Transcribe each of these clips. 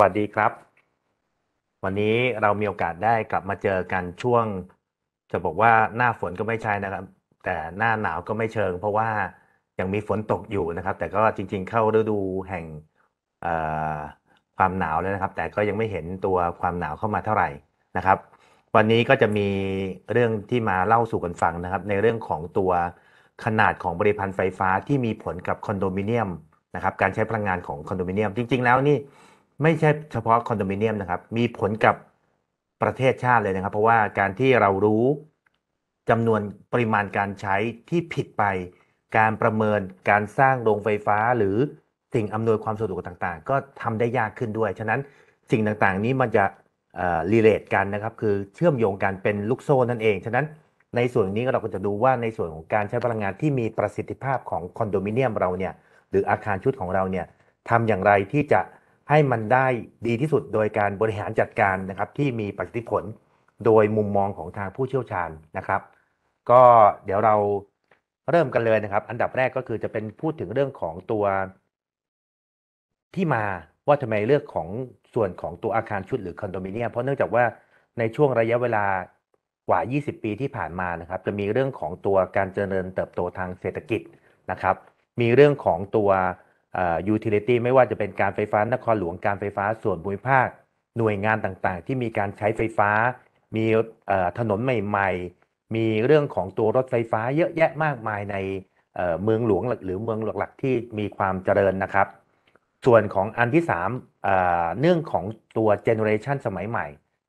วัสดีครับ วันนี้เรามีโอกาสได้กลับมาเจอกันช่วงจะบอกว่าหน้าฝนก็ไม่ใช่นะครับ แต่หน้าหนาวก็ไม่เชิง เพราะว่ายังมีฝนตกอยู่นะครับ แต่ก็จริงๆเข้าฤดูแห่งความหนาวแล้วนะครับ แต่ก็ยังไม่เห็นตัวความหนาวเข้ามาเท่าไหร่นะครับ วันนี้ก็จะมีเรื่องที่มาเล่าสู่กันฟังนะครับ ในเรื่องของตัวขนาดของบริพันธ์ไฟฟ้าที่มีผลกับคอนโดมิเนียมนะครับการใช้พลังงานของคอนโดมิเนียม จริงๆแล้วนี่ไม่ใช่เฉพาะคอนโดมิเนียมนะครับ มีผลกับประเทศชาติเลยนะครับ เพราะว่าการที่เรารู้จำนวนปริมาณการใช้ที่ผิดไป การประเมินการสร้างโรงไฟฟ้าหรือสิ่งอำนวยความสะดวกต่างๆ ก็ทำได้ยากขึ้นด้วย ฉะนั้นสิ่งต่างๆนี้มันจะรีเลทกันนะครับ คือเชื่อมโยงกันเป็นลูกโซ่นั่นเอง ฉะนั้นในส่วนนี้เราก็จะดูว่าในส่วนของการใช้พลังงานที่มีประสิทธิภาพของคอนโดมิเนียมเราเนี่ย หรืออาคารชุดของเราเนี่ยทำอย่างไรที่จะให้มันได้ดีที่สุดโดยการบริหารจัดการนะครับ ที่มีประสิทธิผลโดยมุมมองของทางผู้เชี่ยวชาญนะครับ ก็เดี๋ยวเราเริ่มกันเลยนะครับ อันดับแรกก็คือจะเป็นพูดถึงเรื่องของตัว ที่มาว่าทำไมเลือกของส่วนของตัวอาคารชุดหรือคอนโดมิเนียมเพราะเนื่องจากว่าในช่วงระยะเวลา กว่า 20 ปีที่ผ่านมานะครับ จะมีเรื่องของตัวการเจริญเติบโตทางเศรษฐกิจนะครับ มีเรื่องของตัวยูทิลิตี้ ไม่ว่าจะเป็นการไฟฟ้า นครหลวงการไฟฟ้า ส่วนภูมิภาค หน่วยงานต่างๆ ที่มีการใช้ไฟฟ้า มีถนนใหม่ๆ มีเรื่องของตัวรถไฟฟ้าเยอะแยะมากมายในเมืองหลวงหรือเมืองหลักๆ ที่มีความเจริญนะครับ ส่วนของอันที่ 3 เนื่องของตัวเจเนอเรชันสมัยใหม่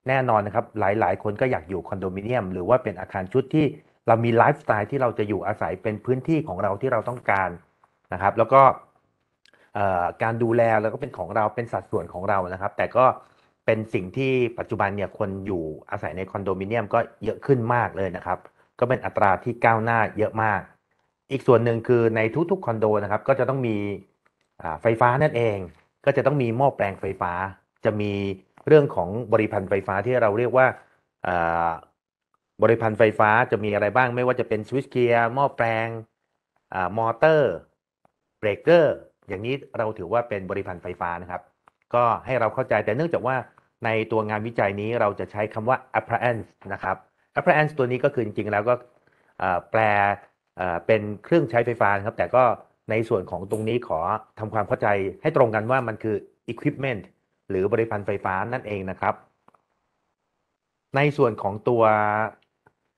แน่นอนนะครับ หลายๆ คนก็อยากอยู่คอนโดมิเนียม หรือว่าเป็นอาคารชุดที่เรามีไลฟ์สไตล์ที่เราจะอยู่อาศัยเป็นพื้นที่ของเราที่เราต้องการนะครับ แล้วก็การดูแลแล้วก็เป็นของเราเป็นสัดส่วนของเรานะครับ แต่ก็เป็นสิ่งที่ปัจจุบันเนี่ยคนอยู่อาศัยในคอนโดมิเนียมก็เยอะขึ้นมากเลยนะครับ ก็เป็นอัตราที่ก้าวหน้าเยอะมาก อีกส่วนหนึ่งคือในทุกๆคอนโดนะครับก็จะต้องมีไฟฟ้านั่นเอง ก็จะต้องมีหม้อแปลงไฟฟ้า จะมีเรื่องของบริพันธ์ไฟฟ้าที่เราเรียกว่าบริพันธ์ไฟฟ้าจะมีอะไรบ้าง ไม่ว่าจะเป็นสวิตช์เกียร์หม้อแปลงมอเตอร์เบรกเกอร์อย่างนี้เราถือว่าเป็นบริพันธ์ไฟฟ้านะครับ ก็ให้เราเข้าใจแต่เนื่องจากว่าในตัวงานวิจัยนี้เราจะใช้คำว่า appliance นะครับ appliance ตัวนี้ก็คือจริงๆแล้วก็แปลเป็นเครื่องใช้ไฟฟ้านะครับ แต่ก็ในส่วนของตรงนี้ขอทำความเข้าใจให้ตรงกันว่ามันคือ equipment หรือบริพันธ์ไฟฟ้านั่นเองนะครับ ในส่วนของตัว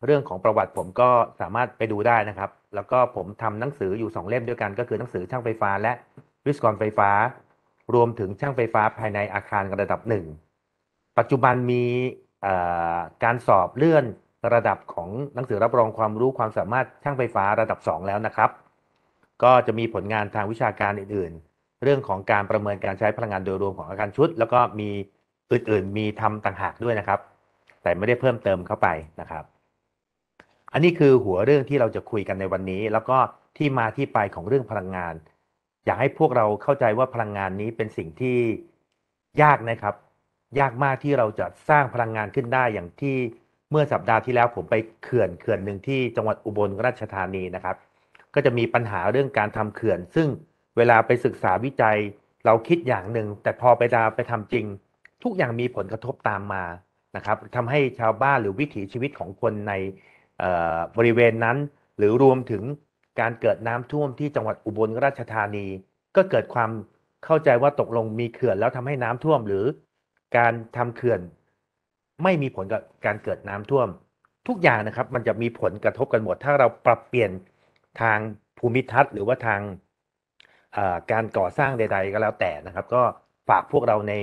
เรื่องของประวัติผมก็สามารถไปดูได้นะครับแล้วก็ผมทำหนังสืออยู่2เล่มด้วยกัน ก็คือหนังสือช่างไฟฟ้า และวิศวกรไฟฟ้า รวมถึงช่างไฟฟ้าภายในอาคารระดับหนึ่งปัจจุบันมีการสอบเลื่อนระดับของหนังสือรับรองความรู้ความสามารถช่างไฟฟ้าระดับ 2 แล้วนะครับ ก็จะมีผลงานทางวิชาการอื่นๆ เรื่องของการประเมินการใช้พลังงานโดยรวมของอาคารชุด แล้วก็มีอื่นๆมีทำต่างหากด้วยนะครับ แต่ไม่ได้เพิ่มเติมเข้าไปนะครับอันนี้คือหัวเรื่องที่เราจะคุยกันในวันนี้ แล้วก็ที่มาที่ไปของเรื่องพลังงาน อยากให้พวกเราเข้าใจว่าพลังงานนี้เป็นสิ่งที่ยากนะครับ ยากมากที่เราจะสร้างพลังงานขึ้นได้อย่างที่เมื่อสัปดาห์ที่แล้ว ผมไปเขื่อน เขื่อนหนึ่งที่จังหวัดอุบลราชธานีนะครับ ก็จะมีปัญหาเรื่องการทำเขื่อน ซึ่งเวลาไปศึกษาวิจัยเราคิดอย่างหนึ่ง แต่พอไปดาไปทำจริง ทุกอย่างมีผลกระทบตามมานะครับทำให้ชาวบ้านหรือวิถีชีวิตของคนในบริเวณนั้นหรือรวมถึงการเกิดน้ำท่วมที่จังหวัดอุบลราชธานีก็เกิดความเข้าใจว่าตกลงมีเขื่อนแล้วทำให้น้ำท่วม หรือการทำเขื่อนไม่มีผลกับการเกิดน้ำท่วม ทุกอย่างนะครับมันจะมีผลกระทบกันหมด ถ้าเราปรับเปลี่ยนทางภูมิทัศน์หรือว่าทางการก่อสร้างใด ๆ ก็แล้วแต่นะครับ ก็ฝากพวกเราใน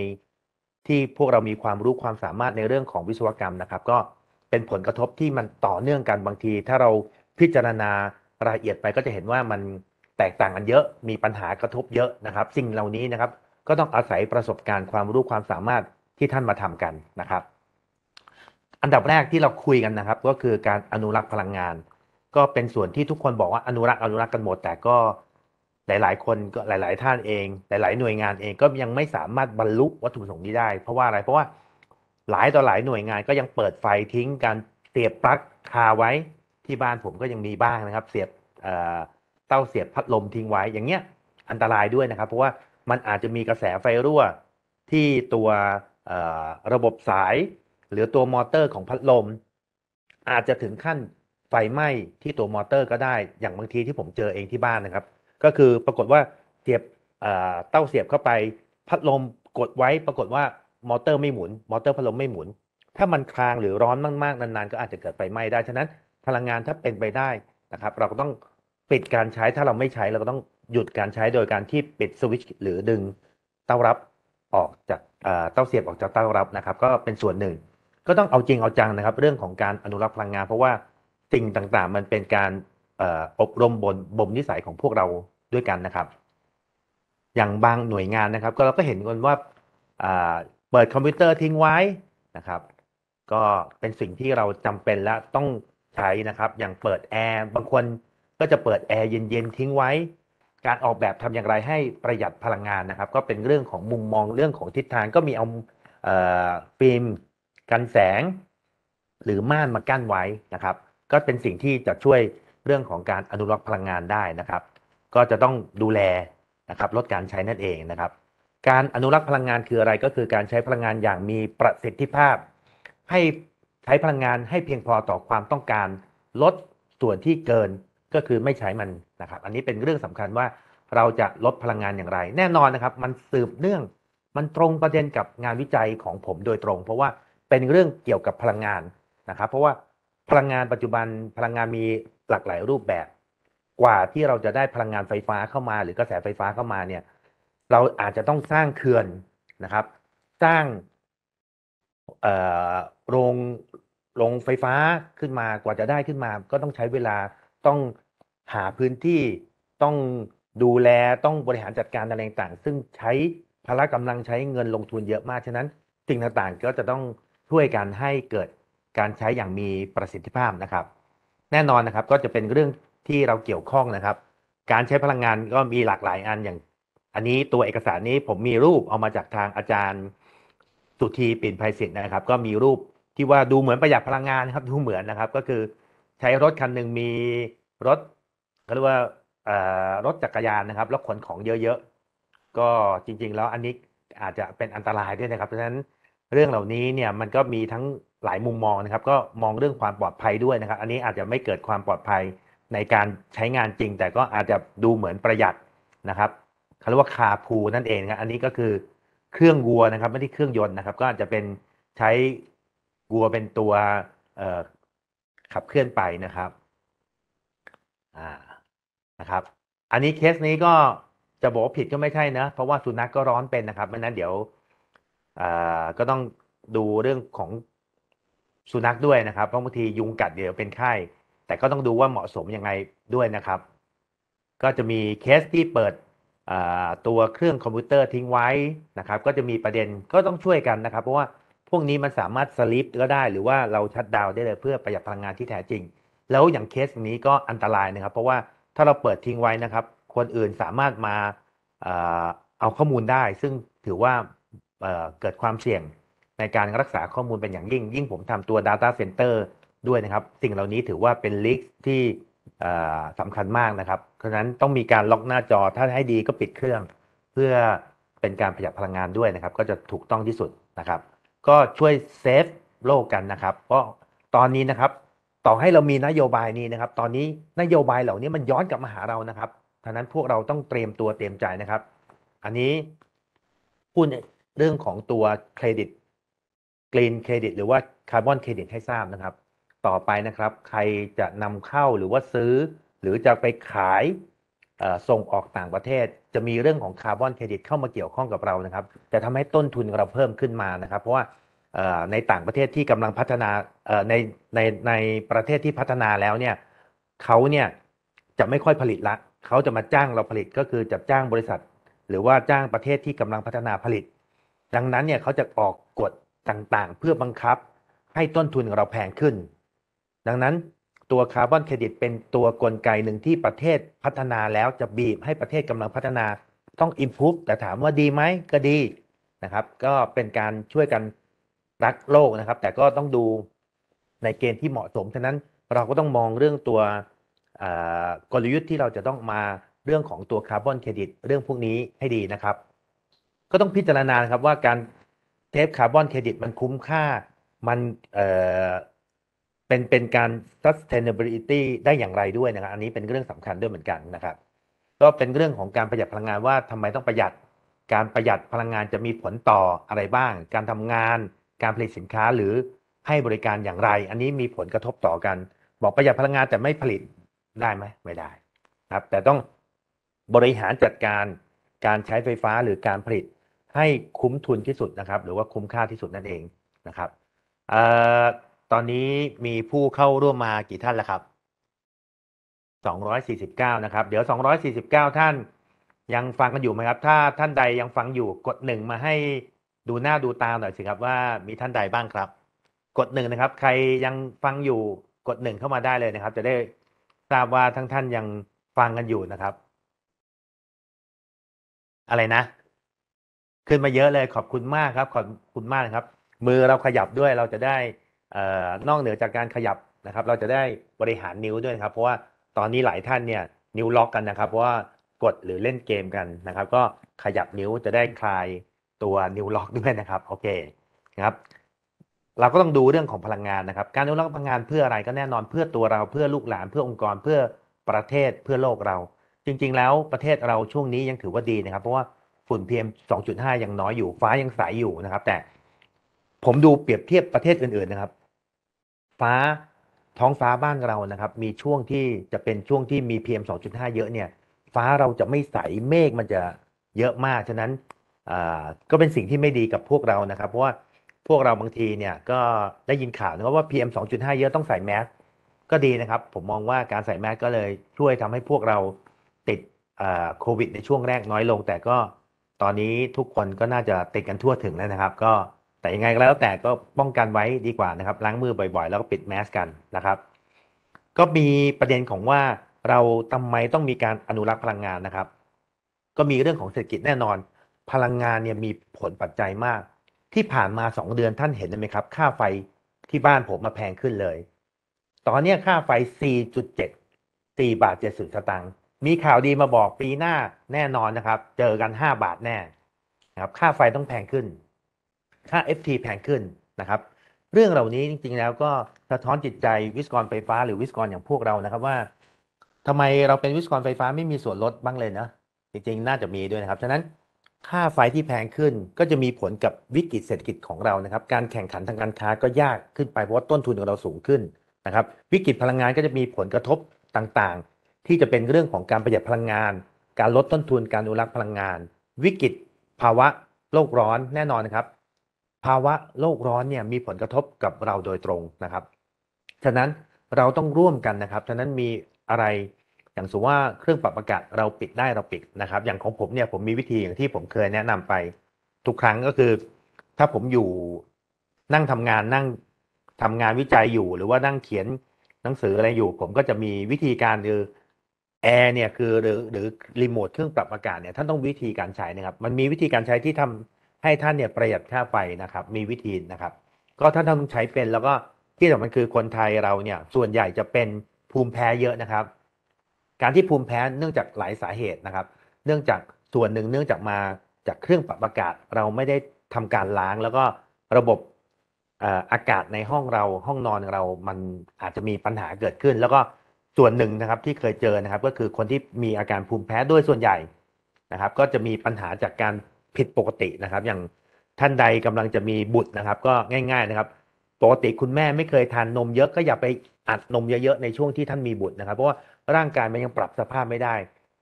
ที่พวกเรามีความรู้ความสามารถในเรื่องของวิศวกรรมนะครับก็เป็นผลกระทบที่มันต่อเนื่องกันบางทีถ้าเราพิจารณา รายละเอียดไปก็จะเห็นว่ามันแตกต่างกันเยอะมีปัญหากระทบเยอะนะครับ สิ่งเหล่านี้นะครับก็ต้องอาศัยประสบการณ์ความรู้ความสามารถที่ท่านมาทำกันนะครับ อันดับแรกที่เราคุยกันนะครับ ก็คือการอนุรักษ์พลังงาน ก็เป็นส่วนที่ทุกคนบอกว่าอนุรักษ์อนุรักษ์กันหมด แต่ก็หลายๆ คนก็หลาย ๆท่านเองหลาย ๆหน่วยงานเอง ก็ยังไม่สามารถบรรลุวัตถุประสงค์นี้ได้เพราะว่าอะไรเพราะว่าหลายต่อหลายหน่วยงานก็ยังเปิดไฟทิ้งการเสียบปลั๊กคาไว้ที่บ้านผมก็ยังมีบ้างนะครับ เสียบเต้าเสียบพัดลมทิ้งไว้อย่างเงี้ยอันตรายด้วยนะครับ เพราะว่ามันอาจจะมีกระแสไฟรั่วที่ตัวระบบสาย หรือตัวมอเตอร์ของพัดลม อาจจะถึงขั้นไฟไหม้ที่ตัวมอเตอร์ก็ได้อย่างบางทีที่ผมเจอเองที่บ้านนะครับ ก็คือปรากฏว่าเสียบเต้าเสียบเข้าไปพัดลมกดไว้ปรากฏว่ามอเตอร์ไม่หมุน มอเตอร์พัดลมไม่หมุน ถ้ามันคลางหรือร้อนมากๆนานๆ ก็อาจจะเกิดไฟไหม้ได้ ฉะนั้น พลังงานถ้าเป็นไปได้นะครับ เราก็ต้องปิดการใช้ถ้าเราไม่ใช้ เราก็ต้องหยุดการใช้โดยการที่ปิดสวิตช์หรือดึงเต้ารับออกจากเต้าเสียบออกจากเต้ารับนะครับ ก็เป็นส่วนหนึ่ง ก็ต้องเอาจริง เอาจังนะครับ เรื่องของการอนุรักษ์พลังงาน เพราะว่าสิ่งต่างๆ มันเป็นการอบรมบนบ่มนิสัยของพวกเราด้วยกันนะครับ อย่างบางหน่วยงานนะครับ ก็เราก็เห็นกันว่าเปิดคอมพิวเตอร์ทิ้งไว้นะครับ ก็เป็นสิ่งที่เราจำเป็นและต้องใช้นะครับอย่างเปิดแอร์บางคนก็จะเปิดแอร์เย็นๆทิ้งไว้การออกแบบทำอย่างไรให้ประหยัดพลังงานนะครับ ก็เป็นเรื่องของมุมมองเรื่องของทิศทางก็มีเอาฟิล์มกันแสง หรือม่านมากั้นไว้นะครับ ก็เป็นสิ่งที่จะช่วยเรื่องของการอนุรักษ์พลังงานได้นะครับ ก็จะต้องดูแลนะครับลดการใช้นั่นเองนะครับการอนุรักษ์พลังงานคืออะไรก็คือ การใช้พลังงานอย่างมีประสิทธิภาพ ให้ใช้พลังงานให้เพียงพอต่อความต้องการลดส่วนที่เกินก็คือไม่ใช้มันนะครับ อันนี้เป็นเรื่องสำคัญว่าเราจะลดพลังงานอย่างไร แน่นอนนะครับ มันสืบเนื่องมันตรงประเด็นกับงานวิจัยของผมโดยตรงเพราะว่าเป็นเรื่องเกี่ยวกับพลังงานนะครับเพราะว่าพลังงานปัจจุบันพลังงานมีหลากหลายรูปแบบ กว่าที่เราจะได้พลังงานไฟฟ้าเข้ามา หรือกระแสไฟฟ้าเข้ามาเนี่ยเราอาจจะต้องสร้างเขื่อนนะครับ สร้างโรงโรงไฟฟ้าขึ้นมากว่าจะได้ขึ้นมา ก็ต้องใช้เวลาต้องหาพื้นที่ต้องดูแลต้องบริหารจัดการอะไรต่างซึ่งใช้พละกำลังใช้เงินลงทุนเยอะมากฉะนั้นสิ่งต่างๆก็จะต้องช่วยกันให้เกิดการใช้อย่างมีประสิทธิภาพนะครับ แน่นอนนะครับ ก็จะเป็นเรื่องที่เราเกี่ยวข้องนะครับ การใช้พลังงานก็มีหลากหลายอันอย่างอันนี้ตัวเอกสารนี้ผมมีรูปเอามาจากทางอาจารย์ สุธีปิ่นภัยศิษย์นะครับ ก็มีรูปที่ว่าดูเหมือนประหยัดพลังงานครับดูเหมือนนะครับ ก็คือใช้รถคันหนึ่งมีรถก็เรียกว่า รถจักรยานนะครับ แล้วขนของเยอะๆก็จริง ๆ แล้วอันนี้อาจจะเป็นอันตรายด้วยนะครับเพราะฉะนั้นเรื่องเหล่านี้เนี่ยมันก็มีทั้งหลายมุมมองนะครับ ก็มองเรื่องความปลอดภัยด้วยนะครับ อันนี้อาจจะไม่เกิดความปลอดภัยในการใช้งานจริง แต่ก็อาจจะดูเหมือนประหยัดนะครับขาเรียกว่า คาพูนั่นเองนะอันนี้ก็คือเครื่องวัวนะครับไม่ได้เครื่องยนต์นะครับ ก็อาจจะเป็นใช้วัวเป็นตัวขับเคลื่อนไปนะครับอ่านะครับ อันนี้เคสนี้ก็จะบอกผิดก็ไม่ใช่นะเพราะว่าสุนัขกก็ร้อนเป็นนะครับเพราะนั้นเดี๋ยวก็ต้องดูเรื่องของสุนัขด้วยนะครับเพราะบางทียุงกัดเดี๋ยวเป็นไข้ แต่ก็ต้องดูว่าเหมาะสมยังไงด้วยนะครับ ก็จะมีเคสที่เปิดตัวเครื่องคอมพิวเตอร์ทิ้งไว้นะครับ ก็จะมีประเด็นก็ต้องช่วยกันนะครับ เพราะว่าพวกนี้มันสามารถสลิปก็ได้ หรือว่าเราชัดดาวได้เลยเพื่อประหยัดพลังงานที่แท้จริง แล้วอย่างเคสนี้ก็อันตรายนะครับ เพราะว่าถ้าเราเปิดทิ้งไว้นะครับ คนอื่นสามารถมาเอาข้อมูลได้ ซึ่งถือว่าเกิดความเสี่ยงในการรักษาข้อมูลเป็นอย่างยิ่ง ยิ่งผมทำตัว Data Center ด้วยนะครับสิ่งเหล่านี้ถือว่าเป็นลิกที่สำคัญมากนะครับ เพราะฉะนั้นต้องมีการล็อกหน้าจอถ้าให้ดีก็ปิดเครื่อง เพื่อเป็นการประหยัดพลังงานด้วยนะครับ ก็จะถูกต้องที่สุดนะครับ ก็ช่วยเซฟโลกกันนะครับเพราะตอนนี้นะครับ ต่อให้เรามีนโยบายนี้นะครับตอนนี้นโยบายเหล่านี้มันย้อนกลับมาหาเรานะครับราะนั้นพวกเราต้องเตรียมตัวเตรียมใจนะครับ อันนี้พูดเรื่องของตัวเครดิตกรีนเครดิตหรือว่าคาร์บอนเครดิตให้ทราบนะครับต่อไปนะครับ ใครจะนำเข้าหรือว่าซื้อหรือจะไปขายส่งออกต่างประเทศ จะมีเรื่องของคาร์บอนเครดิตเข้ามาเกี่ยวข้องกับเรานะครับ จะทำให้ต้นทุนเราเพิ่มขึ้นมานะครับ เพราะว่าในต่างประเทศที่กำลังพัฒนาในในในประเทศที่พัฒนาแล้วเนี่ยเขาเนี่ยจะไม่ค่อยผลิตละเขาจะมาจ้างเราผลิตก็คือจะจ้างบริษัท หรือว่าจ้างประเทศที่กำลังพัฒนาผลิต ดังนั้นเนี่ยเขาจะออกกฎต่างๆ เพื่อบังคับให้ต้นทุนเราแพงขึ้นดังนั้นตัวคาร์บอนเครดิตเป็นตัวกลไกหนึ่งที่ประเทศพัฒนาแล้วจะบีบให้ประเทศกำลังพัฒนาต้อง improve แต่ถามว่าดีไหมก็ดีนะครับ ก็เป็นการช่วยกันรักโลกนะครับ แต่ก็ต้องดูในเกณฑ์ที่เหมาะสมฉะนั้นเราก็ต้องมองเรื่องตัวกลยุทธ์ที่เราจะต้องมาเรื่องของตัวคาร์บอนเครดิตเรื่องพวกนี้ให้ดีนะครับ ก็ต้องพิจารณาครับว่าการเทปคาร์บอนเครดิตมันคุ้มค่ามันเป็นเป็นการ sustainability ได้อย่างไรด้วยนะครับ อันนี้เป็นเรื่องสำคัญด้วยเหมือนกันนะครับ ก็เป็นเรื่องของการประหยัดพลังงานว่าทำไมต้องประหยัด การประหยัดพลังงานจะมีผลต่ออะไรบ้าง การทำงาน การผลิตสินค้าหรือให้บริการอย่างไร อันนี้มีผลกระทบต่อกัน บอกประหยัดพลังงานแต่ไม่ผลิตได้ไหมไม่ได้ครับ แต่ต้องบริหารจัดการการใช้ไฟฟ้าหรือการผลิตให้คุ้มทุนที่สุดนะครับ หรือว่าคุ้มค่าที่สุดนั่นเองนะครับตอนนี้มีผู้เข้าร่วมมากี่ท่านแล้วครับ249นะครับ เดี๋ยว249ท่าน ยังฟังกันอยู่ไหมครับ ถ้าท่านใดยังฟังอยู่ กดหนึ่งมาให้ดูหน้าดูตาหน่อยสิครับ ว่า มีท่านใดบ้างครับ กดหนึ่งนะครับ ใครยังฟังอยู่ กดหนึ่งเข้ามาได้เลยนะครับ จะได้ทราบว่าทั้งท่านยังฟังกันอยู่นะครับ อะไรนะขึ้นมาเยอะเลยขอบคุณมากครับ ขอบคุณมากนะครับ มือเราขยับด้วยเราจะได้นอกเหนือจากการขยับนะครับ เราจะได้บริหารนิ้วด้วยครับ เพราะว่าตอนนี้หลายท่านเนี่ยนิ้วล็อกกันนะครับ เพราะว่ากดหรือเล่นเกมกันนะครับ ก็ขยับนิ้วจะได้คลายตัวนิ้วล็อกด้วยนะครับโอเคนะครับเราก็ต้องดูเรื่องของพลังงานนะครับการนิ้วล็อกพลังงานเพื่ออะไรก็แน่นอนเพื่อตัวเราเพื่อลูกหลานเพื่อองค์กรเพื่อประเทศเพื่อโลกเรา จริง ๆ แล้วประเทศเราช่วงนี้ยังถือว่าดีนะครับเพราะว่าฝุ่น PM ้ายังน้อยอยู่ฟ้ายังใสยอยู่นะครับ แต่ผมดูเปรียบเทียบประเทศอื่น ๆนะครับฟ้าท้องฟ้าบ้านเรานะครับมีช่วงที่จะเป็นช่วงที่มีพีเออมสงจุดห้าเยอะเนี่ยฟ้าเราจะไม่ใสเมฆมันจะเยอะมากฉะนั้นก็เป็นสิ่งที่ไม่ดีกับพวกเรานะครับเพราะว่าพวกเราบางทีเนี่ยก็ได้ยินข่าวนะครับว่าพีเออมสงจุดห้าเยอะต้องใส่แมสก็ดีนะครับ ผมมองว่าการใส่แมสก็เลยช่วยทำให้พวกเราติดโควิดในช่วงแรกน้อยลง แต่ก็ตอนนี้ทุกคนก็น่าจะติดกันทั่วถึงแล้วนะครับก็แต่ยังไงก็แล้วแต่ก็ป้องกันไว้ดีกว่านะครับ ล้างมือบ่อยๆ แล้วก็ปิดแมสกันนะครับ ก็มีประเด็นของว่าเราทำไมต้องมีการอนุรักษ์พลังงานนะครับ ก็มีเรื่องของเศรษฐกิจแน่นอน พลังงานเนี่ยมีผลปัจจัยมาก ที่ผ่านมา 2 เดือนท่านเห็นไหมครับ ค่าไฟที่บ้านผมมาแพงขึ้นเลย ตอนนี้ค่าไฟ 4.7 4บาท70สตางค์มีข่าวดีมาบอกปีหน้าแน่นอนนะครับ เจอกัน5บาทแน่นะครับค่าไฟต้องแพงขึ้นค่า FT แพงขึ้นนะครับ เรื่องเหล่านี้จริงๆแล้วก็สะท้อนจิตใจวิศกรไฟฟ้าหรือวิศกรอย่างพวกเรานะครับว่า ทำไมเราเป็นวิศกรไฟฟ้าไม่มีส่วนลดบ้างเลยนะ จริงๆน่าจะมีด้วยนะครับฉะนั้นค่าไฟที่แพงขึ้นก็จะมีผลกับวิกฤตเศรษฐกิจของเรานะครับ การแข่งขันทางการค้าก็ยากขึ้นไป เพราะต้นทุนของเราสูงขึ้นนะครับ วิกฤตพลังงานก็จะมีผลกระทบต่างๆ ที่จะเป็นเรื่องของการประหยัดพลังงาน การลดต้นทุน การอนุรักษ์พลังงาน วิกฤตภาวะโลกร้อนแน่นอนนะครับภาวะโลกร้อนเนี่ยมีผลกระทบกับเราโดยตรงนะครับ ฉะนั้นเราต้องร่วมกันนะครับ ฉะนั้นมีอะไรอย่างสมมติว่าเครื่องปรับอากาศเราปิดได้เราปิดนะครับ อย่างของผมเนี่ยผมมีวิธีอย่างที่ผมเคยแนะนำไปทุกครั้งก็คือถ้าผมอยู่นั่งทำงานนั่งทำงานวิจัยอยู่ หรือว่านั่งเขียนหนังสืออะไรอยู่ ผมก็จะมีวิธีการคือแอร์เนี่ยคือหรือหรือรีโมทเครื่องปรับอากาศเนี่ยท่านต้องวิธีการใช้นะครับ มันมีวิธีการใช้ที่ทำให้ท่านเนี่ยประหยัดค่าไฟนะครับมีวิธีนะครับ ก็ท่านต้องใช้เป็นแล้วก็ที่สำคัญคือคนไทยเราเนี่ยส่วนใหญ่จะเป็นภูมิแพ้เยอะนะครับ การที่ภูมิแพ้เนื่องจากหลายสาเหตุนะครับ เนื่องจากส่วนหนึ่งเนื่องจากมาจากเครื่องปรับอากาศเราไม่ได้ทำการล้าง แล้วก็ระบบอากาศในห้องเราห้องนอนเรามันอาจจะมีปัญหาเกิดขึ้น แล้วก็ส่วนหนึ่งนะครับที่เคยเจอนะครับก็คือคนที่มีอาการภูมิแพ้ด้วยส่วนใหญ่นะครับ ก็จะมีปัญหาจากการผิดปกตินะครับอย่างท่านใดกำลังจะมีบุตรนะครับ ก็ง่ายๆนะครับ ปกติคุณแม่ไม่เคยทานนมเยอะก็อย่าไปอัดนมเยอะๆในช่วงที่ท่านมีบุตรนะครับเพราะว่าร่างกายมันยังปรับสภาพไม่ได้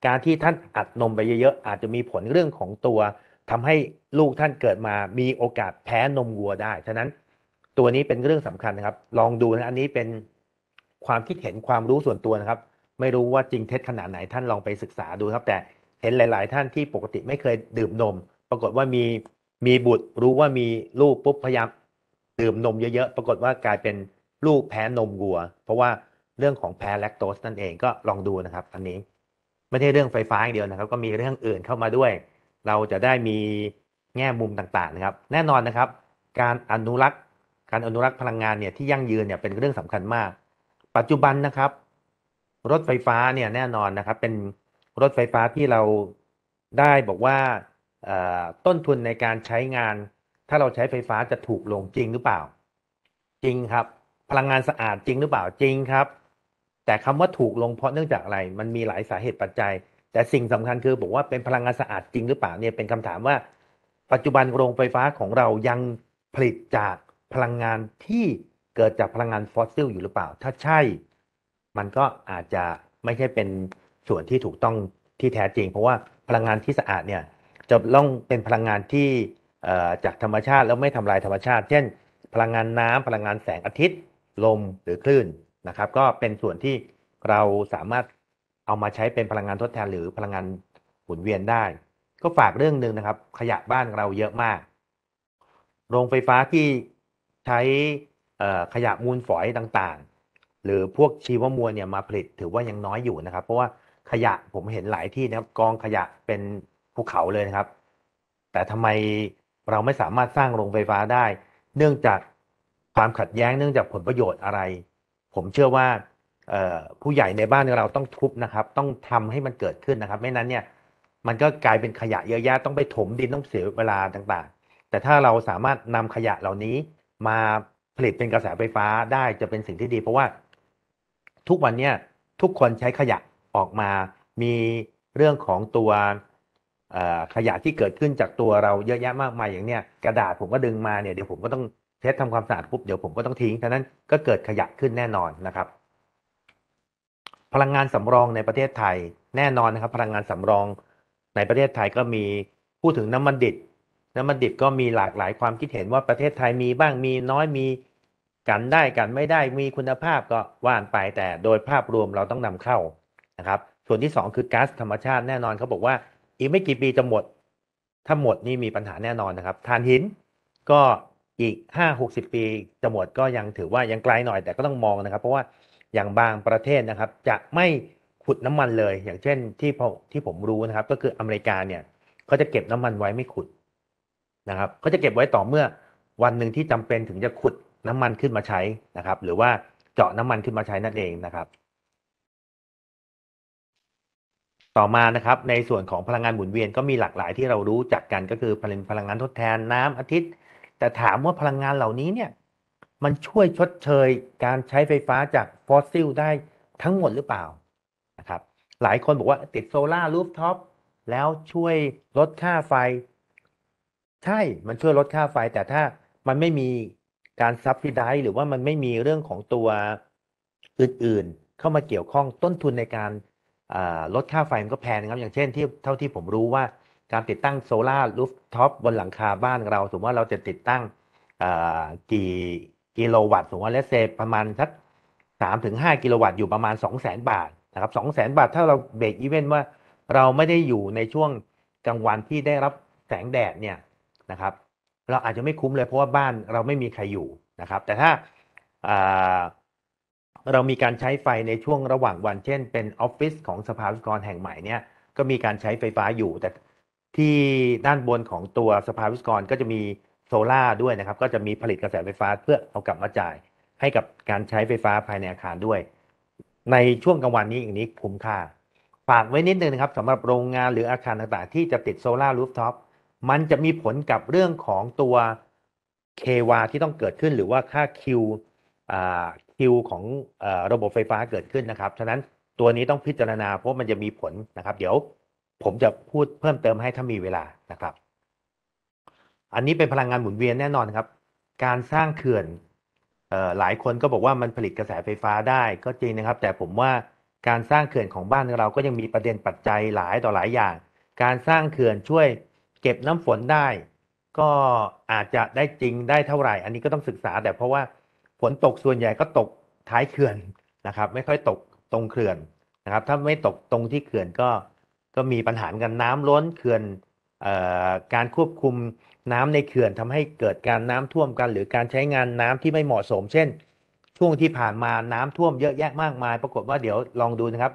การที่ท่านอัดนมไปเยอะๆอาจจะมีผลเรื่องของตัว ทำให้ลูกท่านเกิดมา มีโอกาสแพ้นมวัวได้ฉะนั้นตัวนี้เป็นเรื่องสำคัญนะครับ ลองดูนะอันนี้เป็นความคิดเห็นความรู้ส่วนตัวนะครับ ไม่รู้ว่าจริงเท็จขนาดไหนท่านลองไปศึกษาดูครับแต่เห็นหลาย ๆ ท่านที่ปกติไม่เคยดื่มนมปรากฏว่ามีมีบุตร รู้ว่ามีลูกปุ๊บพยายามดื่มนมเยอะๆ ปรากฏว่ากลายเป็นลูกแพ้นมวัว เพราะว่าเรื่องของแพ้แลคโตสนั่นเองก็ลองดูนะครับอันนี้ไม่ใช่เรื่องไฟฟ้าอย่างเดียวนะครับ ก็มีเรื่องอื่นเข้ามาด้วย เราจะได้มีแง่มุมต่างๆนะครับ แน่นอนนะครับ การอนุรักษ์การอนุรักษ์พลังงานเนี่ยที่ยั่งยืนเนี่ยเป็นเรื่องสำคัญมาก ปัจจุบันนะครับ รถไฟฟ้าเนี่ยแน่นอนนะครับ เป็นรถไฟฟ้าที่เราได้บอกว่าต้นทุนในการใช้งาน ถ้าเราใช้ไฟฟ้าจะถูกลงจริงหรือเปล่า จริงครับพลังงานสะอาดจริงหรือเปล่าจริงครับ แต่คำว่าถูกลงเพราะเนื่องจากอะไรมันมีหลายสาเหตุปัจจัย แต่สิ่งสำคัญคือบอกว่าเป็นพลังงานสะอาดจริงหรือเปล่าเนี่ยเป็นคำถามว่า ปัจจุบันโรงไฟฟ้าของเรายังผลิตจากพลังงานที่เกิดจากพลังงานฟอสซิลอยู่หรือเปล่า ถ้าใช่ มันก็อาจจะไม่ใช่เป็นส่วนที่ถูกต้องที่แท้จริง เพราะว่าพลังงานที่สะอาดเนี่ยจะต้องเป็นพลังงานที่จากธรรมชาติแล้วไม่ทำลายธรรมชาติ เช่น พลังงานน้ำพลังงานแสงอาทิตย์ลม หรือ คลื่นนะครับ ก็เป็นส่วนที่เราสามารถเอามาใช้เป็นพลังงานทดแทน หรือพลังงานหมุนเวียนได้ ก็ฝากเรื่องหนึ่งนะครับ ขยะบ้านเราเยอะมาก โรงไฟฟ้าที่ใช้ขยะมูลฝอยต่างๆ หรือพวกชีวมวลเนี่ยมาผลิตถือว่ายังน้อยอยู่นะครับ เพราะว่าขยะผมเห็นหลายที่นะครับกองขยะเป็นภูเขาเลยนะครับ แต่ทำไมเราไม่สามารถสร้างโรงไฟฟ้าได้ เนื่องจากความขัดแย้งเนื่องจากผลประโยชน์อะไร ผมเชื่อว่าผู้ใหญ่ในบ้านเราต้องทุบนะครับ ต้องทำให้มันเกิดขึ้นนะครับไม่นั้นเนี่ยมันก็กลายเป็นขยะเยอะแยะต้องไปถมดินต้องเสียเวลาต่าง ๆ แต่ถ้าเราสามารถนำขยะเหล่านี้มาผลิตเป็นกระแสไฟฟ้าได้จะเป็นสิ่งที่ดี เพราะว่าทุกวันเนี่ยทุกคนใช้ขยะออกมามีเรื่องของตัวขยะที่เกิดขึ้นจากตัวเราเยอะแยะมากมายอย่างเนี้ยกระดาษผมก็ดึงมาเนี่ยเดี๋ยวผมก็ต้องเช็ดทำความสะอาดปุ๊บเดี๋ยวผมก็ต้องทิ้งฉะนั้นก็เกิดขยะขึ้นแน่นอนนะครับ พลังงานสำรองในประเทศไทยแน่นอนนะครับ พลังงานสำรองในประเทศไทยก็มีพูดถึงน้ำมันดิบน้ำมันดิบก็มีหลากหลายความคิดเห็นว่าประเทศไทยมีบ้างมีน้อยมีกันได้กันไม่ได้มีคุณภาพก็ว่านไป แต่โดยภาพรวมเราต้องนำเข้านะครับส่วนที่ 2 คือก๊าซธรรมชาติแน่นอนเขาบอกว่าอีกไม่กี่ปีจะหมด ถ้าหมดนี่มีปัญหาแน่นอนนะครับ ทานหินก็อีก5 60ปีจะหมดก็ยังถือว่ายังไกลหน่อยแต่ก็ต้องมองนะครับ เพราะว่าอย่างบางประเทศนะครับ จะไม่ขุดน้ำมันเลย อย่างเช่นที่ที่ผมรู้นะครับ ก็คืออเมริกาเนี่ยเขาจะเก็บน้ำมันไว้ไม่ขุดนะครับเขาจะเก็บไว้ต่อเมื่อวันหนึ่งที่จำเป็นถึงจะขุดน้ำมันขึ้นมาใช้นะครับ หรือว่าเจาะน้ำมันขึ้นมาใช้นั่นเองนะครับต่อมานะครับในส่วนของพลังงานหมุนเวียนก็มีหลากหลายที่เรารู้จักกัน ก็คือพลังงงานทดแทนน้ำอาทิตย์ แต่ถามว่าพลังงานเหล่านี้เนี่ยมันช่วยชดเชยการใช้ไฟฟ้าจากฟอสซิลได้ทั้งหมดหรือเปล่านะครับหลายคนบอกว่าติดโซลารูฟท็อปแล้วช่วยลดค่าไฟ ใช่มันช่วยลดค่าไฟ แต่ถ้ามันไม่มีการซับซิได้หรือว่ามันไม่มีเรื่องของตัวอื่นๆเข้ามาเกี่ยวข้องต้นทุนในการลดค่าไฟมันก็แพงนะครับอย่างเช่น ที่เท่าที่ผมรู้ว่าการติดตั้งโซลารูฟท็อปบนหลังคาบ้านเราสมมติว่าเราจะติดตั้งกี่กิโลวัตต์ สมมติว่าเลเซประมาณสักสามถึงห้ากิโลวัตต์อยู่ประมาณสองแสนบาทนะครับสองแสนบาท ถ้าเราเบรกอีเวนต์ว่าเราไม่ได้อยู่ในช่วงกลางวันที่ได้รับแสงแดดเนี่ยนะครับ เราอาจจะไม่คุ้มเลยเพราะว่าบ้านเราไม่มีใครอยู่นะครับ แต่ถ้าเรามีการใช้ไฟในช่วงระหว่างวัน เช่นเป็นออฟฟิศของสภาวิศวกรแห่งใหม่เนี่ยก็มีการใช้ไฟฟ้าอยู่ แต่ที่ด้านบนของตัวสภาวิศวกรก็จะมีโซล่าด้วยนะครับ ก็จะมีผลิตกระแสไฟฟ้าเพื่อเอากลับมาจ่าย ให้กับการใช้ไฟฟ้าภายในอาคารด้วย ในช่วงกลางวันนี้อย่างนี้คุ้มค่า ฝากไว้นิดนึงนะครับสำหรับโรงงานหรืออาคารต่างๆ ที่จะติดโซลารูฟท็อปมันจะมีผลกับเรื่องของตัว k าที่ต้องเกิดขึ้นหรือว่าค่า Q คิวของระบบไฟฟ้าเกิดขึ้นนะครับ ฉะนั้นตัวนี้ต้องพิจารณาเพราะมันจะมีผลนะครับ เดี๋ยวผมจะพูดเพิ่มเติมให้ถ้ามีเวลานะครับ อันนี้เป็นพลังงานหมุนเวียนแน่นอนครับ การสร้างเขื่อนอหลายคนก็บอกว่ามันผลิตกระแสไฟฟ้าได้ ก็จริงนะครับ แต่ผมว่าการสร้างเขื่อนของบ้านเรา ก็ยังมีประเด็นปัจจัยหลายต่อหลายอย่าง การสร้างเขื่อนช่วยเก็บน้ำฝนได้ ก็อาจจะได้จริงได้เท่าไหร่ อันนี้ก็ต้องศึกษาแต่เพราะว่าฝนตกส่วนใหญ่ก็ตกท้ายเขื่อนนะครับ ไม่ค่อยตกตรงเขื่อนนะครับ ถ้าไม่ตกตรงที่เขื่อนก็ ก็มีปัญหากันน้ำล้นเขื่อนการควบคุมน้ำในเขื่อนทำให้เกิดการน้ำท่วมกัน หรือการใช้งานน้ำที่ไม่เหมาะสมเช่น ช่วงที่ผ่านมาน้ำท่วมเยอะแยะมากมายปรากฏว่าเดี๋ยวลองดูนะครับ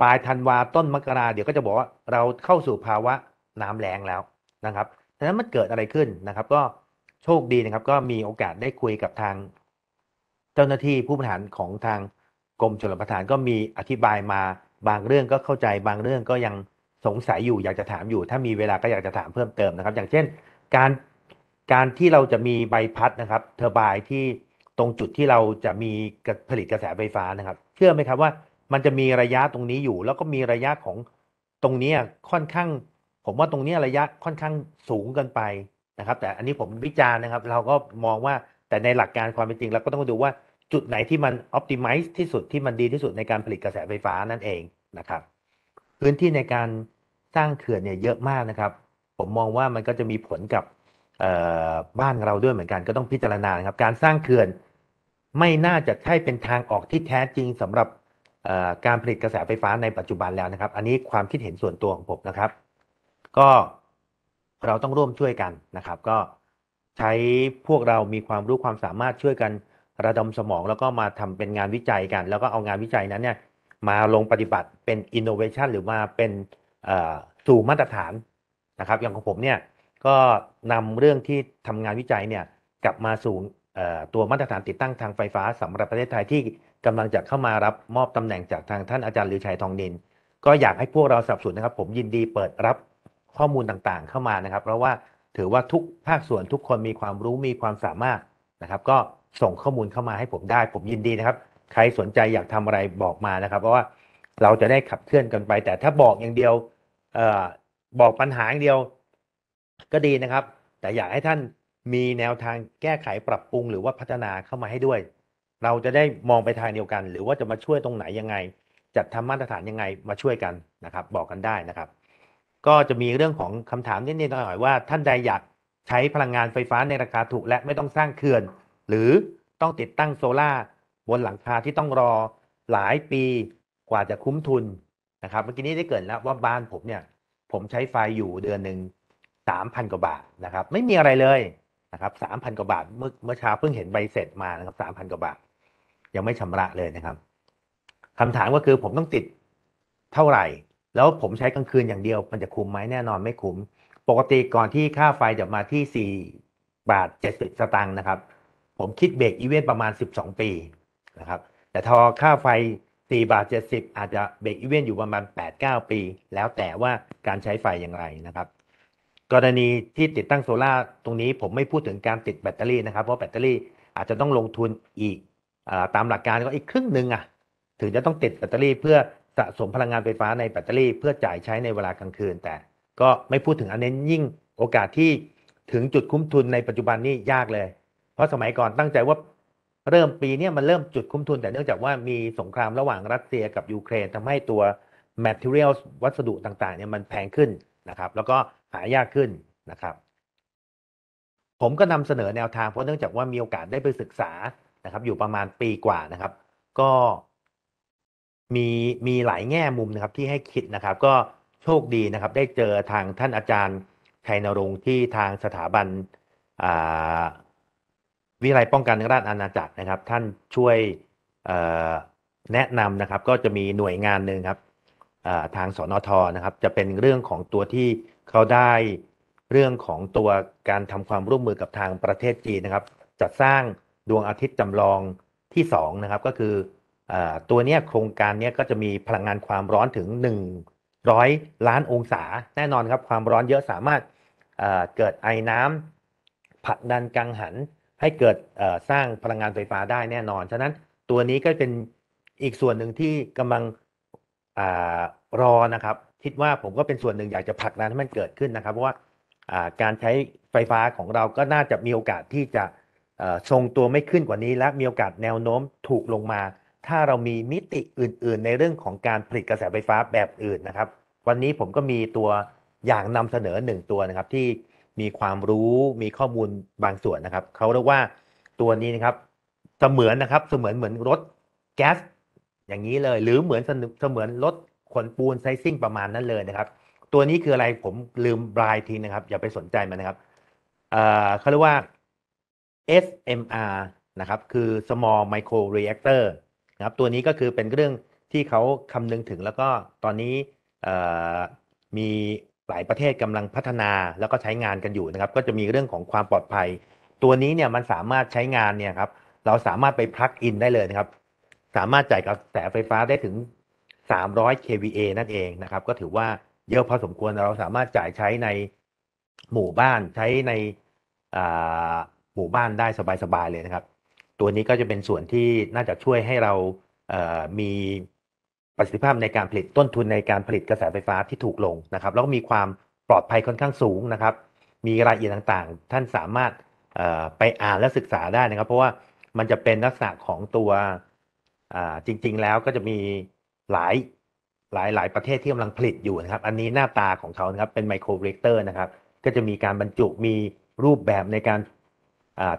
ปลายธันวาต้นมกราเดี๋ยวก็จะบอกว่าเราเข้าสู่ภาวะน้ำแรงแล้วนะครับดังนั้นมันเกิดอะไรขึ้นนะครับ ก็โชคดีนะครับ ก็มีโอกาสได้คุยกับทางเจ้าหน้าที่ผู้บริหารของทางกรมชลประทานก็มีอธิบายมาบางเรื่องก็เข้าใจบางเรื่องก็ยังสงสัยอยู่อยากจะถามอยู่ ถ้ามีเวลาก็อยากจะถามเพิ่มเติมนะครับ อย่างเช่น การการที่เราจะมีใบพัดนะครับเทอร์บายที่ตรงจุดที่เราจะมีผลิตกระแสไฟฟ้านะครับ เชื่อไหมครับว่า มันจะมีระยะตรงนี้อยู่แล้วก็มีระยะของตรงนี้ค่อนข้าง ผมว่าตรงนี้ระยะค่อนข้างสูงเกินไปนะครับ แต่อันนี้ผมวิจารณ์นะครับเราก็มองว่าแต่ในหลักการความเป็นจริง เราก็ต้องดูว่า จุดไหนที่มันออพติมิซ์ที่สุดที่มันดีที่สุดในการผลิตกระแสไฟฟ้านั่นเองนะครับ พื้นที่ในการสร้างเขื่อนเนี่ยเยอะมากนะครับ ผมมองว่ามันก็จะมีผลกับบ้านเราด้วยเหมือนกันก็ต้องพิจารณาครับ การสร้างเขื่อนไม่น่าจะใช่เป็นทางออกที่แท้จริง สำหรับการผลิตกระแสไฟฟ้าในปัจจุบันแล้วนะครับ อันนี้ความคิดเห็นส่วนตัวของผมนะครับ ก็เราต้องร่วมช่วยกันนะครับ ก็ใช้พวกเรา มีความรู้ ความสามารถช่วยกันระดมสมอง แล้วก็มาทำเป็นงานวิจัยกัน แล้วก็เอางานวิจัยนั้นเนี่ยมาลงปฏิบัติเป็นอินโนเวชันหรือมาเป็นสู่มาตรฐานนะครับ อย่างของผมเนี่ย ก็นำเรื่องที่ทำงานวิจัยเนี่ยกลับมาสู่ตัวมาตรฐานติดตั้งทางไฟฟ้า สำหรับประเทศไทยที่กำลังจะเข้ามารับมอบตำแหน่งจากทางท่านอาจารย์ลือชัยทองนิน ก็อยากให้พวกเราสับสนนะครับ ผมยินดีเปิดรับข้อมูลต่างๆเข้ามานะครับ เพราะว่าถือว่าทุกภาคส่วนทุกคนมีความรู้มีความสามารถนะครับ ก็ส่งข้อมูลเข้ามาให้ผมได้ผมยินดีนะครับใครสนใจอยากทำอะไรบอกมานะครับ เพราะว่าเราจะได้ขับเคลื่อนกันไป แต่ถ้าบอกอย่างเดียว เออบอกปัญหาอย่างเดียวก็ดีนะครับ แต่อยากให้ท่านมีแนวทางแก้ไขปรับปรุง หรือว่าพัฒนาเข้ามาให้ด้วย เราจะได้มองไปทางเดียวกัน หรือว่าจะมาช่วยตรงไหนยังไงจัดทำมาตรฐานยังไงมาช่วยกันนะครับ บอกกันได้นะครับก็จะมีเรื่องของคำถามนิดๆหน่อยๆว่าท่านใดอยากใช้พลังงานไฟฟ้าในราคาถูกและไม่ต้องสร้างเขื่อน หรือต้องติดตั้งโซลา่าบนหลังคาที่ต้องรอหลายปีกว่าจะคุ้มทุนนะครับ เมื่อกี้นี้ได้เกิดแล้วว่าบ้านผมเนี่ย ผมใช้ไฟอยู่เดือนหนึ่งสามพันกว่าบาทนะครับ ไม่มีอะไรเลยนะครับสามพันกว่าบาท เมื่อเมื่อเช้าเพิ่งเห็นใบเสร็จมานะครับสามพันกว่าบาท ยังไม่ชำระเลยนะครับ คำถามก็คือผมต้องติดเท่าไหร่แล้วผมใช้กลางคืนอย่างเดียวมันจะคุ้มไหมแน่นอน ไม่คุ้มปกติก่อนที่ค่าไฟจะมาที่4บาท70 สตางค์นะครับ ผมคิดเบรกอีเวนต์ประมาณ 12 ปีนะครับแต่ทอค่าไฟ4บาท70 อาจจะเบรกอีเวนต์อยู่ประมาณ 8-9 ปี แล้วแต่ว่าการใช้ไฟอย่างไรนะครับ กรณีที่ติดตั้งโซลา่าตรงนี้ผมไม่พูดถึงการติดแบตเตอรี่นะครับเพราะแบตเตอรี่อาจจะต้องลงทุนอีกอตามหลักการก็อีกครึ่งหนึ่งอะถึงจะต้องติดแบตเตอรี่เพื่อสะสมพลังงานไฟฟ้าในแบตเตอรี่เพื่อจ่ายใช้ในเวลากลางคืน แต่ก็ไม่พูดถึงอันเน้นยิ่งโอกาสที่ถึงจุดคุ้มทุนในปัจจุบันนี่ยากเลย เพราะสมัยก่อนตั้งใจว่าเริ่มปีนี้มันเริ่มจุดคุ้มทุน แต่เนื่องจากว่ามีสงครามระหว่างรัสเซียกับยูเครน ทำให้ตัว m a t e r i a l ลวัสดุต่าง ๆเนี่ยมันแพงขึ้นนะครับ แล้วก็หายากขึ้นนะครับ ผมก็นำเสนอแนวทางเพราะเนื่องจากว่ามีโอกาสได้ไปศึกษานะครับ อยู่ประมาณปีกว่านะครับ ก็มีมีหลายแง่มุมนะครับที่ให้คิดนะครับ ก็โชคดีนะครับ ได้เจอทางท่านอาจารย์ชัยนรงค์ที่ทางสถาบันวิไลป้องกันราชอาณาจักรนะครับ ท่านช่วยแนะนำนะครับ ก็จะมีหน่วยงานหนึ่งครับทางสนทนะครับ จะเป็นเรื่องของตัวที่เขาได้เรื่องของตัวการทำความร่วมมือกับทางประเทศจีนนะครับ จัดสร้างดวงอาทิตย์จำลองที่2นะครับก็คือตัวเนี้ยโครงการเนี้ยก็จะมีพลังงานความร้อนถึง 100 ล้านองศา แน่นอนครับความร้อนเยอะสามารถเกิดไอน้ำผลักดันกังหัน ให้เกิดสร้างพลังงานไฟฟ้าได้แน่นอนฉะนั้นตัวนี้ก็เป็นอีกส่วนหนึ่งที่กำลังรอนะครับคิดว่าผมก็เป็นส่วนหนึ่งอยากจะผลักดันให้มันเกิดขึ้นนะครับเพราะว่าการใช้ไฟฟ้าของเราก็น่าจะมีโอกาสที่จะทรงตัวไม่ขึ้นกว่านี้ และมีโอกาสแนวโน้มถูกลงมาถ้าเรามีมิติอื่นๆ ในเรื่องของการผลิตกระแสไฟฟ้าแบบอื่นนะครับ วันนี้ผมก็มีตัวอย่างนำเสนอหนึ่งตัวนะครับ ที่มีความรู้มีข้อมูลบางส่วนนะครับเขาเรียกว่าตัวนี้นะครับเสมือนนะครับเสมือนเหมือนรถแก๊สอย่างนี้เลย หรือเหมือนเสมือนรถขนปูนไซซิ่งประมาณนั้นเลยนะครับ ตัวนี้คืออะไรผมลืมบลายทีนะครับ อย่าไปสนใจมันนะครับเขาเรียกว่า SMR นะครับคือ small micro reactor ครับตัวนี้ก็คือเป็นเรื่องที่เขาคำนึงถึงแล้วก็ตอนนี้มีหลายประเทศกำลังพัฒนาแล้วก็ใช้งานกันอยู่นะครับ ก็จะมีเรื่องของความปลอดภัย ตัวนี้เนี่ยมันสามารถใช้งานเนี่ยครับเราสามารถไปพลักอินได้เลยนะครับ สามารถจ่ายกระแสไฟฟ้าได้ถึง 300 kVA นั่นเองนะครับ ก็ถือว่าเยอะพอสมควรเราสามารถจ่ายใช้ในหมู่บ้านใช้ในหมู่บ้านได้สบายๆ เลยนะครับตัวนี้ก็จะเป็นส่วนที่น่าจะช่วยให้เรามีประสิทธิภาพในการผลิตต้นทุนในการผลิตกระแสไฟฟ้าที่ถูกลงนะครับแล้วก็มีความปลอดภัยค่อนข้างสูงนะครับ มีรายละเอียดต่างๆ ท่านสามารถไปอ่านและศึกษาได้นะครับ เพราะว่ามันจะเป็นลักษณะของตัวจริงๆ แล้วก็จะมีหลายหลายหลายประเทศที่กำลังผลิตอยู่นะครับ อันนี้หน้าตาของเขานะครับเป็นไมโครเรกเตอร์นะครับก็จะมีการบรรจุมีรูปแบบในการ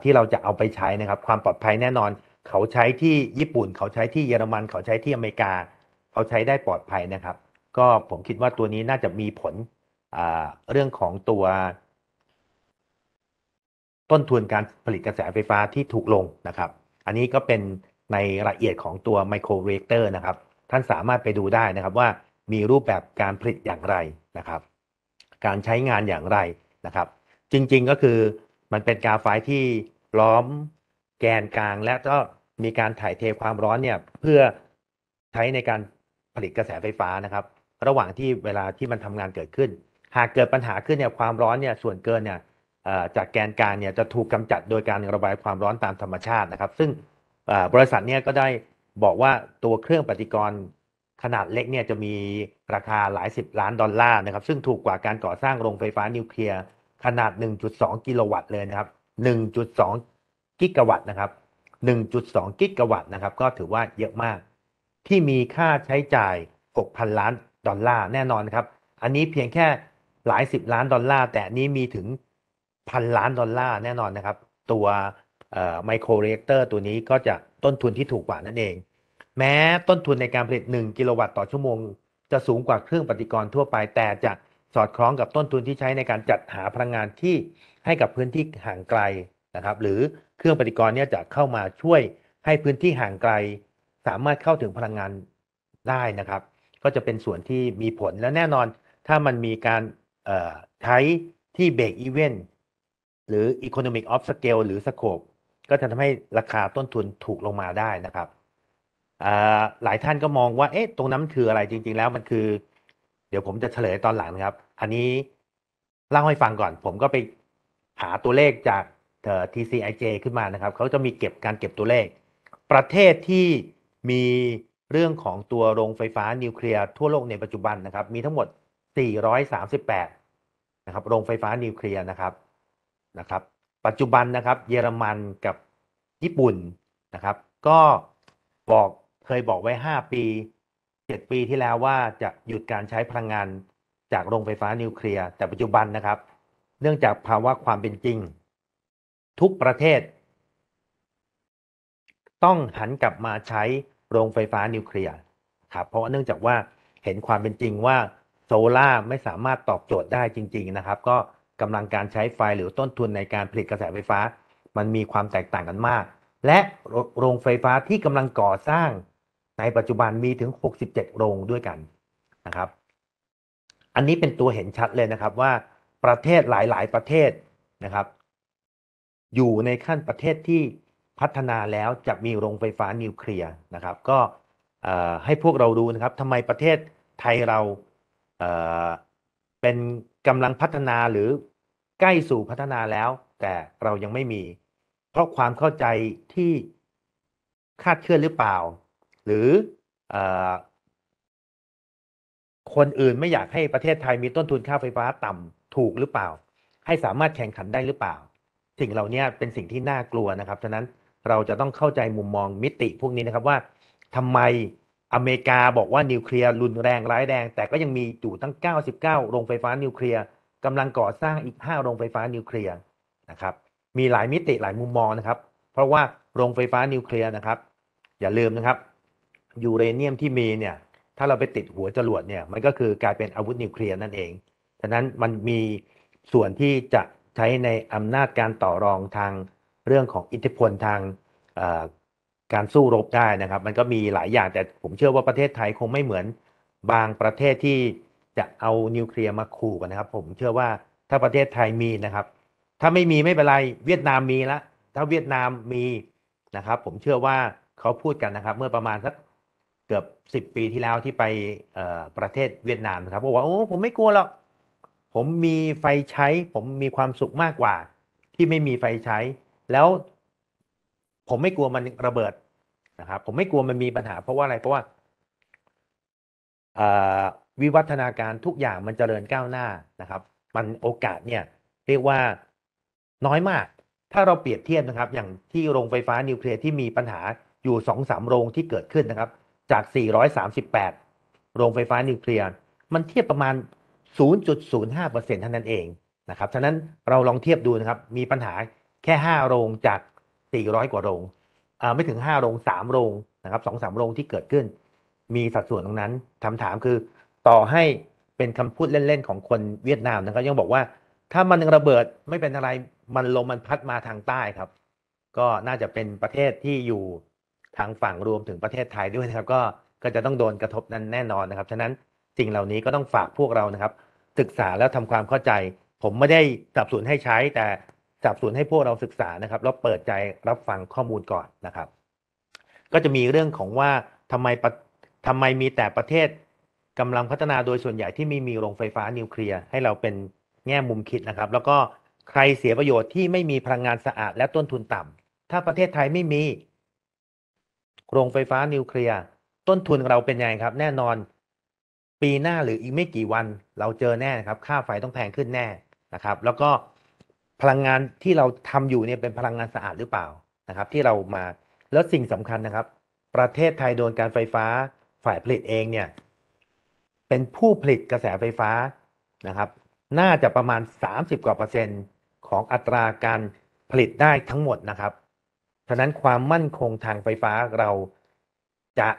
ที่เราจะเอาไปใช้นะครับ ความปลอดภัยแน่นอน เขาใช้ที่ญี่ปุ่น เขาใช้ที่เยอรมัน เขาใช้ที่อเมริกาเขาใช้ได้ปลอดภัยนะครับ ก็ผมคิดว่าตัวนี้น่าจะมีผลเรื่องของตัว ต้นทุนการผลิตกระแสไฟฟ้าที่ถูกลงนะครับอันนี้ก็เป็นในรายละเอียดของตัวไมโครเรกเตอร์นะครับ ท่านสามารถไปดูได้นะครับว่ามีรูปแบบการผลิตอย่างไรนะครับ การใช้งานอย่างไรนะครับ จริงๆ ก็คือมันเป็นกาไฟที่ล้อมแกนกลาง และก็มีการถ่ายเทความร้อนเนี่ยเพื่อใช้ในการผลิตกระแสไฟฟ้านะครับระหว่างที่เวลาที่มันทำงานเกิดขึ้น หากเกิดปัญหาขึ้นเนี่ยความร้อนเนี่ยส่วนเกินเนี่ยจากแกนกลางเนี่ยจะถูกกำจัดโดยการระบายความร้อนตามธรรมชาตินะครับ ซึ่งบริษัทเนี่ยก็ได้บอกว่าตัวเครื่องปฏิกรณ์ขนาดเล็กเนี่ยจะมีราคาหลายสิบล้านดอลลาร์นะครับซึ่งถูกกว่าการก่อสร้างโรงไฟฟ้านิวเคลียร์ขนาด 1.2 กิโลวัตต์เลยนะครับ 1.2 กิกะวัตต์นะครับ 1.2 กิกะวัตต์นะครับ ก็ถือว่าเยอะมาก ที่มีค่าใช้จ่าย 6,000 ล้านดอลลาร์แน่นอนครับ อันนี้เพียงแค่หลายสิบล้านดอลลาร์ แต่นี้มีถึงพันล้านดอลลาร์แน่นอนนะครับ ตัวไมโครเรเตอร์ตัวนี้ก็จะต้นทุนที่ถูกกว่านั่นเอง แม้ต้นทุนในการผลิต 1 กิโลวัตต์ต่อชั่วโมง จะสูงกว่าเครื่องปฏิกรณ์ทั่วไป แต่จะสอดคล้องกับต้นทุนที่ใช้ในการจัดหาพลังงานที่ให้กับพื้นที่ห่างไกลนะครับ หรือเครื่องปฏิกรณ์เนี่ยจะเข้ามาช่วยให้พื้นที่ห่างไกลสามารถเข้าถึงพลังงานได้นะครับ ก็จะเป็นส่วนที่มีผลและแน่นอนถ้ามันมีการใช้ที่เบรกอีเวนต์หรือ Economic of Scale หรือสโคปก็จะทำให้ราคาต้นทุนถูกลงมาได้นะครับหลายท่านก็มองว่าเอ๊ะตรงนั้นคืออะไรจริง ๆแล้วมันคือเดี๋ยวผมจะเฉลยตอนหลังนะครับ อันนี้เล่าให้ฟังก่อน ผมก็ไปหาตัวเลขจาก TCIJ ขึ้นมานะครับ เขาจะมีเก็บการเก็บตัวเลข ประเทศที่มีเรื่องของตัวโรงไฟฟ้านิวเคลียร์ทั่วโลกในปัจจุบันนะครับ มีทั้งหมด 438 นะครับ โรงไฟฟ้านิวเคลียร์นะครับ นะครับ ปัจจุบันนะครับ เยอรมันกับญี่ปุ่นนะครับ ก็บอกเคยบอกไว้ 5 ปี7ปีที่แล้วว่าจะหยุดการใช้พลังงานจากโรงไฟฟ้านิวเคลียร์แต่ปัจจุบันนะครับ เนื่องจากภาวะความเป็นจริง ทุกประเทศ ต้องหันกลับมาใช้โรงไฟฟ้านิวเคลียร์ครับเพราะเนื่องจากว่าเห็นความเป็นจริงว่าโซล่าไม่สามารถตอบโจทย์ได้จริงๆนะครับ ก็กำลังการใช้ไฟหรือต้นทุนในการผลิตกระแสไฟฟ้า มันมีความแตกต่างกันมาก และโรงไฟฟ้าที่กำลังก่อสร้างในปัจจุบันมีถึง 67 โรงด้วยกันนะครับ อันนี้เป็นตัวเห็นชัดเลยนะครับว่า ประเทศหลาย ๆ ประเทศนะครับ อยู่ในขั้นประเทศที่พัฒนาแล้วจะมีโรงไฟฟ้านิวเคลียร์นะครับ ก็ให้พวกเราดูนะครับทำไมประเทศไทยเราเเป็นกำลังพัฒนาหรือใกล้สู่พัฒนาแล้ว แต่เรายังไม่มี เพราะความเข้าใจที่คาดเคลื่อนหรือเปล่าหรืออคนอื่นไม่อยากให้ประเทศไทยมีต้นทุนค่าไฟฟ้าต่ำถูกหรือเปล่า ให้สามารถแข่งขันได้หรือเปล่า สิ่งเหล่านี้เป็นสิ่งที่น่ากลัวนะครับฉะนั้นเราจะต้องเข้าใจมุมมองมิติพวกนี้นะครับว่า ทำไมอเมริกาบอกว่านิวเคลียร์รุนแรงร้ายแรงแต่ก็ยังมีอยู่ตั้ง 99 โรงไฟฟ้านิวเคลียร์กำลังก่อสร้างอีก 5 โรงไฟฟ้านิวเคลียร์นะครับ มีหลายมิติหลายมุมมองนะครับ เพราะว่าโรงไฟฟ้านิวเคลียร์นะครับ อย่าลืมนะครับยูเรเนียมที่มีเนี่ย ถ้าเราไปติดหัวจรวดเนี่ย มันก็คือกลายเป็นอาวุธนิวเคลียร์นั่นเอง ฉะนั้น มันมีส่วนที่จะใช้ในอำนาจการต่อรองทางเรื่องของอิทธิพลทางการสู้รบได้นะครับ มันก็มีหลายอย่าง แต่ผมเชื่อว่าประเทศไทยคงไม่เหมือนบางประเทศที่จะเอานิวเคลียร์มาขู่กันนะครับ ผมเชื่อว่าถ้าประเทศไทยมีนะครับ ถ้าไม่มีไม่เป็นไร เวียดนามมีละถ้าเวียดนามมีนะครับ ผมเชื่อว่าเขาพูดกันนะครับ เมื่อประมาณสักเกือบสิบปีที่แล้วที่ไปประเทศเวียดนามนะครับบอกว่าโอ้ผมไม่กลัวหรอกผมมีไฟใช้ ผมมีความสุขมากกว่า ที่ไม่มีไฟใช้ แล้ว ผมไม่กลัวมันระเบิดนะครับ ผมไม่กลัวมันมีปัญหาเพราะว่าอะไรเพราะว่า วิวัฒนาการทุกอย่างมันเจริญก้าวหน้านะครับ มันโอกาสเนี่ย เรียกว่าน้อยมาก ถ้าเราเปรียบเทียบนะครับ อย่างที่โรงไฟฟ้านิวเคลียร์ที่มีปัญหาอยู่สองสามโรงที่เกิดขึ้นนะครับจาก 438 โรงไฟฟ้านิวเคลียร์ มันเทียบประมาณ 0.05%เท่านั้นเองนะครับ ฉะนั้นเราลองเทียบดูนะครับ มีปัญหาแค่ 5 โรงจาก 400 กว่าโรง ไม่ถึง 5 โรง 3 โรงนะครับ 2-3 โรงที่เกิดขึ้น มีสัดส่วนตรงนั้นคำถามคือ ต่อให้เป็นคำพูดเล่น ๆ ของคนเวียดนามนะครับ ยังบอกว่า ถ้ามันระเบิดไม่เป็นอะไร มันลมมันพัดมาทางใต้ครับ ก็น่าจะเป็นประเทศที่อยู่ทางฝั่งรวมถึงประเทศไทยด้วยนะครับก็ก็จะต้องโดนกระทบนั้นแน่นอนนะครับฉะนั้น สิ่งเหล่านี้ก็ต้องฝากพวกเรานะครับ ศึกษาแล้วทำความเข้าใจ ผมไม่ได้สับสนให้ใช้ แต่สับสนให้พวกเราศึกษานะครับ แล้วเปิดใจรับฟังข้อมูลก่อนนะครับ ก็จะมีเรื่องของว่าทำไมทำไมมีแต่ประเทศกำลังพัฒนาโดยส่วนใหญ่ที่มีมีโรงไฟฟ้านิวเคลียร์ให้เราเป็นแง่มุมคิดนะครับ แล้วก็ใครเสียประโยชน์ที่ไม่มีพลังงานสะอาด และต้นทุนต่ำ ถ้าประเทศไทยไม่มีโรงไฟฟ้านิวเคลียร์ต้นทุนเราเป็นยังไงครับ แน่นอน ปีหน้าหรืออีกไม่กี่วันเราเจอแน่ครับ ค่าไฟต้องแพงขึ้นแน่นะครับ แล้วก็พลังงานที่เราทำอยู่เนี่ยเป็นพลังงานสะอาดหรือเปล่านะครับ ที่เรามาแล้วสิ่งสำคัญนะครับ ประเทศไทยโดนการไฟฟ้าฝ่ายผลิตเองเนี่ย เป็นผู้ผลิตกระแสไฟฟ้านะครับ น่าจะประมาณ 30กว่าเปอร์เซ็นต์ของอัตราการผลิตได้ทั้งหมดนะครับฉะนั้นความมั่นคงทางไฟฟ้าเราจะ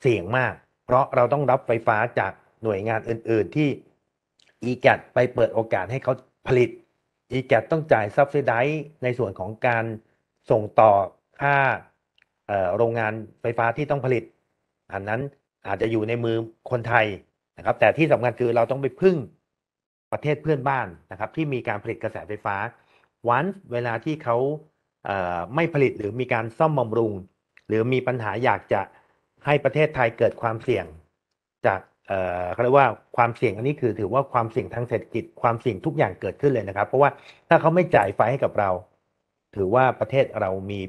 เสี่ยงมาก เพราะเราต้องรับไฟฟ้าจากหน่วยงานอื่นๆที่อีักไปเปิดโอกาสให้เขาผลิตอีักต้องจ่ายซับซิไดในส่วนของการส่งต่อค่าโรงงานไฟฟ้าที่ต้องผลิต อันนั้นอาจจะอยู่ในมือคนไทยนะครับ แต่ที่สำคัญคือเราต้องไปพึ่งประเทศเพื่อนบ้านนะครับ ที่มีการผลิตกระแสไฟฟ้าวันเวลาที่เขาไม่ผลิตหรือมีการซ่อมบำรุง หรือมีปัญหาอยากจะให้ประเทศไทยเกิดความเสี่ยงจากเขาเรียกว่าความเสี่ยงอันนี้คือถือว่าความเสี่ยงทางเศรษฐกิจ ความเสี่ยงทุกอย่างเกิดขึ้นเลยนะครับ เพราะว่าถ้าเขาไม่จ่ายไฟให้กับเรา ถือว่าประเทศเรามี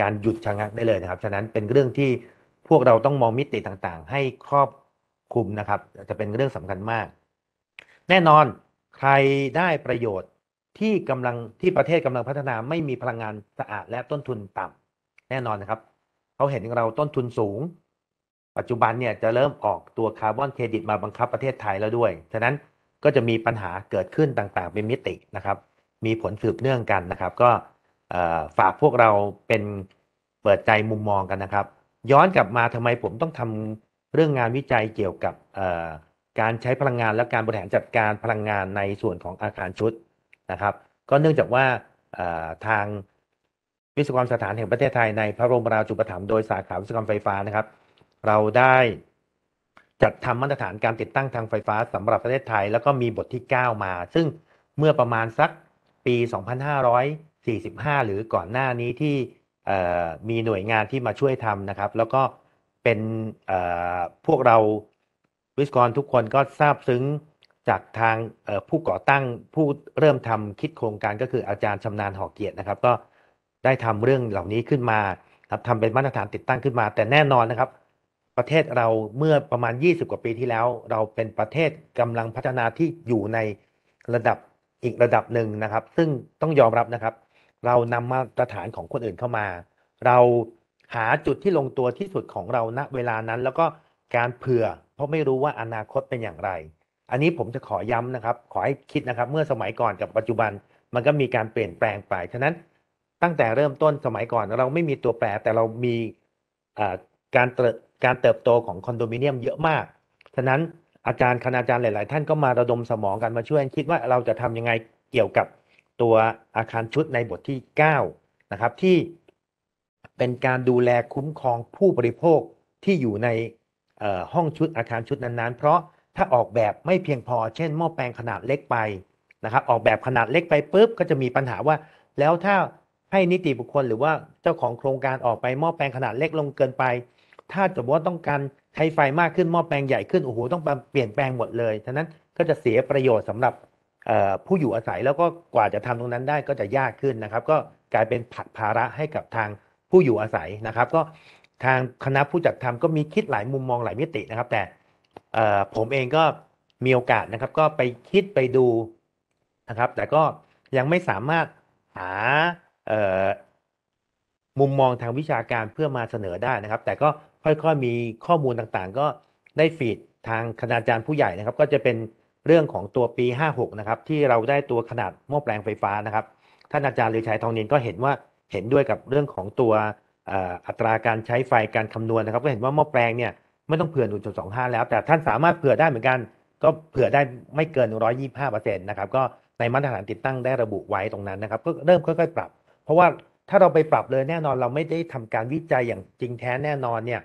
การหยุดชะงักได้เลยนะครับ ฉะนั้นเป็นเรื่องที่พวกเราต้องมองมิติต่างๆ ให้ครอบคลุมนะครับ จะเป็นเรื่องสำคัญมาก แน่นอนใครได้ประโยชน์ที่กำลังที่ประเทศกำลังพัฒนาไม่มีพลังงานสะอาดและต้นทุนต่ำ แน่นอนนะครับเขาเห็นเราต้นทุนสูง ปัจจุบันเนี่ยจะเริ่มออกตัวคาร์บอนเครดิตมาบังคับประเทศไทยแล้วด้วย ฉะนั้นก็จะมีปัญหาเกิดขึ้นต่างๆเป็นมิตินะครับมีผลสืบเนื่องกันนะครับ ก็ฝากพวกเราเป็นเปิดใจมุมมองกันนะครับ ย้อนกลับมาทำไมผมต้องทำเรื่องงานวิจัยเกี่ยวกับการใช้พลังงานและการบริหารจัดการพลังงานในส่วนของอาคารชุดนะครับก็เนื่องจากว่าทางวิศวกรรมสถานแห่งประเทศไทยในพระบรมราชูปถัมภ์โดยสาขาวิศวกรรมไฟฟ้านะครับเราได้จัดทำมาตรฐานการติดตั้งทางไฟฟ้าสำหรับประเทศไทย แล้วก็มีบทที่ 9 มา ซึ่งเมื่อประมาณสักปี 2545 หรือก่อนหน้านี้ที่มีหน่วยงานที่มาช่วยทำนะครับ แล้วก็เป็นพวกเราวิศวกรทุกคนก็ทราบซึ้งจากทางผู้ก่อตั้งผู้เริ่มทำคิดโครงการก็คืออาจารย์ชำนาญหอเกียรตินะครับ ก็ได้ทำเรื่องเหล่านี้ขึ้นมาครับทำเป็นมาตรฐานติดตั้งขึ้นมา แต่แน่นอนนะครับ ประเทศเราเมื่อประมาณ20กว่าปีที่แล้ว เราเป็นประเทศกำลังพัฒนาที่อยู่ในระดับอีกระดับหนึ่งนะครับ ซึ่งต้องยอมรับนะครับ เรานำมาตรฐานของคนอื่นเข้ามา เราหาจุดที่ลงตัวที่สุดของเราณเวลานั้น แล้วก็การเผื่อเพราะไม่รู้ว่าอนาคตเป็นอย่างไรอันนี้ผมจะขอย้ำนะครับ ขอให้คิดนะครับ เมื่อสมัยก่อนกับปัจจุบัน มันก็มีการเปลี่ยนแปลงไป ฉะนั้นตั้งแต่เริ่มต้นสมัยก่อนเราไม่มีตัวแปรแต่เรามีการการเติบโตของคอนโดมิเนียมเยอะมาก ฉะนั้นอาจารย์คณาจารย์หลาย ๆ ท่านก็มาระดมสมองกันมาช่วยคิดว่าเราจะทำยังไงเกี่ยวกับตัวอาคารชุดในบทที่ 9 นะครับที่เป็นการดูแลคุ้มครองผู้บริโภคที่อยู่ในห้องชุดอาคารชุดนั้น ๆ เพราะถ้าออกแบบไม่เพียงพอ เช่นหม้อแปลงขนาดเล็กไปนะครับ ออกแบบขนาดเล็กไปปุ๊บ ก็จะมีปัญหาว่า แล้วถ้าให้นิติบุคคลหรือว่าเจ้าของโครงการออกไปหม้อแปลงขนาดเล็กลงเกินไป ถ้าจะว่าต้องการใช้ไฟมากขึ้นหม้อแปลงใหญ่ขึ้นโอ้โหต้องเปลี่ยนแปลงหมดเลยฉะนั้นก็จะเสียประโยชน์สำหรับผู้อยู่อาศัย แล้วก็กว่าจะทำตรงนั้นได้ก็จะยากขึ้นนะครับ ก็กลายเป็นผักภาระให้กับทางผู้อยู่อาศัยนะครับ ก็ทางคณะผู้จัดทำก็มีคิดหลายมุมมองหลายมิตินะครับ แต่ผมเองก็มีโอกาสนะครับก็ไปคิดไปดูนะครับแต่ก็ยังไม่สามารถหามุมมองทางวิชาการเพื่อมาเสนอได้นะครับ แต่ก็ค่อยๆมีข้อมูลต่างๆ ก็ได้ฟีดทางคณาจารย์ผู้ใหญ่นะครับ ก็จะเป็นเรื่องของตัวปี 56นะครับที่เราได้ตัวขนาดหม้อแปลงไฟฟ้านะครับท่านอาจารย์ลือชัยทองนินก็เห็นว่าเห็นด้วยกับเรื่องของตัวอัตราการใช้ไฟการคำนวณนะครับ ก็เห็นว่าหม้อแปลงเนี่ยไม่ต้องเผื่อจนงสอห้าแล้ว แต่ท่านสามารถเผื่อได้เหมือนกัน ก็เผื่อได้ไม่เกินรร้้ออยี่หาป์เซ็นะครับก็ในมาตรฐานติดตั้งได้ระบุไว้ตรงนั้นนะครับก็เริ่มค่อย ๆ ปรับเพราะว่าถ้าเราไปปรับเลยแน่นอน เราไม่ได้ทำการวิจัยอย่างจริงแท้แน่นอนเนี่ย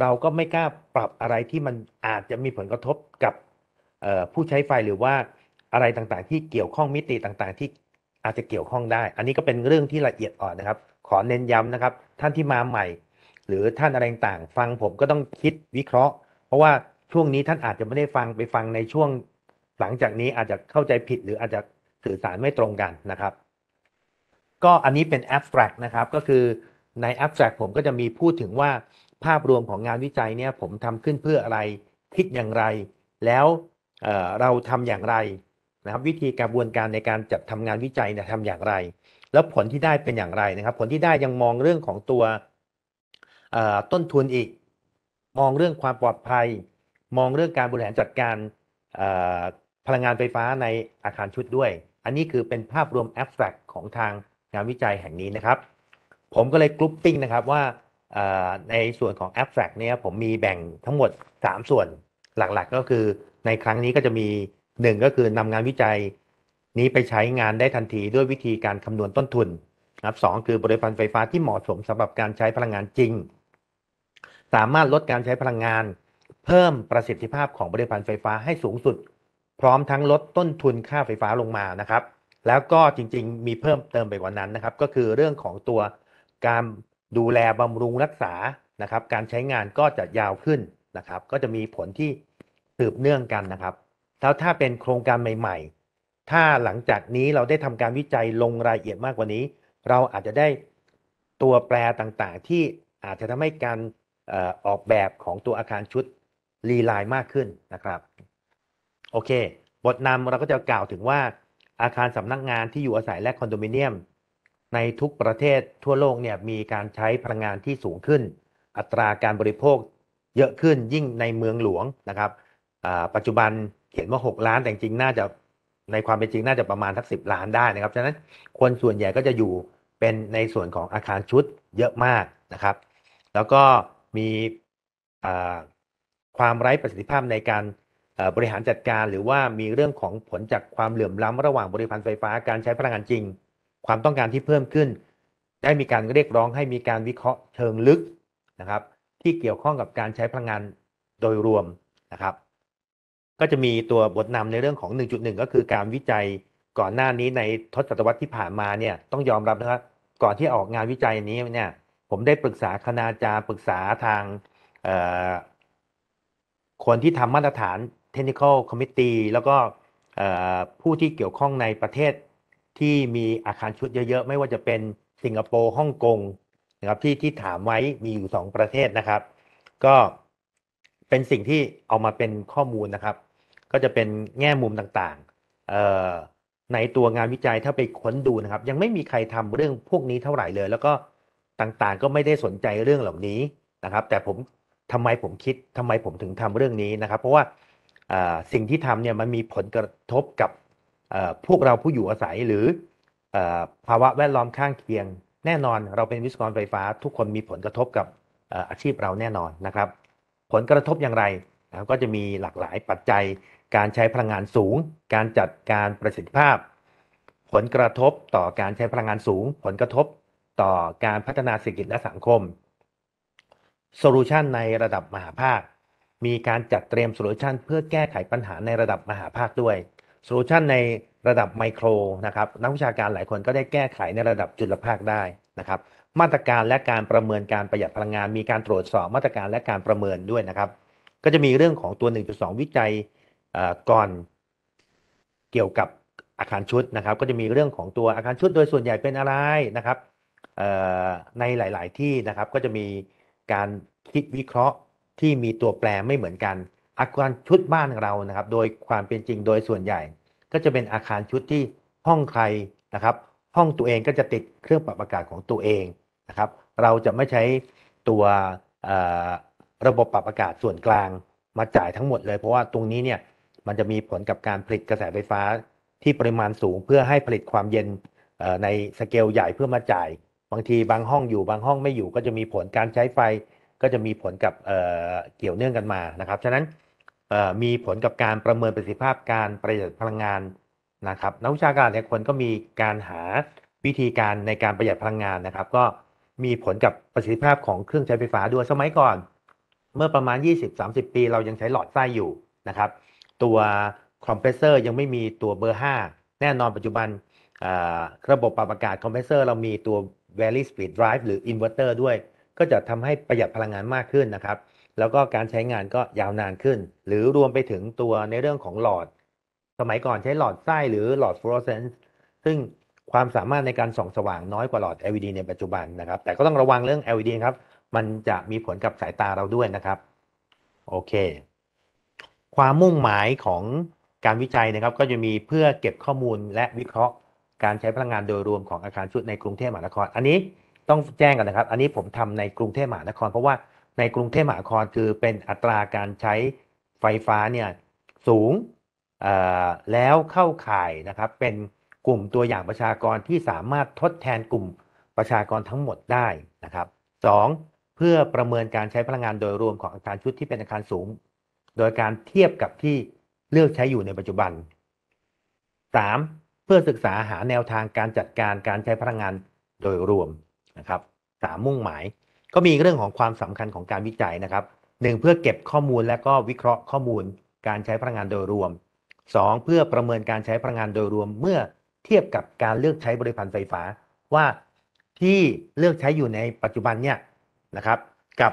เราก็ไม่กล้าปรับอะไรที่มันอาจจะมีผลกระทบกับผู้ใช้ไฟหรือว่าอะไรต่างๆ ที่เกี่ยวข้องมิติต่างๆ ที่อาจจะเกี่ยวข้องได้ อันนี้ก็เป็นเรื่องที่ละเอียดอ่อนนะครับขอเน้นย้ำนะครับท่านที่มาใหม่หรือท่านอะไรต่างฟังผมก็ต้องคิดวิเคราะห์ เพราะว่าช่วงนี้ท่านอาจจะไม่ได้ฟังไปฟังในช่วงหลังจากนี้อาจจะเข้าใจผิด หรืออาจจะสื่อสารไม่ตรงกันนะครับ ก็อันนี้เป็น abstract นะครับก็คือใน abstract ผมก็จะมีพูดถึงว่าภาพรวมของงานวิจัยเนี่ยผมทำขึ้นเพื่ออะไรคิดอย่างไร แล้วเเราทำอย่างไรนะครับวิธีกระบวนการในการจัดทำงานวิจัยเนี่ยทำอย่างไร แล้วผลที่ได้เป็นอย่างไรนะครับ ผลที่ได้ยังมองเรื่องของตัวต้นทุนอีกมองเรื่องความปลอดภัย มองเรื่องการบริหารจัดการพลังงานไฟฟ้าในอาคารชุดด้วย อันนี้คือเป็นภาพรวมแอ s แ r a c t ของทางงานวิจัยแห่งนี้นะครับ ผมก็เลยกรุ๊ปปิ้งนะครับว่าในส่วนของแอ s แ r a c t เนี่ยผมมีแบ่งทั้งหมด 3 ส่วนหลักๆก็คือในครั้งนี้ก็จะมี 1 ก็คือนำงานวิจัยนี้ไปใช้งานได้ทันทีด้วยวิธีการคำนวณต้นทุนครับสคือบริการไฟฟ้าที่เหมาะสมสำหรับการใช้พลังงานจริงสามารถลดการใช้พลังงานเพิ่มประสิทธิภาพของผลิตภัณฑ์ไฟฟ้าให้สูงสุด พร้อมทั้งลดต้นทุนค่าไฟฟ้าลงมานะครับ แล้วก็จริงๆมีเพิ่มเติมไปกว่านั้นนะครับ ก็คือเรื่องของตัวการดูแลบำรุงรักษานะครับ การใช้งานก็จะยาวขึ้นนะครับ ก็จะมีผลที่สืบเนื่องกันนะครับ แล้วถ้าเป็นโครงการใหม่ๆ ถ้าหลังจากนี้เราได้ทำการวิจัยลงรายละเอียดมากกว่านี้ เราอาจจะได้ตัวแปรต่างๆที่อาจจะทำให้การออกแบบของตัวอาคารชุดรีไลน์มากขึ้นนะครับ โอเค บทนำเราก็จะกล่าวถึงว่าอาคารสำนักงานที่อยู่อาศัยและคอนโดมิเนียม ในทุกประเทศทั่วโลกเนี่ยมีการใช้พลังงานที่สูงขึ้น อัตราการบริโภคเยอะขึ้นยิ่งในเมืองหลวงนะครับปัจจุบันเขียนว่า 6 ล้านแต่จริงน่าจะในความเป็นจริงน่าจะประมาณทักสิล้านได้นะครับฉะนั้นคนส่วนใหญ่ก็จะอยู่เป็นในส่วนของอาคารชุดเยอะมากนะครับ แล้วก็มีความไร้ประสิทธิภาพในการบริหารจัดการ หรือว่ามีเรื่องของผลจากความเหลื่อมล้ำระหว่างบริพันธ์ไฟฟ้า การใช้พลังงานจริง ความต้องการที่เพิ่มขึ้น ได้มีการเรียกร้อง ให้มีการวิเคราะห์เชิงลึกนะครับ ที่เกี่ยวข้องกับการใช้พลังงานโดยรวมนะครับ ก็จะมีตัวบทนำในเรื่องของ 1.1 ก็คือการวิจัยก่อนหน้านี้ในทศวรรษที่ผ่านมาเนี่ยต้องยอมรับนะครับก่อนที่ออกงานวิจัยนี้เนี่ยผมได้ปรึกษาคณาจารย์ ปรึกษาทางคนที่ทำมาตรฐาน Technical Committee แล้วก็ผู้ที่เกี่ยวข้องในประเทศที่มีอาคารชุดเยอะ ๆ ไม่ว่าจะเป็นสิงคโปร์ฮ่องกงนะครับที่ที่ถามไว้มีอยู่ 2 ประเทศนะครับ ก็เป็นสิ่งที่เอามาเป็นข้อมูลนะครับ ก็จะเป็นแง่มุมต่างๆในตัวงานวิจัยถ้าไปค้นดูนะครับ ยังไม่มีใครทำเรื่องพวกนี้เท่าไหร่เลยแล้วก็ต่างๆ ก็ไม่ได้สนใจเรื่องเหล่านี้นะครับแต่ผมทำไมผมคิดทำไมผมถึงทำเรื่องนี้นะครับ เพราะว่าสิ่งที่ทำเนี่ยมันมีผลกระทบกับพวกเราผู้อยู่อาศัยหรือภาวะแวดล้อมข้างเคียง แน่นอนเราเป็นวิศวกรไฟฟ้าทุกคนมีผลกระทบกับอาชีพเราแน่นอนนะครับ ผลกระทบอย่างไรก็จะมีหลากหลายปัจจัยการใช้พลังงานสูง การจัดการประสิทธิภาพ ผลกระทบต่อการใช้พลังงานสูง ผลกระทบ่อการพัฒนาเศรษฐกิจและสังคมโซลูชันในระดับมหาภาคมีการจัดเตรียมโซลูชันเพื่อแก้ไขปัญหาในระดับมหาภาคด้วยโซลูชันในระดับไมโครนะครับ นักวิชาการหลายคนก็ได้แก้ไขในระดับจุลภาคได้นะครับ มาตรการและการประเมินการประหยัดพลังงาน มีการตรวจสอบมาตรการและการประเมินด้วยนะครับ ก็จะมีเรื่องของตัว 1.2 วิจัยก่อน เกี่ยวกับอาคารชุดนะครับ ก็จะมีเรื่องของตัวอาคารชุดโดยส่วนใหญ่เป็นอะไรนะครับในหลาย ๆ ที่นะครับก็จะมีการคิดวิเคราะห์ที่มีตัวแปรไม่เหมือนกัน อาคารชุดบ้านเรานะครับโดยความเป็นจริงโดยส่วนใหญ่ ก็จะเป็นอาคารชุดที่ห้องใครนะครับห้องตัวเองก็จะติดเครื่องปรับอากาศของตัวเองนะครับเราจะไม่ใช้ตัวระบบปรับอากาศส่วนกลางมาจ่ายทั้งหมด เลย เพราะว่าตรงนี้เนี่ยมันจะมีผลกับการผลิตกระแสไฟฟ้าที่ปริมาณสูง เพื่อให้ผลิตความเย็นในสเกลใหญ่เพื่อมาจ่ายบางทีบางห้องอยู่บางห้องไม่อยู่ก็จะมีผลการใช้ไฟก็จะมีผลกับเเกี่ยวเนื่องกันมานะครับฉะนั้นมีผลกับการประเมินประสิทธิภาพการประหยัดพลังงานนะครับนักวิชาการหลายคนก็มีการหาวิธีการในการประหยัดพลังงานนะครับ ก็มีผลกับประสิทธิภาพของเครื่องใช้ไฟฟ้าด้วยสมัยก่อน เมื่อประมาณ 20-30 ปี เรายังใช้หลอดไส้อยู่นะครับตัวคอมเพรสเซอร์ยังไม่มีตัวเบอร์5แน่นอนปัจจุบันระบบปรับอากาศคอมเพรสเซอร์เรามีตัว v a e y Speed Drive หรือ Inverter ด้วย ก็จะทำให้ประหยัดพลังงานมากขึ้นนะครับ แล้วก็การใช้งานก็ยาวนานขึ้น หรือรวมไปถึงตัวในเรื่องของหลอด สมัยก่อนใช้หลอดไส้หรือหลอดฟลูออเรสเซนซ์ซึ่งความสามารถในการส่องสว่างน้อยกว่าหลอด LED ในปัจจุบันนะครับ แต่ก็ต้องระวังเรื่อง LED ครับมันจะมีผลกับสายตาเราด้วยนะครับโอเค ความมุ่งหมายของการวิจัยนะครับ ก็จะมีเพื่อเก็บข้อมูลและวิเคราะห์การใช้พลังงานโดยรวมของอาคารชุดในกรุงเทพมหานคร อันนี้ต้องแจ้งกันนะครับ อันนี้ผมทำในกรุงเทพมหานครเพราะว่าในกรุงเทพมหานครคือเป็นอัตราการใช้ไฟฟ้าเนี่ยสูงแล้วเข้าข่ายนะครับเป็นกลุ่มตัวอย่างประชากรที่สามารถทดแทนกลุ่มประชากรทั้งหมดได้นะครับ 2. เพื่อประเมินการใช้พลังงานโดยรวมของอาคารชุดที่เป็นอาคารสูง โดยการเทียบกับที่เลือกใช้อยู่ในปัจจุบัน 3. พื่อศึกษาหาแนวทางการจัดการการใช้พลังงานโดยรวมนะครับสามมุ่งหมาย ก็มีเรื่องของความสำคัญของการวิจัยนะครับหนึ่งเพื่อเก็บข้อมูลและก็วิเคราะห์ข้อมูลการใช้พลังงานโดยรวม 2. เพื่อประเมินการใช้พลังงานโดยรวม เมื่อเทียบกับการเลือกใช้บริการไฟฟ้า ว่าที่เลือกใช้อยู่ในปัจจุบันเนี่ยนะครับ กับ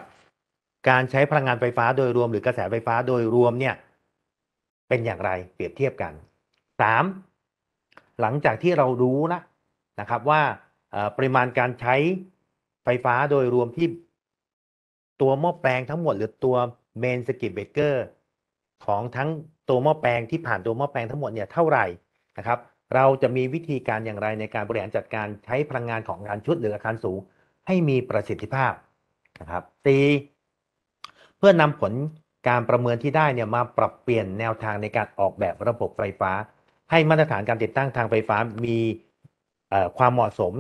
การใช้พลังงานไฟฟ้าโดยรวม หรือกระแสไฟฟ้าโดยรวม เนี่ย เป็นอย่างไรเปรียบเทียบกัน 3. หลังจากที่เรารู้นะนะครับว่าปริมาณการใช้ไฟฟ้าโดยรวมที่ตัวหม้อแปลงทั้งหมด หรือตัวเมนสกิปเบเกอร์ของทั้งตัวหม้อแปลงที่ผ่านตัวหม้อแปลงทั้งหมดเนี่ยเท่าไหร่นะครับ เราจะมีวิธีการอย่างไรในการบริหารจัดการใช้พลังงานของงานชุดหรืออาคารสูง ให้มีประสิทธิภาพนะครับตีเพื่อนำผลการประเมินที่ได้เนี่ยมาปรับเปลี่ยนแนวทางในการออกแบบระบบไฟฟ้าให้มาตรฐานการติดตั้งทางไฟฟ้ามีความเหมาะสม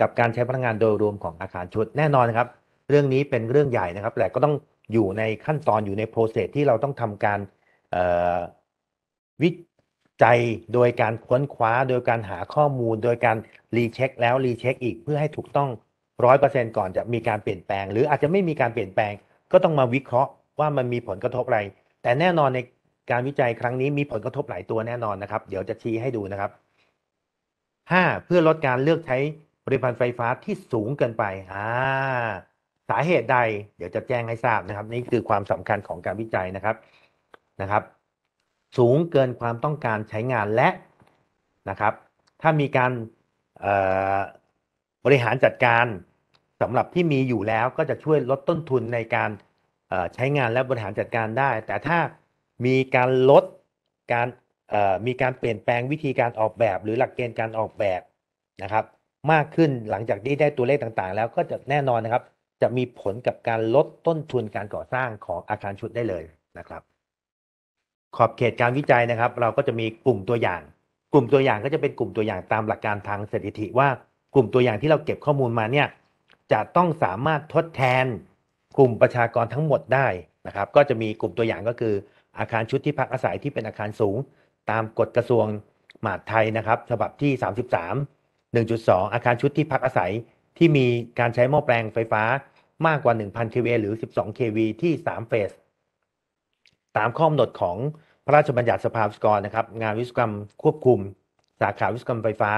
กับการใช้พลังงานโดยรวมของอาคารชุดแน่นอนนะครับ เรื่องนี้เป็นเรื่องใหญ่นะครับ แต่ก็ต้องอยู่ในขั้นตอนอยู่ในโปรเซสที่เราต้องทำการวิจัยโดยการค้นคว้าโดยการหาข้อมูล โดยการรีเช็คแล้วรีเช็คอีกเพื่อให้ถูกต้องร้อยเปอร์เซ็นก่อนจะมีการเปลี่ยนแปลงหรืออาจจะไม่มีการเปลี่ยนแปลงก็ต้องมาวิเคราะห์ว่ามันมีผลกระทบอะไร แต่แน่นอนในการวิจัยครั้งนี้มีผลกระทบหลายตัวแน่นอนนะครับ เดี๋ยวจะชี้ให้ดูนะครับ 5. เพื่อลดการเลือกใช้ปริมาณไฟฟ้าที่สูงเกินไปอ่าสาเหตุใด เดี๋ยวจะแจ้งให้ทราบนะครับ นี่คือความสำคัญของการวิจัยนะครับนะครับ สูงเกินความต้องการใช้งานและนะครับ ถ้ามีการบริหารจัดการสำหรับที่มีอยู่แล้วก็จะช่วยลดต้นทุนในการใช้งานและบริหารจัดการได้ แต่ถ้ามีการลดการมีการเปลี่ยนแปลงวิธีการออกแบบ หรือหลักเกณฑ์การออกแบบนะครับ มากขึ้นหลังจากที่ได้ตัวเลขต่างๆ แล้วก็จะแน่นอนนะครับ จะมีผลกับการลดต้นทุนการก่อสร้างของอาคารชุดได้เลยนะครับ ขอบเขตการวิจัยนะครับ เราก็จะมีกลุ่มตัวอย่าง กลุ่มตัวอย่างก็จะเป็นกลุ่มตัวอย่างตามหลักการทางสถิติว่ากลุ่มตัวอย่างที่เราเก็บข้อมูลมาเนี่ย จะต้องสามารถทดแทนกลุ่มประชากรทั้งหมดได้นะครับ ก็จะมีกลุ่มตัวอย่างก็คืออาคารชุดที่พักอาศัยที่เป็นอาคารสูง ตามกฎกระทรวงมหาดไทยนะครับ ฉบับที่ 33 1.2 อาคารชุดที่พักอาศัยที่มีการใช้หม้อแปลงไฟฟ้ามากกว่า 1,000 k v หรือ 12 kV ที่ 3 เฟส ตามข้อกำหนดของพระราชบัญญัติสภาวิศวกรนะครับ งานวิศวกรรมควบคุม สาขาวิศวกรรมไฟฟ้า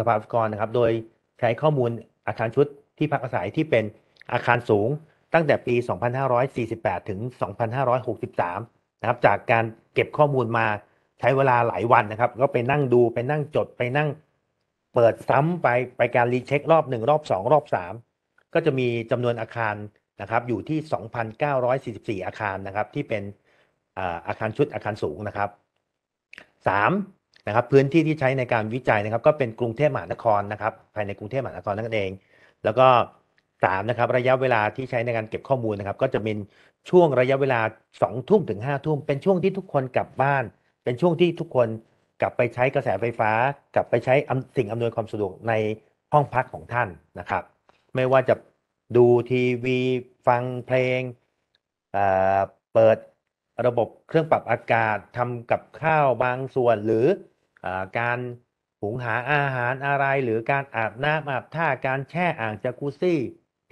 สภาวิศวกรนะครับ โดยใช้ข้อมูลอาคารชุดที่พักอาศัยที่เป็นอาคารสูงตั้งแต่ปี 2548ถึง2563นะครับจากการเก็บข้อมูลมาใช้เวลาหลายวันนะครับ ก็ไปนั่งดูไปนั่งจดไปนั่งเปิดซ้ำไปไปการรีเช็ค รอบหนึ่งรอบสองรอบสามก็จะมีจำนวนอาคารนะครับ อยู่ที่ 2,944 อาคารนะครับ ที่เป็นอาคารชุดอาคารสูงนะครับ 3. นะครับพื้นที่ที่ใช้ในการวิจัยนะครับ ก็เป็นกรุงเทพมหานครนะครับภายในกรุงเทพมหานครนั่นเอง แล้วก็3นะครับระยะเวลาที่ใช้ในการเก็บข้อมูลนะครับก็จะเป็นช่วงระยะเวลา2ทุ่มถึง5ทุ่มเป็นช่วงที่ทุกคนกลับบ้าน เป็นช่วงที่ทุกคนกลับไปใช้กระแสไฟฟ้ากลับไปใช้สิ่งอำนวยความสะดวกในห้องพักของท่านนะครับไม่ว่าจะดูทีวีฟังเพลงเเปิดระบบเครื่องปรับอากาศทำกับข้าวบางส่วนหรืออการหุงหาอาหารอะไร หรือการอาบน้ำอาบท่าการแช่อ่างจากุซี่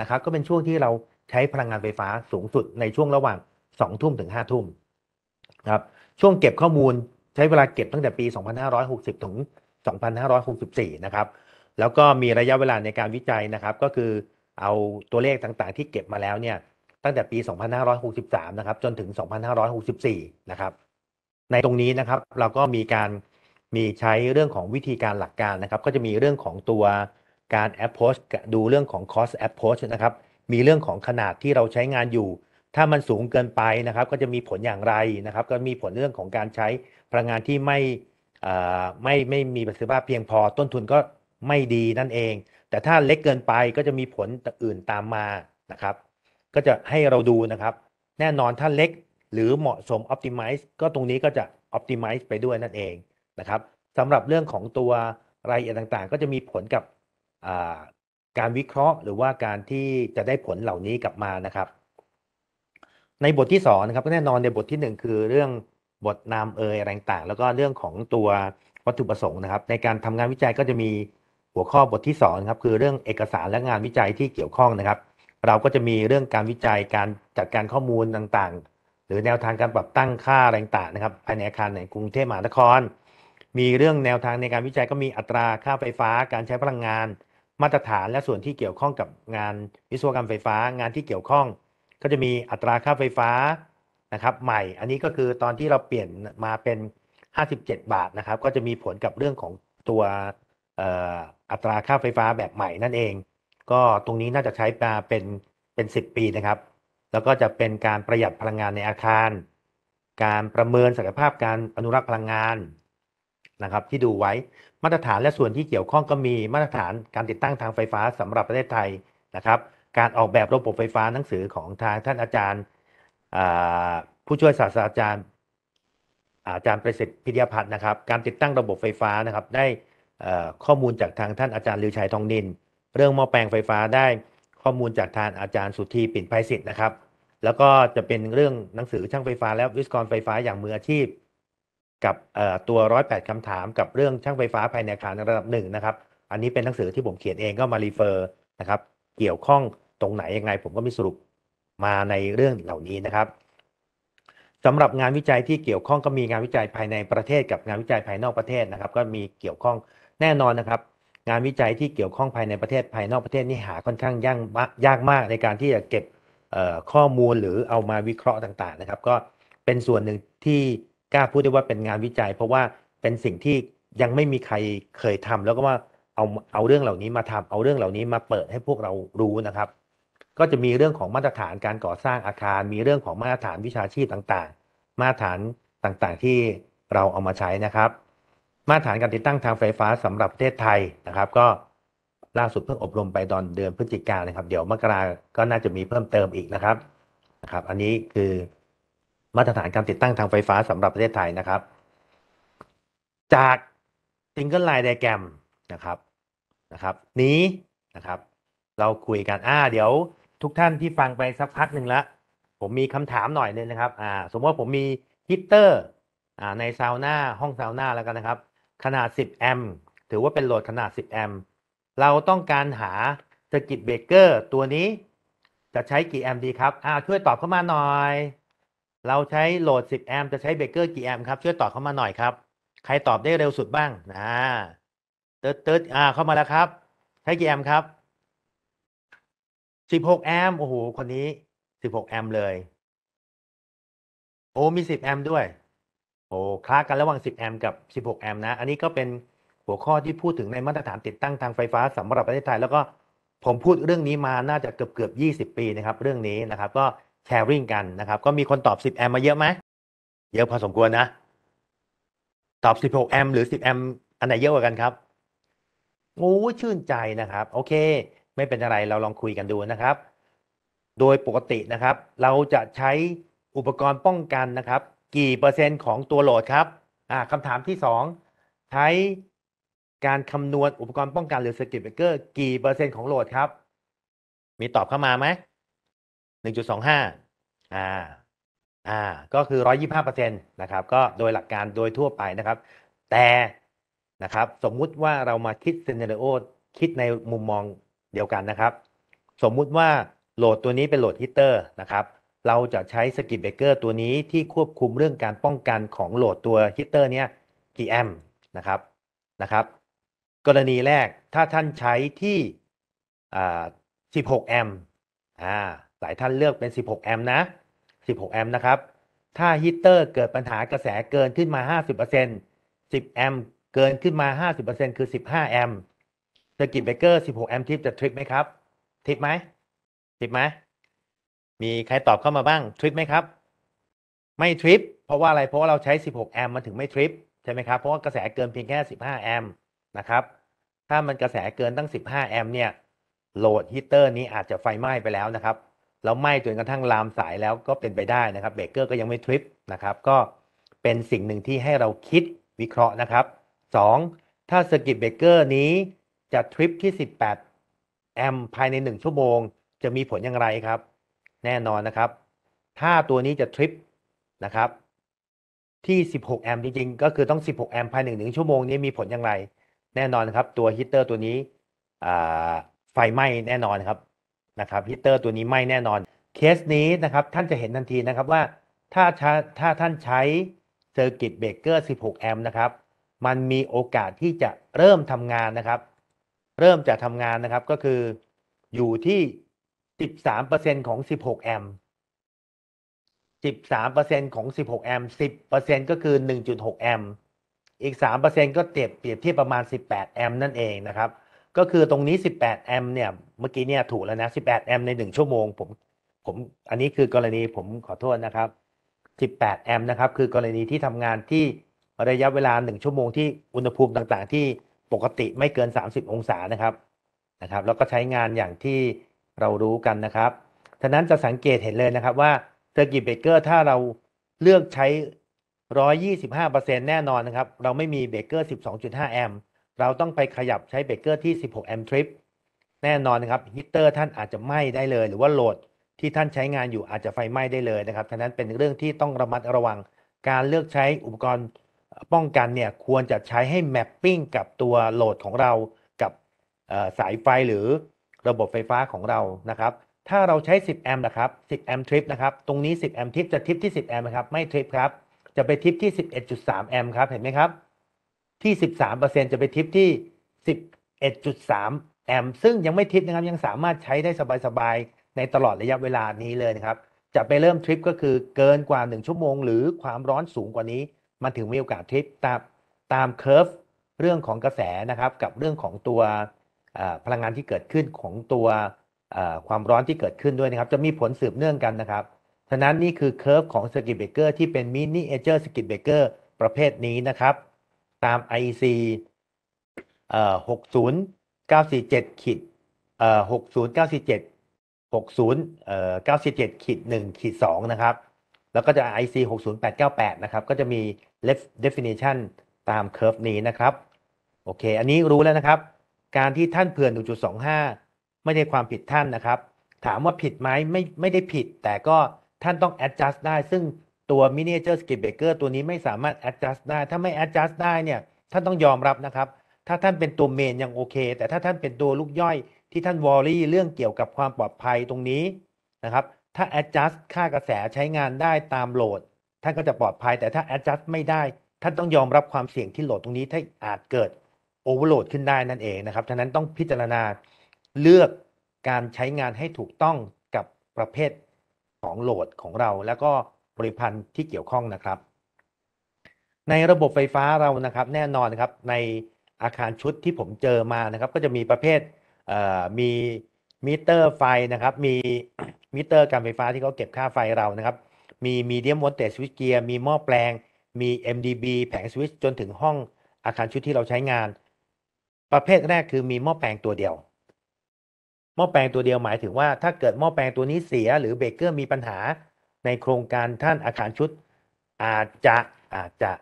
นะครับก็เป็นช่วงที่เราใช้พลังงานไฟฟ้าสูงสุดในช่วงระหว่าง2ทุ่มถึง5ทุ่มครับช่วงเก็บข้อมูลใช้เวลาเก็บตั้งแต่ปี 2560ถึง2564นะครับแล้วก็มีระยะเวลาในการวิจัยนะครับ ก็คือเอาตัวเลขต่างๆที่เก็บมาแล้วเนี่ย ตั้งแต่ปี 2563นะครับจนถึง 2564นะครับในตรงนี้นะครับ เราก็มีการมีใช้เรื่องของวิธีการหลักการนะครับ ก็จะมีเรื่องของตัวการแอปโพสดูเรื่องของคอสแอปโพสนะครับ มีเรื่องของขนาดที่เราใช้งานอยู่ ถ้ามันสูงเกินไปนะครับ ก็จะมีผลอย่างไรนะครับ ก็มีผลเรื่องของการใช้พลังงานที่ไม่ไม่ไม่มีประสิทธิภาพเพียงพอต้นทุนก็ไม่ดีนั่นเอง แต่ถ้าเล็กเกินไปก็จะมีผลอื่นตามมานะครับ ก็จะให้เราดูนะครับ แน่นอนถ้าเล็กหรือเหมาะสม optimize ก็ตรงนี้ก็จะ optimize ไปด้วยนั่นเองนะครับสำหรับเรื่องของตัวรายละเอียดต่างๆ ก็จะมีผลกับการวิเคราะห์หรือว่าการที่จะได้ผลเหล่านี้กลับมานะครับ ในบทที่2นะครับก็แน่นอนในบทที่ 1 คือเรื่องบทนามเอยอะไรต่างแล้วก็เรื่องของตัววัตถุประสงค์นะครับ ในการทำงานวิจัยก็จะมีหัวข้อบทที่2ครับคือเรื่องเอกสารและงานวิจัยที่เกี่ยวข้องนะครับ เราก็จะมีเรื่องการวิจัยการจัดการข้อมูลต่างๆ หรือแนวทางการปรับตั้งค่าแรงต่างนะครับภายในอาคารในกรุงเทพมหานคร มีเรื่องแนวทางในการวิจัยก็มีอัตราค่าไฟฟ้า การใช้พลังงานมาตรฐานและส่วนที่เกี่ยวข้องกับงานวิศวกรรมไฟฟ้างานที่เกี่ยวข้อง ก็จะมีอัตราค่าไฟฟ้านะครับ ใหม่อันนี้ก็คือตอนที่เราเปลี่ยนมาเป็น 57 บาทนะครับ ก็จะมีผลกับเรื่องของตัวอัตราค่าไฟฟ้าแบบใหม่นั่นเอง ก็ตรงนี้น่าจะใช้มาเป็นเป็น 10 ปีนะครับ แล้วก็จะเป็นการประหยัดพลังงานในอาคาร การประเมินศักยภาพการอนุรักษ์พลังงานนะครับที่ดูไว้มาตรฐานและส่วนที่เกี่ยวข้องก็มีมาตรฐานการติดตั้งทางไฟฟ้าสำหรับประเทศไทยนะครับการออกแบบระบบไฟฟ้าหนังสือของทางท่านอาจารย์ผู้ช่วยศาสตราจารย์ อาจารย์ประสิทธิ์พิทยพัฒน์นะครับการติดตั้งระบบไฟฟ้านะครับได้ข้อมูลจากทางท่านอาจารย์ลือชัยทองนิน เรื่องหม้อแปลงไฟฟ้าได้ข้อมูลจากทางอาจารย์สุธีปิ่นไพศิษฐ์นะครับแล้วก็จะเป็นเรื่องหนังสือช่างไฟฟ้าและวิศวกรไฟฟ้าอย่างมืออาชีพกับตัวร้อยแปดคำถาม กับเรื่องช่างไฟฟ้าภายในอาคารระดับหนึ่งนะครับ อันนี้เป็นหนังสือที่ผมเขียนเองก็มารีเฟอร์นะครับเกี่ยวข้องตรงไหนยังไงผมก็มีสรุปมาในเรื่องเหล่านี้นะครับสำหรับงานวิจัยที่เกี่ยวข้องก็มีงานวิจัยภายในประเทศ กับงานวิจัยภายนอกประเทศนะครับ ก็มีเกี่ยวข้องแน่นอนนะครับ งานวิจัยที่เกี่ยวข้องภายในประเทศภายนอกประเทศนี่หาค่อนข้างยากยากมากในการที่จะเก็บข้อมูลหรือเอามาวิเคราะห์ต่างๆนะครับ ก็เป็นส่วนหนึ่งที่กล้าพูดได้ว่าเป็นงานวิจัยเพราะว่าเป็นสิ่งที่ยังไม่มีใครเคยทำ แล้วก็ว่าเอาเอาเรื่องเหล่านี้มาทำเอาเรื่องเหล่านี้มาเปิดให้พวกเรารู้นะครับ ก็จะมีเรื่องของมาตรฐานการก่อสร้างอาคาร มีเรื่องของมาตรฐานวิชาชีพต่างๆ มาตรฐานต่างๆที่เราเอามาใช้นะครับ มาตรฐานการติดตั้งทางไฟฟ้าสำหรับประเทศไทยนะครับ ก็ล่าสุดเพิ่งอบรมไปตอนเดือนพฤศจิกายนนะครับ เดี๋ยวมกราก็น่าจะมีเพิ่มเติมอีกนะครับนะครับ อันนี้คือมาตรฐานการติดตั้งทางไฟฟ้าสำหรับประเทศไทยนะครับ จาก Single Line Diagram นะครับนะครับนี้นะครับเราคุยกันอ่าเดี๋ยว ทุกท่านที่ฟังไปสักพักหนึ่งแล้ว ผมมีคำถามหน่อยเลยนะครับอ่าสมมติว่าผมมีฮีเตอร์อ่าในซาวน่าห้องซาวน่าแล้วกันนะครับขนาด 10 แอมป์ถือว่าเป็นโหลดขนาด 10 แอมป์เราต้องการหาสกิตเบรกเกอร์ตัวนี้ จะใช้กี่แอมป์ดีครับอ่าช่วยตอบเข้ามาหน่อยเราใช้โหลด 10 แอมป์จะใช้เบรเกอร์กี่แอมป์ครับช่วยตอบเข้ามาหน่อยครับ ใครตอบได้เร็วสุดบ้างนะเติร์ดเติร์ดอ่า เข้ามาแล้วครับ ใช้กี่แอมป์ครับ 16 แอมป์โอ้โหคนนี้ 16 แอมป์เลย โอ้มี 10 แอมป์ด้วยโอ้คลาากันระหว่าง 10 แอมป์กับ 16 แอมป์นะ อันนี้ก็เป็นหัวข้อที่พูดถึงในมาตรฐานติดตั้งทางไฟฟ้า สำหรับประเทศไทยแล้วก็ผมพูดเรื่องนี้มาน่าจะเกือบเกือบ20 ปีนะครับ เรื่องนี้นะครับ ก็แชร์ริ่งกันนะครับ ก็มีคนตอบ 10 แอมมาเยอะไหมเยอะพอสมควรนะ ตอบ 16 แอมหรือ 10 แอมอันไหนเยอะกว่ากันครับงูชื่นใจนะครับ โอเค ไม่เป็นอะไรเราลองคุยกันดูนะครับ โดยปกตินะครับ เราจะใช้อุปกรณ์ป้องกันนะครับ กี่เปอร์เซ็นต์ของตัวโหลดครับอ่าคำถามที่2ใช้การคำนวณอุปกรณ์ป้องกันหรือสกิลเบเกอร์กี่เปอร์เซ็นต์ของโหลดครับ มีตอบเข้ามาไหม1ึ่งจุดสองห้าอ่า อ่า ก็คือร้อยี่ห้าเปอร์เซ็นต์นะครับ ก็โดยหลักการโดยทั่วไป นะครับ แต่ นะครับ สมมุติว่าเรามาคิดเซนเนอร์โอ คิดในมุมมองเดียวกัน นะครับ สมมุติว่าโหลดตัวนี้เป็นโหลดฮิตเตอร์ นะครับ เราจะใช้ สกิปเบเกอร์ ตัวนี้ที่ควบคุมเรื่องการป้องกัน ของโหลดตัวฮิตเตอร์ เนี้ยกี่แอมป์ นะครับ นะครับ กรณีแรก ถ้าท่านใช้ที่16 แอมป์ อ่าายท่านเลือกเป็น 16 แอมป์นะ 16 แอมป์นะครับ ถ้าฮีเตอร์เกิดปัญหากระแสเกินขึ้นมา 50% 10 แอมป์เกินขึ้นมา 50%คือ 15 แอมป์สกิตเบเกอร์ 16 แอมป์ทิปจะทริปไหมครับ ทริปไหมทริปไหมมีใครตอบเข้ามาบ้าง ทริปไหมครับ ไม่ทริป เพราะว่าอะไร เพราะว่าเราใช้ 16 แอมป์มันถึงไม่ทริปใช่ไหมครับ เพราะว่ากระแสเกินเพียงแค่ 15 แอมป์นะครับ ถ้ามันกระแสเกินตั้ง 15 แอมป์เนี่ย โหลดฮีเตอร์นี้อาจจะไฟไหม้ไปแล้วนะครับแล้วไหม้จนกระทั่งลามสายแล้วก็เป็นไปได้นะครับเบเกอร์ก็ยังไม่ทริปนะครับก็เป็นสิ่งหนึ่งที่ให้เราคิดวิเคราะห์นะครับ 2. ถ้าสกิตเบเกอร์นี้จะทริปที่18แอมภายใน 1 ชั่วโมง จะมีผลอย่างไรครับ แน่นอนนะครับ ถ้าตัวนี้จะทริปนะครับที่16แอมจริงๆก็คือต้อง 16แอมภายใน 1 ชั่วโมงนี้มีผลอย่างไร แน่นอนครับ ตัวฮีเตอร์ตัวนี้ไฟไหม้แน่นอนครับนะครับฮีเตอร์ตัวนี้ไม่แน่นอนเคสนี้นะครับ ท่านจะเห็นทันทีนะครับว่าถ้าถ้าท่านใช้เซอร์กิตเบรกเกอร์ 16 แอมป์นะครับ มันมีโอกาสที่จะเริ่มทำงานนะครับ เริ่มจะทำงานนะครับก็คือ อยู่ที่ 13%ของ 16 แอมป์13%ของ 16 แอมป์10%ก็คือ 1.6 แอมป์อีก 3%ก็เจ็บเปรียบเทียบประมาณ 18 แอมป์นั่นเองนะครับก็คือตรงนี้ 18 แอมป์ เนี่ย เมื่อกี้เนี่ยถูกแล้วนะ 18 แอมป์ใน 1 ชั่วโมง ผม ผม อันนี้คือกรณีผมขอโทษนะครับ 18 แอมป์นะครับ คือกรณีที่ทำงานที่ระยะเวลา 1 ชั่วโมงที่อุณหภูมิต่างๆที่ปกติไม่เกิน 30 องศานะครับ นะครับ แล้วก็ใช้งานอย่างที่เรารู้กันนะครับ ฉะนั้นจะสังเกตเห็นเลยนะครับว่าเซอร์กิตเบเกอร์ถ้าเราเลือกใช้ 125%แน่นอนนะครับ เราไม่มีเบเกอร์ 12.5 แอมป์เราต้องไปขยับใช้เบรกเกอร์ที่ 16 แอมป์ทริปแน่นอนนะครับฮีเตอร์ท่านอาจจะไหม้ได้เลย หรือว่าโหลดที่ท่านใช้งานอยู่อาจจะไฟไหม้ได้เลยนะครับฉะนั้นเป็นเรื่องที่ต้องระมัดระวังการเลือกใช้อุปกรณ์ป้องกันเนี่ยควรจะใช้ให้แมปปิ้งกับตัวโหลดของเรากับสายไฟหรือระบบไฟฟ้าของเรานะครับ ถ้าเราใช้ 10 แอมป์นะครับ 10 แอมป์ทริปนะครับ ตรงนี้ 10 แอมป์ทริปจะทริปที่ 10 แอมป์นะครับไม่ทริปครับจะไปทริปที่ 11.3 แอมป์ครับเห็นไหมครับที่ 13%จะไปทิปที่ 11.3 แอมซึ่งยังไม่ทิปนะครับ ยังสามารถใช้ได้สบายๆ ในตลอดระยะเวลานี้เลยนะครับ จะไปเริ่มทริปก็คือเกินกว่า 1 ชั่วโมง หรือความร้อนสูงกว่านี้ มันถึงมีโอกาสทริปตามตามเคอร์ฟเรื่องของกระแสนะครับ กับเรื่องของตัวพลังงานที่เกิดขึ้นของตัวความร้อนที่เกิดขึ้นด้วยนะครับ จะมีผลสืบเนื่องกันนะครับฉะนั้นนี่คือเคอร์ฟของสกิทเบเกอร์ที่เป็นมินิเอเจอร์สกิทเบเกอร์ประเภทนี้นะครับตาม IEC เอ่อหกศูนย์เก้าสี่เจ็ดขีดเอ่อหกศูนย์เก้าสี่เจ็ดหกศูนย์เอ่อเก้าสี่เจ็ดขีดหนึ่งขีดสองนะครับ แล้วก็จะ IEC หกศูนย์แปดเก้าแปดนะครับ ก็จะมี definition ตาม curve นี้นะครับ โอเค อันนี้รู้แล้วนะครับ การที่ท่านเพื่อน1.25 ไม่ได้ความผิดท่านนะครับ ถามว่าผิดไหมไม่ ไม่ได้ผิด แต่ก็ท่านต้อง adjust ได้ ซึ่งตัวมินิเจอร์สกิ p เบเกอร์ตัวนี้ไม่สามารถ adjust ได้ ถ้าไม่ adjust ได้เนี่ย ท่านต้องยอมรับนะครับ ถ้าท่านเป็นตัวเมนยังโอเค แต่ถ้าท่านเป็นตัวลูกย่อยที่ท่านวอรี่เรื่องเกี่ยวกับความปลอดภัยตรงนี้นะครับ ถ้า adjust ค่ากระแสใช้งานได้ตามโหลด ท่านก็จะปลอดภัย แต่ถ้า adjust ไม่ได้ ท่านต้องยอมรับความเสี่ยงที่โหลดตรงนี้ถ้าอาจเกิด overload ขึ้นได้นั่นเองนะครับฉะนั้นต้องพิจารณาเลือกการใช้งานให้ถูกต้องกับประเภทของโหลดของเราแล้วก็ผลิตภัณฑ์ที่เกี่ยวข้องนะครับ ในระบบไฟฟ้าเรานะครับ แน่นอนนะครับในอาคารชุดที่ผมเจอมานะครับ ก็จะมีประเภทมีมิเตอร์ไฟนะครับ มีมิเตอร์การไฟฟ้าที่เขาเก็บค่าไฟเรานะครับ มีมีเดียมวอลเตจสวิตช์เกียร์มีหม้อแปลงมี MDB แผงสวิตช์จนถึงห้องอาคารชุดที่เราใช้งาน ประเภทแรกคือมีหม้อแปลงตัวเดียวหม้อแปลงตัวเดียวหมายถึงว่าถ้าเกิดหม้อแปลงตัวนี้เสียหรือเบรกเกอร์มีปัญหาในโครงการท่านอาคารชุดอาจจะอาจจะ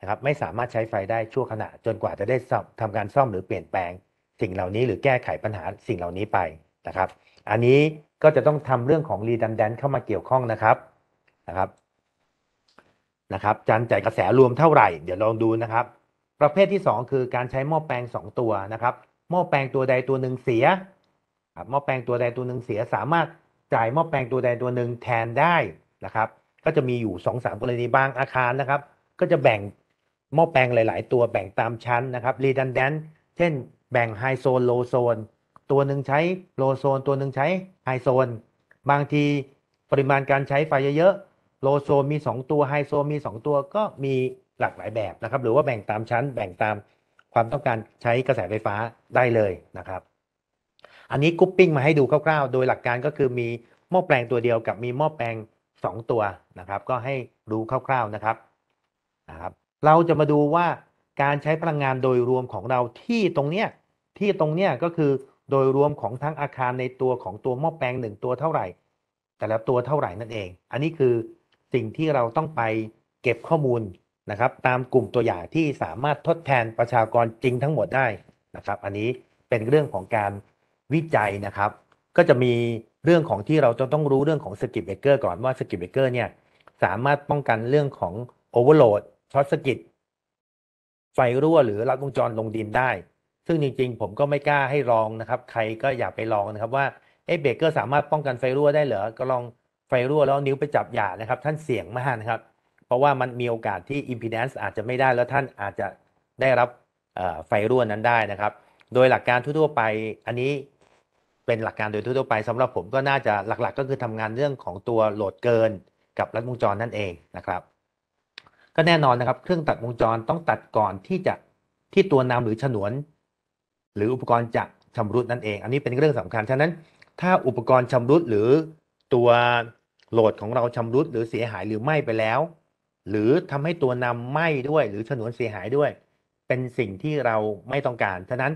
นะครับไม่สามารถใช้ไฟได้ชั่วขณะ จนกว่าจะได้ทำการซ่อมหรือเปลี่ยนแปลงสิ่งเหล่านี้หรือแก้ไขปัญหาสิ่งเหล่านี้ไปนะครับ อันนี้ก็จะต้องทำเรื่องของรีดันแดนเข้ามาเกี่ยวข้องนะครับนะครับนะครับจันจ่ายกระแสรวมเท่าไหร่ เดี๋ยวลองดูนะครับ ประเภทที่ 2 คือการใช้หม้อแปลง 2 ตัวนะครับ หม้อแปลงตัวใดตัวหนึ่งเสียหม้อแปลงตัวใดตัวหนึ่งเสียสามารถจ่ายหม้อแปลงตัวใดตัวหนึ่งแทนได้นะครับก็จะมีอยู่2อสากรณีบางอาคารนะครับก็จะแบ่งหม้อแปลงหลายๆตัวแบ่งตามชั้นนะครับรีดันแดนเช่นแบ่งไฮโซนโลโซนตัวหนึ่งใช้โลโซน ตัวหนึ่งใช้ไฮโซนบางทีปริมาณการใช้ไฟเยอะๆโลโซนมี 2 ตัวไฮโซนมี 2 ตัวก็มีหลากหลายแบบนะครับหรือว่าแบ่งตามชั้นแบ่งตามความต้องการใช้กระแสไฟฟ้าได้เลยนะครับอันนี้กรุ๊ปปิ้งมาให้ดูคร่าวๆโดยหลักการก็คือมีหม้อแปลงตัวเดียวกับมีหม้อแปลง2ตัวนะครับก็ให้รู้คร่าวๆนะครับนะครับ เราจะมาดูว่าการใช้พลังงานโดยรวมของเราที่ตรงเนี้ยที่ตรงเนี้ยก็คือโดยรวมของทั้งอาคารในตัวของตัวหม้อแปลงหนึ่งตัวเท่าไหร่ แต่ละตัวเท่าไหร่นั่นเอง อันนี้คือสิ่งที่เราต้องไปเก็บข้อมูลนะครับ ตามกลุ่มตัวอย่างที่สามารถทดแทนประชากรจริงทั้งหมดได้นะครับ อันนี้เป็นเรื่องของการวิจัยนะครับก็จะมีเรื่องของที่เราจะต้องรู้เรื่องของสกิปเบเกอร์ก่อนว่าสกิปเบเกอร์เนี่ยสามารถป้องกันเรื่องของโอเวอร์โหลดช็อตสกิปไฟรั่วหรือรัดวงจรลงดินได้ ซึ่งจริงๆผมก็ไม่กล้าให้ลองนะครับ ใครก็อยากไปลองนะครับว่าเอเบเกอร์สามารถป้องกันไฟรั่วได้เหรอก็ลองไฟรั่วแล้วนิ้วไปจับหยานะครับ ท่านเสี่ยงมากนะครับเพราะว่ามันมีโอกาสที่อิมพีแดนซ์อาจจะไม่ได้แล้วท่านอาจจะได้รับไฟรั่วนั้นได้นะครับ โดยหลักการทั่วๆไปอันนี้เป็นหลักการโดยทั่วไปสำหรับผมก็น่าจะหลัก ๆ ก็คือทำงานเรื่องของตัวโหลดเกินกับรัดวงจรนั่นเองนะครับก็แน่นอนนะครับเครื่องตัดวงจรต้องตัดก่อนที่จะที่ตัวนำหรือฉนวน หรืออุปกรณ์จะชำรุดนั่นเอง อันนี้เป็นเรื่องสำคัญฉะนั้น ถ้าอุปกรณ์ชำรุดหรือตัวโหลดของเราชำรุดหรือเสียหายหรือไหม้ไปแล้ว หรือทำให้ตัวนำไหม้ด้วยหรือฉนวนเสียหายด้วย เป็นสิ่งที่เราไม่ต้องการฉะนั้น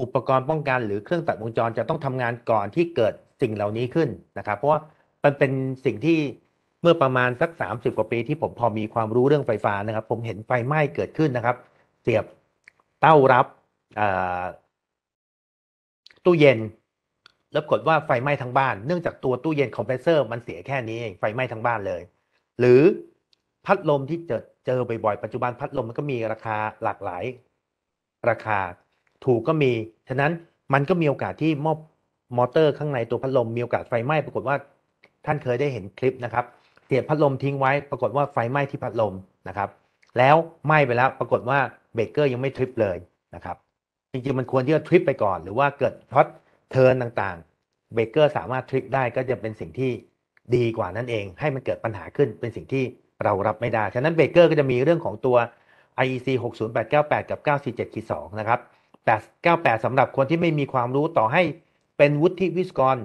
อุปกรณ์ป้องกันหรือเครื่องตัดวงจรจะต้องทำงานก่อนที่เกิดสิ่งเหล่านี้ขึ้นนะครับเพราะว่ามันเป็นสิ่งที่เมื่อประมาณสัก30กว่าปีที่ผมพอมีความรู้เรื่องไฟฟ้านะครับ ผมเห็นไฟไหม้เกิดขึ้นนะครับ เสียบเต้ารับตู้เย็นแล้วกดว่าไฟไหม้ทั้งบ้าน เนื่องจากตัวตู้เย็นคอมเพรสเซอร์ มันเสียแค่นี้เองไฟไหม้ทั้งบ้านเลย หรือพัดลมที่เจอเจอบ่อยๆปัจจุบันพัดลมมันก็มีราคาหลากหลาย ราคาถูกก็มี ฉะนั้นมันก็มีโอกาสที่มอบมอเตอร์ข้างในตัวพัดลม มีโอกาสไฟไหม้ ปรากฏว่าท่านเคยได้เห็นคลิปนะครับเสียบพัดลมทิ้งไว้ ปรากฏว่าไฟไหม้ที่พัดลมนะครับ แล้วไหม้ไปแล้ว ปรากฏว่าเบรกเกอร์ยังไม่ทริปเลยนะครับ จริงๆมันควรที่จะทริปไปก่อน หรือว่าเกิดช็อตเทิร์นต่างๆ เบรกเกอร์สามารถทริปได้ก็จะเป็นสิ่งที่ดีกว่านั่นเอง ให้มันเกิดปัญหาขึ้น เป็นสิ่งที่เรารับไม่ได้ ฉะนั้นเบรกเกอร์ก็จะมีเรื่องของตัว IEC 60898กับ947-2นะครับ8 98สำหรับคนที่ไม่มีความรู้ต่อให้เป็นวุฒิวิศกร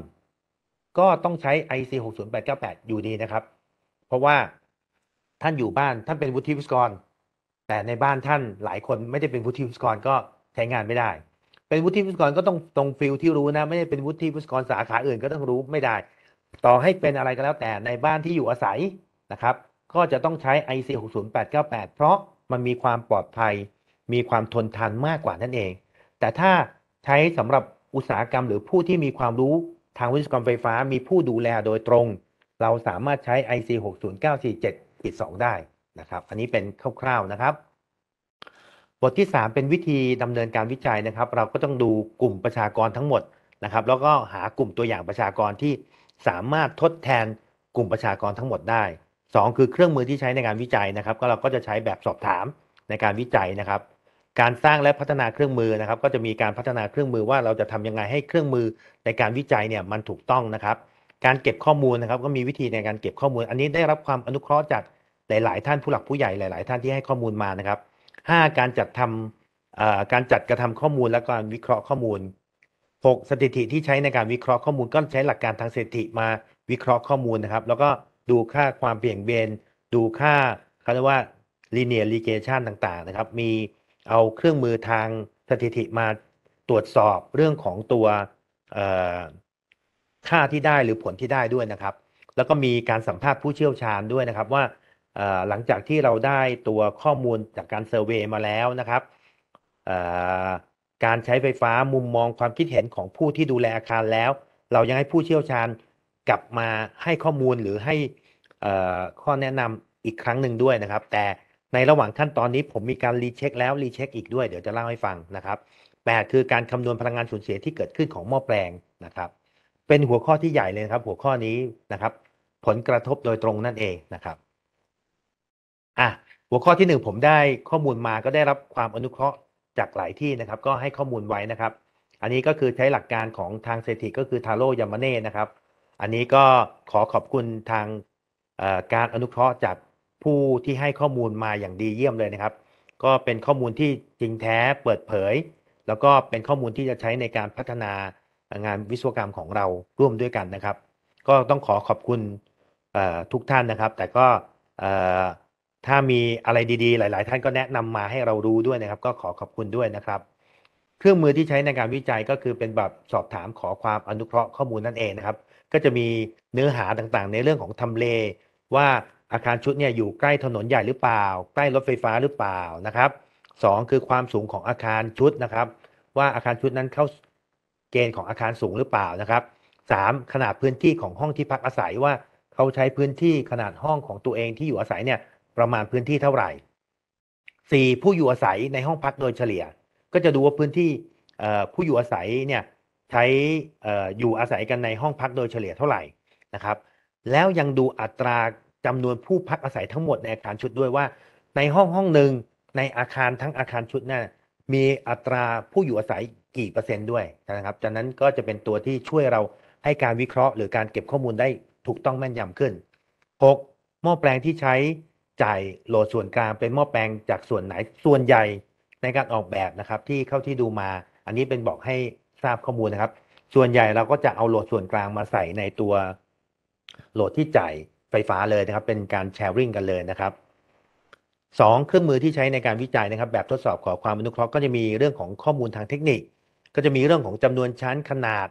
ก็ต้องใช้ IC 60898 อยู่ดีนะครับ เพราะว่าท่านอยู่บ้านท่านเป็นวุฒิวิศกร แต่ในบ้านท่านหลายคนไม่ได้เป็นวุฒิวิศกรก็ใช้งานไม่ได้ เป็นวุฒิวิศกรก็ต้องตรงฟิลที่รู้นะไม่ได้เป็นวุฒิวิศกรสาขาอื่นก็ต้องรู้ไม่ได้ ต่อให้เป็นอะไรก็แล้วแต่ในบ้านที่อยู่อาศัยนะครับ ก็จะต้องใช้ IC 60898เพราะมันมีความปลอดภัย มีความทนทานมากกว่านั่นเองแต่ถ้าใช้สำหรับอุตสาหกรรม หรือผู้ที่มีความรู้ทางวิศวกรรมไฟฟ้า มีผู้ดูแลโดยตรง เราสามารถใช้ IC 60947-2ได้นะครับ อันนี้เป็นคร่าวๆนะครับ บทที่ 3 เป็นวิธีดำเนินการวิจัยนะครับ เราก็ต้องดูกลุ่มประชากรทั้งหมดนะครับ แล้วก็หากลุ่มตัวอย่างประชากรที่สามารถทดแทนกลุ่มประชากรทั้งหมดได้ 2 คือเครื่องมือที่ใช้ในการวิจัยนะครับ ก็เราก็จะใช้แบบสอบถามในการวิจัยนะครับการสร้างและพัฒนาเครื่องมือนะครับ ก็จะมีการพัฒนาเครื่องมือว่าเราจะทำยังไงให้เครื่องมือในการวิจัยเนี่ยมันถูกต้องนะครับ การเก็บข้อมูลนะครับ ก็มีวิธีในการเก็บข้อมูล อันนี้ได้รับความอนุเคราะห์จากหลาย ๆ ท่านผู้หลักผู้ใหญ่หลาย ๆ ท่านที่ให้ข้อมูลมานะครับ 5 การจัดทำการจัดกระทำข้อมูลและการวิเคราะห์ข้อมูล 6 สถิติที่ใช้ในการวิเคราะห์ข้อมูลก็ใช้หลักการทางสถิติมาวิเคราะห์ข้อมูลนะครับ แล้วก็ดูค่าความเปลี่ยงเบนดูค่าเขาเรียกว่า linear regression ต่าง ๆ นะครับ มีเอาเครื่องมือทางสถิติมาตรวจสอบเรื่องของตัวค่าที่ได้หรือผลที่ได้ด้วยนะครับ แล้วก็มีการสัมภาษณ์ผู้เชี่ยวชาญด้วยนะครับว่าหลังจากที่เราได้ตัวข้อมูลจากการเซอร์เวยมาแล้วนะครับการใช้ไฟฟ้ามุมมองความคิดเห็นของผู้ที่ดูแลอาคารแล้ว เรายังให้ผู้เชี่ยวชาญกลับมาให้ข้อมูลหรือให้ข้อแนะนำอีกครั้งหนึ่งด้วยนะครับ แต่ในระหว่างขั้นตอนนี้ผมมีการรีเช็คแล้วรีเช็คอีกด้วย เดี๋ยวจะเล่าให้ฟังนะครับแดคือการคำนวณพลังงานสูญเสียที่เกิดขึ้นของหม้อแปลงนะครับ เป็นหัวข้อที่ใหญ่เลยครับ หัวข้อนี้นะครับ ผลกระทบโดยตรงนั่นเองนะครับ อ่ะหัวข้อที่1ผมได้ข้อมูลมาก็ได้รับความอนุเคราะห์จากหลายที่นะครับ ก็ให้ข้อมูลไว้นะครับ อันนี้ก็คือใช้หลักการของทางเศรษฐีก็คือทาโร่ยามาเน่นะครับ อันนี้ก็ขอขอบคุณทางการอนุเคราะห์จากผู้ที่ให้ข้อมูลมาอย่างดีเยี่ยมเลยนะครับ ก็เป็นข้อมูลที่จริงแท้เปิดเผย แล้วก็เป็นข้อมูลที่จะใช้ในการพัฒนางานวิศวกรรมของเราร่วมด้วยกันนะครับ ก็ต้องขอขอบคุณทุกท่านนะครับ แต่ก็ถ้ามีอะไรดีๆ หลาย ๆ ท่านก็แนะนำมาให้เรารู้ด้วยนะครับ ก็ขอขอบคุณด้วยนะครับ เครื่องมือที่ใช้ในการวิจัยก็คือเป็นแบบสอบถามขอความอนุเคราะห์ข้อมูลนั่นเองนะครับ ก็จะมีเนื้อหาต่างๆ ในเรื่องของทำเลว่าอาคารชุดเนี่ยอยู่ใกล้ถนนใหญ่หรือเปล่า ใกล้รถไฟฟ้าหรือเปล่านะครับ2คือความสูงของอาคารชุดนะครับ ว่าอาคารชุดนั้นเข้าเกณฑ์ของอาคารสูงหรือเปล่านะครับ 3. ขนาดพื้นที่ของห้องที่พักอาศัยว่าเขาใช้พื้นที่ขนาดห้องของตัวเองที่อยู่อาศัยเนี่ยประมาณพื้นที่เท่าไหร่ 4. ผู้อยู่อาศัยในห้องพักโดยเฉลี่ย ก็จะดูว่าพื้นที่ผู้อยู่อาศัยเนี่ยใช้อยู่อาศัยกันในห้องพักโดยเฉลี่ยเท่าไหร่นะครับ แล้วยังดูอัตราจำนวนผู้พักอาศัยทั้งหมดในอาคารชุดด้วยว่า ในห้องห้องหนึ่งในอาคารทั้งอาคารชุดนะ่ะมีอัตราผู้อยู่อาศัยกี่เปอร์เซ็นต์ด้วยนะครับจากนั้นก็จะเป็นตัวที่ช่วยเราให้การวิเคราะห์หรือการเก็บข้อมูลได้ถูกต้องแม่นยำขึ้น 6. หม้อแปลงที่ใช้จ่ายโหลดส่วนกลางเป็นหม้อแปลงจากส่วนไหนส่วนใหญ่ในการออกแบบนะครับ ที่เข้าที่ดูมา อันนี้เป็นบอกให้ทราบข้อมูลนะครับ ส่วนใหญ่เราก็จะเอาโหลดส่วนกลางมาใส่ในตัวโหลดที่จ่ายไฟฟ้าเลยนะครับ เป็นการแชร์ริ่งกันเลยนะครับสองเครื่องมือที่ใช้ในการวิจัยนะครับ แบบทดสอบขอความอนุเคราะห์ก็จะมีเรื่องของข้อมูลทางเทคนิค ก็จะมีเรื่องของจำนวนชั้นขนาด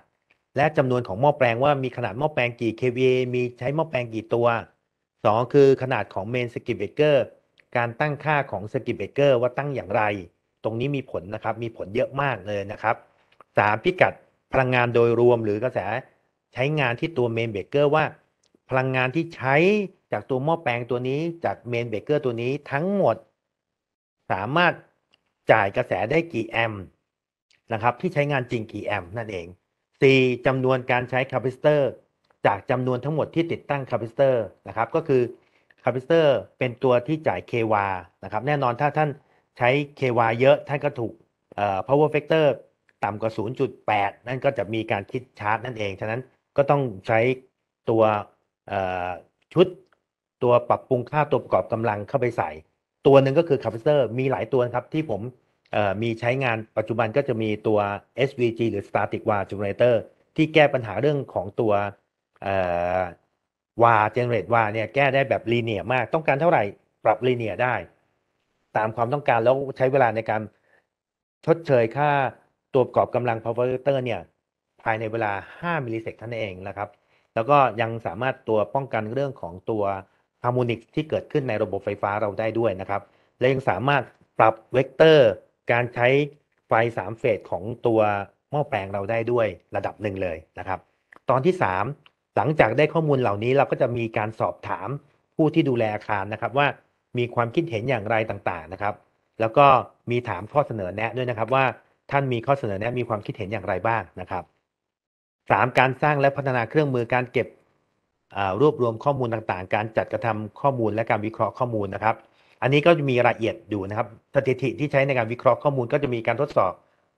และจำนวนของหม้อแปลงว่ามีขนาดหม้อแปลงกี่ kVA มีใช้หม้อแปลงกี่ตัวสองคือขนาดของเมนสกิปเบเกอร์การตั้งค่าของสกิปเบเกอร์ว่าตั้งอย่างไร ตรงนี้มีผลนะครับมีผลเยอะมากเลยนะครับสามพิกัดพลังงานโดยรวมหรือกระแสใช้งานที่ตัวเมนเบเกอร์ว่าพลังงานที่ใช้จากตัวหม้อแปลงตัวนี้ จากเมนเบเกอร์ตัวนี้ทั้งหมดสามารถจ่ายกระแสได้กี่แอมป์นะครับ ที่ใช้งานจริงกี่แอมป์นั่นเอง 4. จำนวนการใช้คาปิสเตอร์ จากจำนวนทั้งหมดที่ติดตั้งคาปิสเตอร์นะครับ ก็คือคาปิสเตอร์เป็นตัวที่จ่ายเควานะครับ แน่นอนถ้าท่านใช้เควาเยอะท่านก็ถูกเออ่ power factor ต่ำกว่า 0.8 นั่นก็จะมีการคิดชาร์จนั่นเองฉะนั้นก็ต้องใช้ตัวชุดตัวปรับปรุงค่าตัวประกอบกำลังเข้าไปใส่ตัวหนึ่งก็คือคาปาซิเตอร์มีหลายตัวครับที่ผมมีใช้งานปัจจุบันก็จะมีตัว SVG หรือ Static VAR Generator ที่แก้ปัญหาเรื่องของตัววาเจเนเรตวาเนี่ยแก้ได้แบบลีเนียมากต้องการเท่าไหร่ปรับลีเนียได้ ตามความต้องการแล้วใช้เวลาในการ ชดเชยค่าตัวประกอบกำลังพาวเวอร์เตอร์เนี่ยภายในเวลา 5มิลลิเซกท่านเองนะครับแล้วก็ยังสามารถตัวป้องกันเรื่องของตัวฮาร์โมนิกที่เกิดขึ้นในระบบไฟฟ้าเราได้ด้วยนะครับและยังสามารถปรับเวกเตอร์การใช้ไฟ3เฟสของตัวหม้อแปลงเราได้ด้วยระดับหนึ่งเลยนะครับ ตอนที่ 3 หลังจากได้ข้อมูลเหล่านี้เราก็จะมีการสอบถามผู้ที่ดูแลอาคารนะครับ ว่ามีความคิดเห็นอย่างไรต่างๆนะครับ แล้วก็มีถามข้อเสนอแนะด้วยนะครับว่าท่านมีข้อเสนอแนะมีความคิดเห็นอย่างไรบ้างนะครับสามการสร้างและพัฒนาเครื่องมือการเก็บรวบรวมข้อมูลต่างๆ การจัดกระทำข้อมูลและการวิเคราะห์ข้อมูลนะครับ อันนี้ก็จะมีรายละเอียดอยู่นะครับสถิติที่ใช้ในการวิเคราะห์ข้อมูลก็จะมีการทดสอบ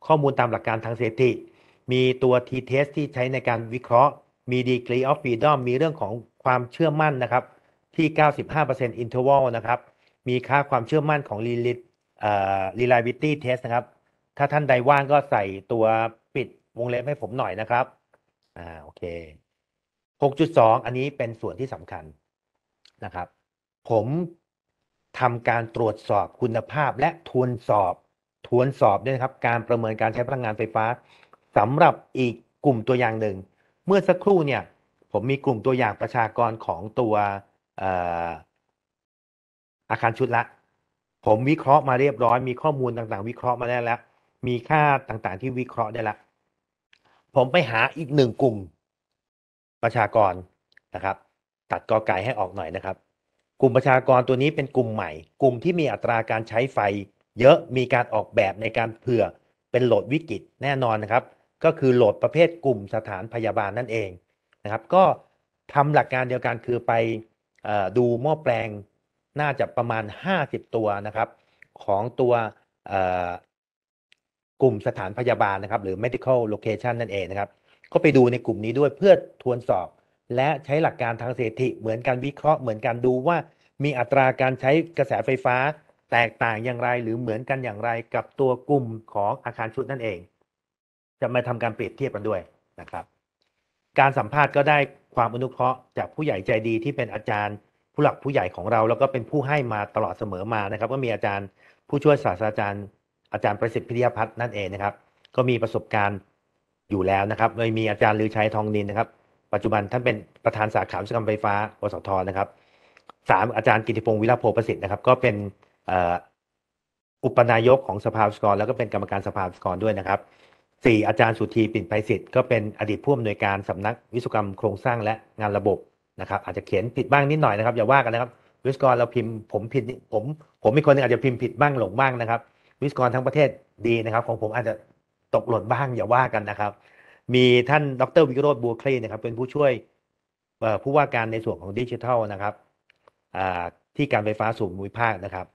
ข้อมูลตามหลักการทางสถิติมีตัว t-test ที่ใช้ในการวิเคราะห์มี degree of freedom มีเรื่องของความเชื่อมั่นนะครับที่ 95% interval นะครับ มีค่าความเชื่อมั่นของ reliability test นะครับ ถ้าท่านใดว่างก็ใส่ตัวปิดวงเล็บให้ผมหน่อยนะครับอ่าโอเคหกจุดสองอันนี้เป็นส่วนที่สำคัญนะครับ ผมทำการตรวจสอบคุณภาพและทวนสอบทวนสอบด้วยนะครับ การประเมินการใช้พลังงานไฟฟ้าสำหรับอีกกลุ่มตัวอย่างหนึ่งเมื่อสักครู่เนี่ย ผมมีกลุ่มตัวอย่างประชากรของตัวอาคารชุดละ ผมวิเคราะห์มาเรียบร้อย มีข้อมูลต่าง ๆวิเคราะห์มาได้แล้ว มีค่าต่างๆที่วิเคราะห์ได้แล้วผมไปหาอีกหนึ่งกลุ่มประชากรนะครับ ตัดกอไก่ให้ออกหน่อยนะครับ กลุ่มประชากรตัวนี้เป็นกลุ่มใหม่กลุ่มที่มีอัตราการใช้ไฟเยอะมีการออกแบบในการเผื่อเป็นโหลดวิกฤตแน่นอนนะครับ ก็คือโหลดประเภทกลุ่มสถานพยาบาลนั่นเองนะครับ ก็ทำหลักการเดียวกันคือไปดูหม้อแปลงน่าจะประมาณ 50 ตัวนะครับ ของตัวกลุ่มสถานพยาบาลนะครับหรือ medical location นั่นเองนะครับ ก็ไปดูในกลุ่มนี้ด้วยเพื่อทวนสอบ และใช้หลักการทางสถิติเหมือนการวิเคราะห์เหมือนการดูว่ามีอัตราการใช้กระแสไฟฟ้า แตกต่างอย่างไรหรือเหมือนกันอย่างไรกับตัวกลุ่มของอาคารชุดนั่นเอง จะมาทำการเปรียบเทียบกันด้วยนะครับ การสัมภาษณ์ก็ได้ความอนุเคราะห์จากผู้ใหญ่ใจดีที่เป็นอาจารย์ ผู้หลักผู้ใหญ่ของเราแล้วก็เป็นผู้ให้มาตลอดเสมอมานะครับก็มีอาจารย์ ผู้ช่วยศาสตราจารย์อาจารย์ประสิทธิ์พิทยาพัฒน์นั่นเองนะครับก็มีประสบการณ์อยู่แล้วนะครับโดยมีอาจารย์ลือชัยทองนินนะครับ ปัจจุบันท่านเป็นประธานสาขาวิศวกรรมไฟฟ้าวสทนะครับสามอาจารย์กิติพงศ์วิลาโพประสิทธิ์นะครับก็เป็นอุปนายกของสภาวิศวกร แล้วก็เป็นกรรมการสภาวิศวกรด้วยนะครับสี่อาจารย์สุธีปิ่นไพศิษฐ์ก็เป็นอดีตผู้อำนวยการสำนักวิศวกรรมโครงสร้างและงานระบบนะครับอาจจะเขียนผิดบ้างนิดหน่อยนะครับ อย่าว่ากันนะครับวิศวกรเราพิมพ์ผมผิด ผมผมมีคนนึงอาจจะพิมพ์ผิดบ้างหลงบ้างนะครับวิศกรทั้งประเทศดีนะครับของผมอาจจะตกหล่นบ้างอย่าว่ากันนะครับ มีท่านดรวิโรธบัวคลีนะครับ เป็นผู้ช่วยผู้ว่าการในส่วนของดิจิทัลนะครับที่การไฟฟ้าส่วนภูมิภาคนะครับ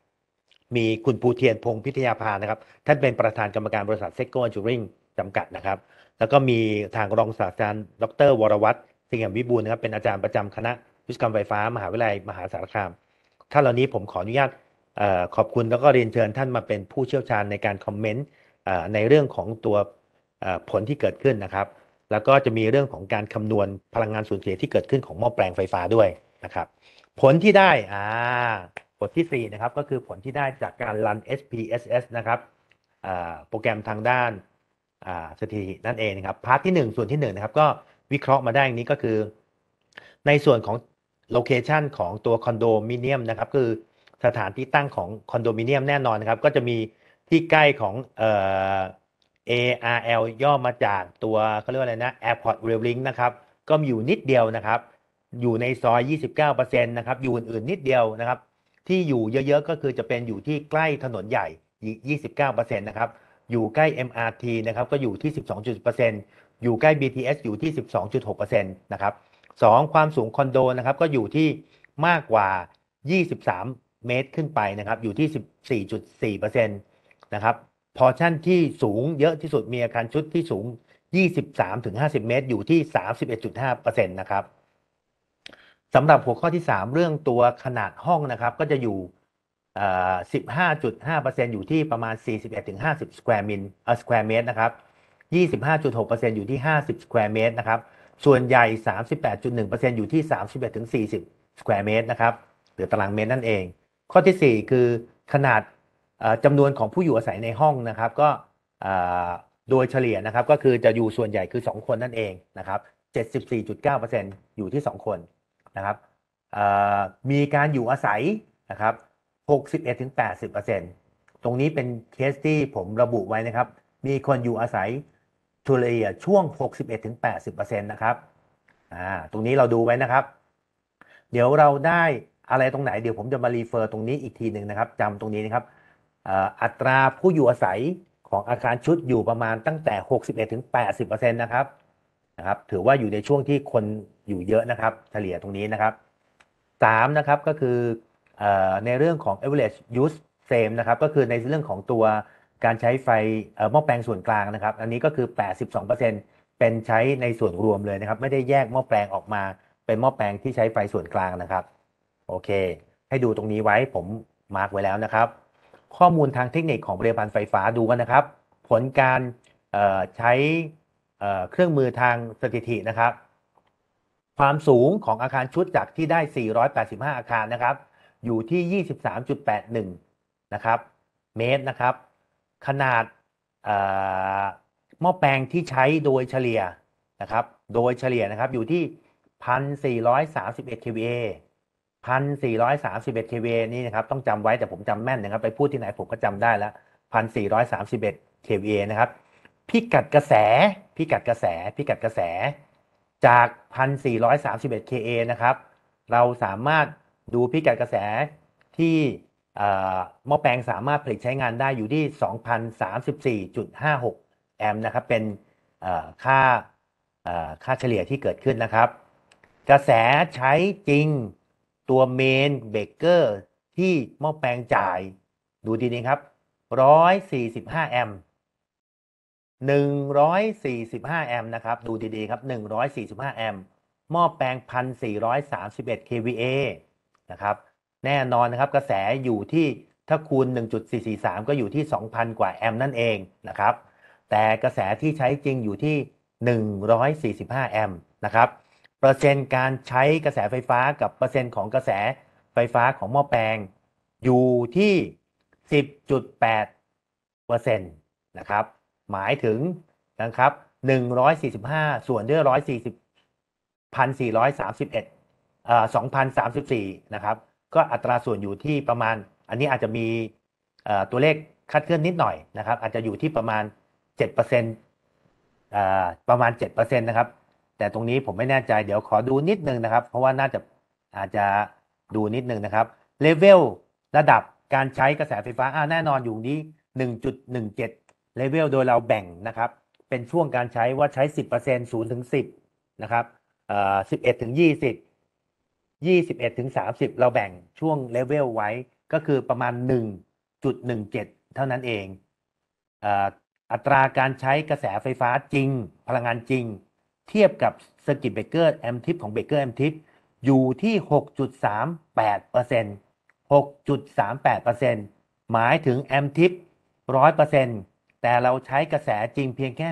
มีคุณภูเทียนพงพิทยาพานะครับท่านเป็นประธานกรรมการบริษัทเซกโกนจูริงจำกัดนะครับ แล้วก็มีทางรองศาสตราจารย์ดรวรวัตรสิงห์วิบูลนะครับเป็นอาจารย์ประจำคณะวิศวกรรมไฟฟ้า มหาวิทยาลัยมหาสารคามท่านเหล่านี้ผมขออนุญาตขอบคุณแล้วก็เรียนเชิญท่านมาเป็นผู้เชี่ยวชาญในการคอมเมนต์ในเรื่องของตัวผลที่เกิดขึ้นนะครับ แล้วก็จะมีเรื่องของการคำนวณพลังงานสูญเสียที่เกิดขึ้นของหม้อแปลงไฟฟ้าด้วยนะครับ ผลที่ได้อ่าบทที่4นะครับก็คือผลที่ได้จากการรัน SPSS นะครับโปรแกรมทางด้านสถิตินั่นเองนะครับพาร์ทที่ 1 ส่วนที่1นะครับก็วิเคราะห์มาได้อย่างนี้ก็คือ ในส่วนของโลเคชันของตัวคอนโดมิเนียมนะครับคือสถานที่ตั้งของคอนโดมิเนียมแน่นอนนะครับ ก็จะมีที่ใกล้ของเอ่อ ARL ย่อมาจากตัวเขาเรียกว่าอะไรนะ Airport Rail Link นะครับ ก็อยู่นิดเดียวนะครับ อยู่ในซอย 29%นะครับ อยู่อื่นๆนิดเดียวนะครับ ที่อยู่เยอะๆก็คือจะเป็นอยู่ที่ใกล้ถนนใหญ่ 29%นะครับ อยู่ใกล้ MRT นะครับก็อยู่ที่ 1 2สอยู่ใกล้ BTS อยู่ที่ 12.6%นะครับ2ความสูงคอนโดนะครับก็อยู่ที่มากกว่า 23เมตรขึ้นไปนะครับอยู่ที่ 14.4%นะครับพอชั่นที่สูงเยอะที่สุดมีอาคารชุดที่สูง 23-50 เมตรอยู่ที่ 31.5%นะครับสำหรับหัวข้อที่ 3 เรื่องตัวขนาดห้องนะครับก็จะอยู่ 15.5%อยู่ที่ประมาณ41-50 square min square meter นะครับ 25.6%อยู่ที่ 50สแควร์เมตรนะครับส่วนใหญ่ 38.1%อยู่ที่ 31-40สแควร์เมตรนะครับหรือตารางเมตรนั่นเองข้อที่ 4 คือขนาดจำนวนของผู้อยู่อาศัยในห้องนะครับ ก็โดยเฉลี่ยนะครับก็คือจะอยู่ส่วนใหญ่คือ2คนนั่นเองนะครับ74.9%อยู่ที่ 2 คนนะครับมีการอยู่อาศัยนะครับ61-80%ตรงนี้เป็นเคสที่ผมระบุไว้นะครับ มีคนอยู่อาศัยทุเรียช่วง 61-80%นะครับตรงนี้เราดูไว้นะครับ เดี๋ยวเราได้อะไรตรงไหนเดี๋ยวผมจะมารีเฟอร์ตรงนี้อีกทีหนึ่งนะครับจำตรงนี้นะครับอัตราผู้อยู่อาศัยของอาคารชุดอยู่ประมาณตั้งแต่ 61ถึง80%นะครับนะครับถือว่าอยู่ในช่วงที่คนอยู่เยอะนะครับเฉลี่ยตรงนี้นะครับ3นะครับก็คือในเรื่องของ average use same นะครับก็คือในเรื่องของตัวการใช้ไฟหม้อแปลงส่วนกลางนะครับ อันนี้ก็คือ 82%เป็นใช้ในส่วนรวมเลยนะครับไม่ได้แยกหม้อแปลงออกมา เป็นหม้อแปลงที่ใช้ไฟส่วนกลางนะครับโอเค ให้ดูตรงนี้ไว้ผมมาร์กไว้แล้วนะครับ ข้อมูลทางเทคนิคของบริตภัณฑ์ไฟฟ้าดูกันนะครับ ผลการใช้เครื่องมือทางสถิตินะครับ ความสูงของอาคารชุดจากที่ได้ 485 อาคารนะครับ อยู่ที่ 23.81 นะครับ เมตรนะครับ ขนาดหม้อแปลงที่ใช้โดยเฉลี่ยนะครับ โดยเฉลี่ยนะครับ อยู่ที่ 1,431 kVA พันสี่ร้อยสามสิบเอ็ดเคเวนี่นะครับต้องจำไว้ แต่ผมจำแม่นนะครับไปพูดที่ไหนผมก็จำได้ละพันสี่ร้อยสามสิบเอ็ดเคเวนะครับพิกัดกระแสพิกัดกระแสพิกัดกระแสจากพันสี่ร้อยสามสิบเอ็ดเคเอนะครับเราสามารถดูพิกัดกระแสที่หม้อแปลงสามารถผลิตใช้งานได้อยู่ที่สสสสองพันามิบี่จุดห้าหกแอมป์นะครับเป็นค่าค่าเฉลี่ยที่เกิดขึ้นนะครับ กระแสใช้จริงตัวเมนเบเกอร์ที่หม้อแปลงจ่าย ดูดีนี้ครับ145แอมป์145แอมป์นะครับดูดีๆครับ 145แอมป์หม้อแปลง 1,431 kVA นะครับแน่นอนนะครับกระแสอยู่ที่ถ้าคูณ 1.443 ก็อยู่ที่ 2,000 กว่าแอมป์นั่นเองนะครับ แต่กระแสที่ใช้จริงอยู่ที่ 145แอมป์นะครับเปอร์เซ็นต์การใช้กระแสไฟฟ้ากับเปอร์เซ็นต์ของกระแสไฟฟ้าของหม้อแปลง อยู่ที่ 10.8เปอร์เซ็นต์นะครับ หมายถึงนะครับ 145 ส่วนด้วย 140 1,431เอ่อ2,034 นะครับ ก็อัตราส่วนอยู่ที่ประมาณ อันนี้อาจจะมีเอ่อตัวเลขคัดเคลื่อนนิดหน่อยนะครับ อาจจะอยู่ที่ประมาณ 7%เอ่อประมาณ7%นะครับแต่ตรงนี้ผมไม่แน่ใจเดี๋ยวขอดูนิดนึงนะครับเพราะว่าน่าจะอาจจะดูนิดนึงนะครับเลเวลระดับการใช้กระแสไฟฟ้าแน่นอนอยู่นี้ 1.17เลเวลโดยเราแบ่งนะครับ เป็นช่วงการใช้ว่าใช้ 10% 0ถึง10นะครับเออ่11ถึง20 21ถึง30 เราแบ่งช่วงเลเวลไว้ก็คือประมาณ 1.17 เท่านั้นเองอ่อัตราการใช้กระแสไฟฟ้าจริงพลังงานจริงเทียบกับสกิตเบเกอร์แอมทิปของเบเกอร์แอมทิปอยู่ที่ 6.38% 6.38%หมายถึงแอมทิป100%แต่เราใช้กระแสจริงเพียงแค่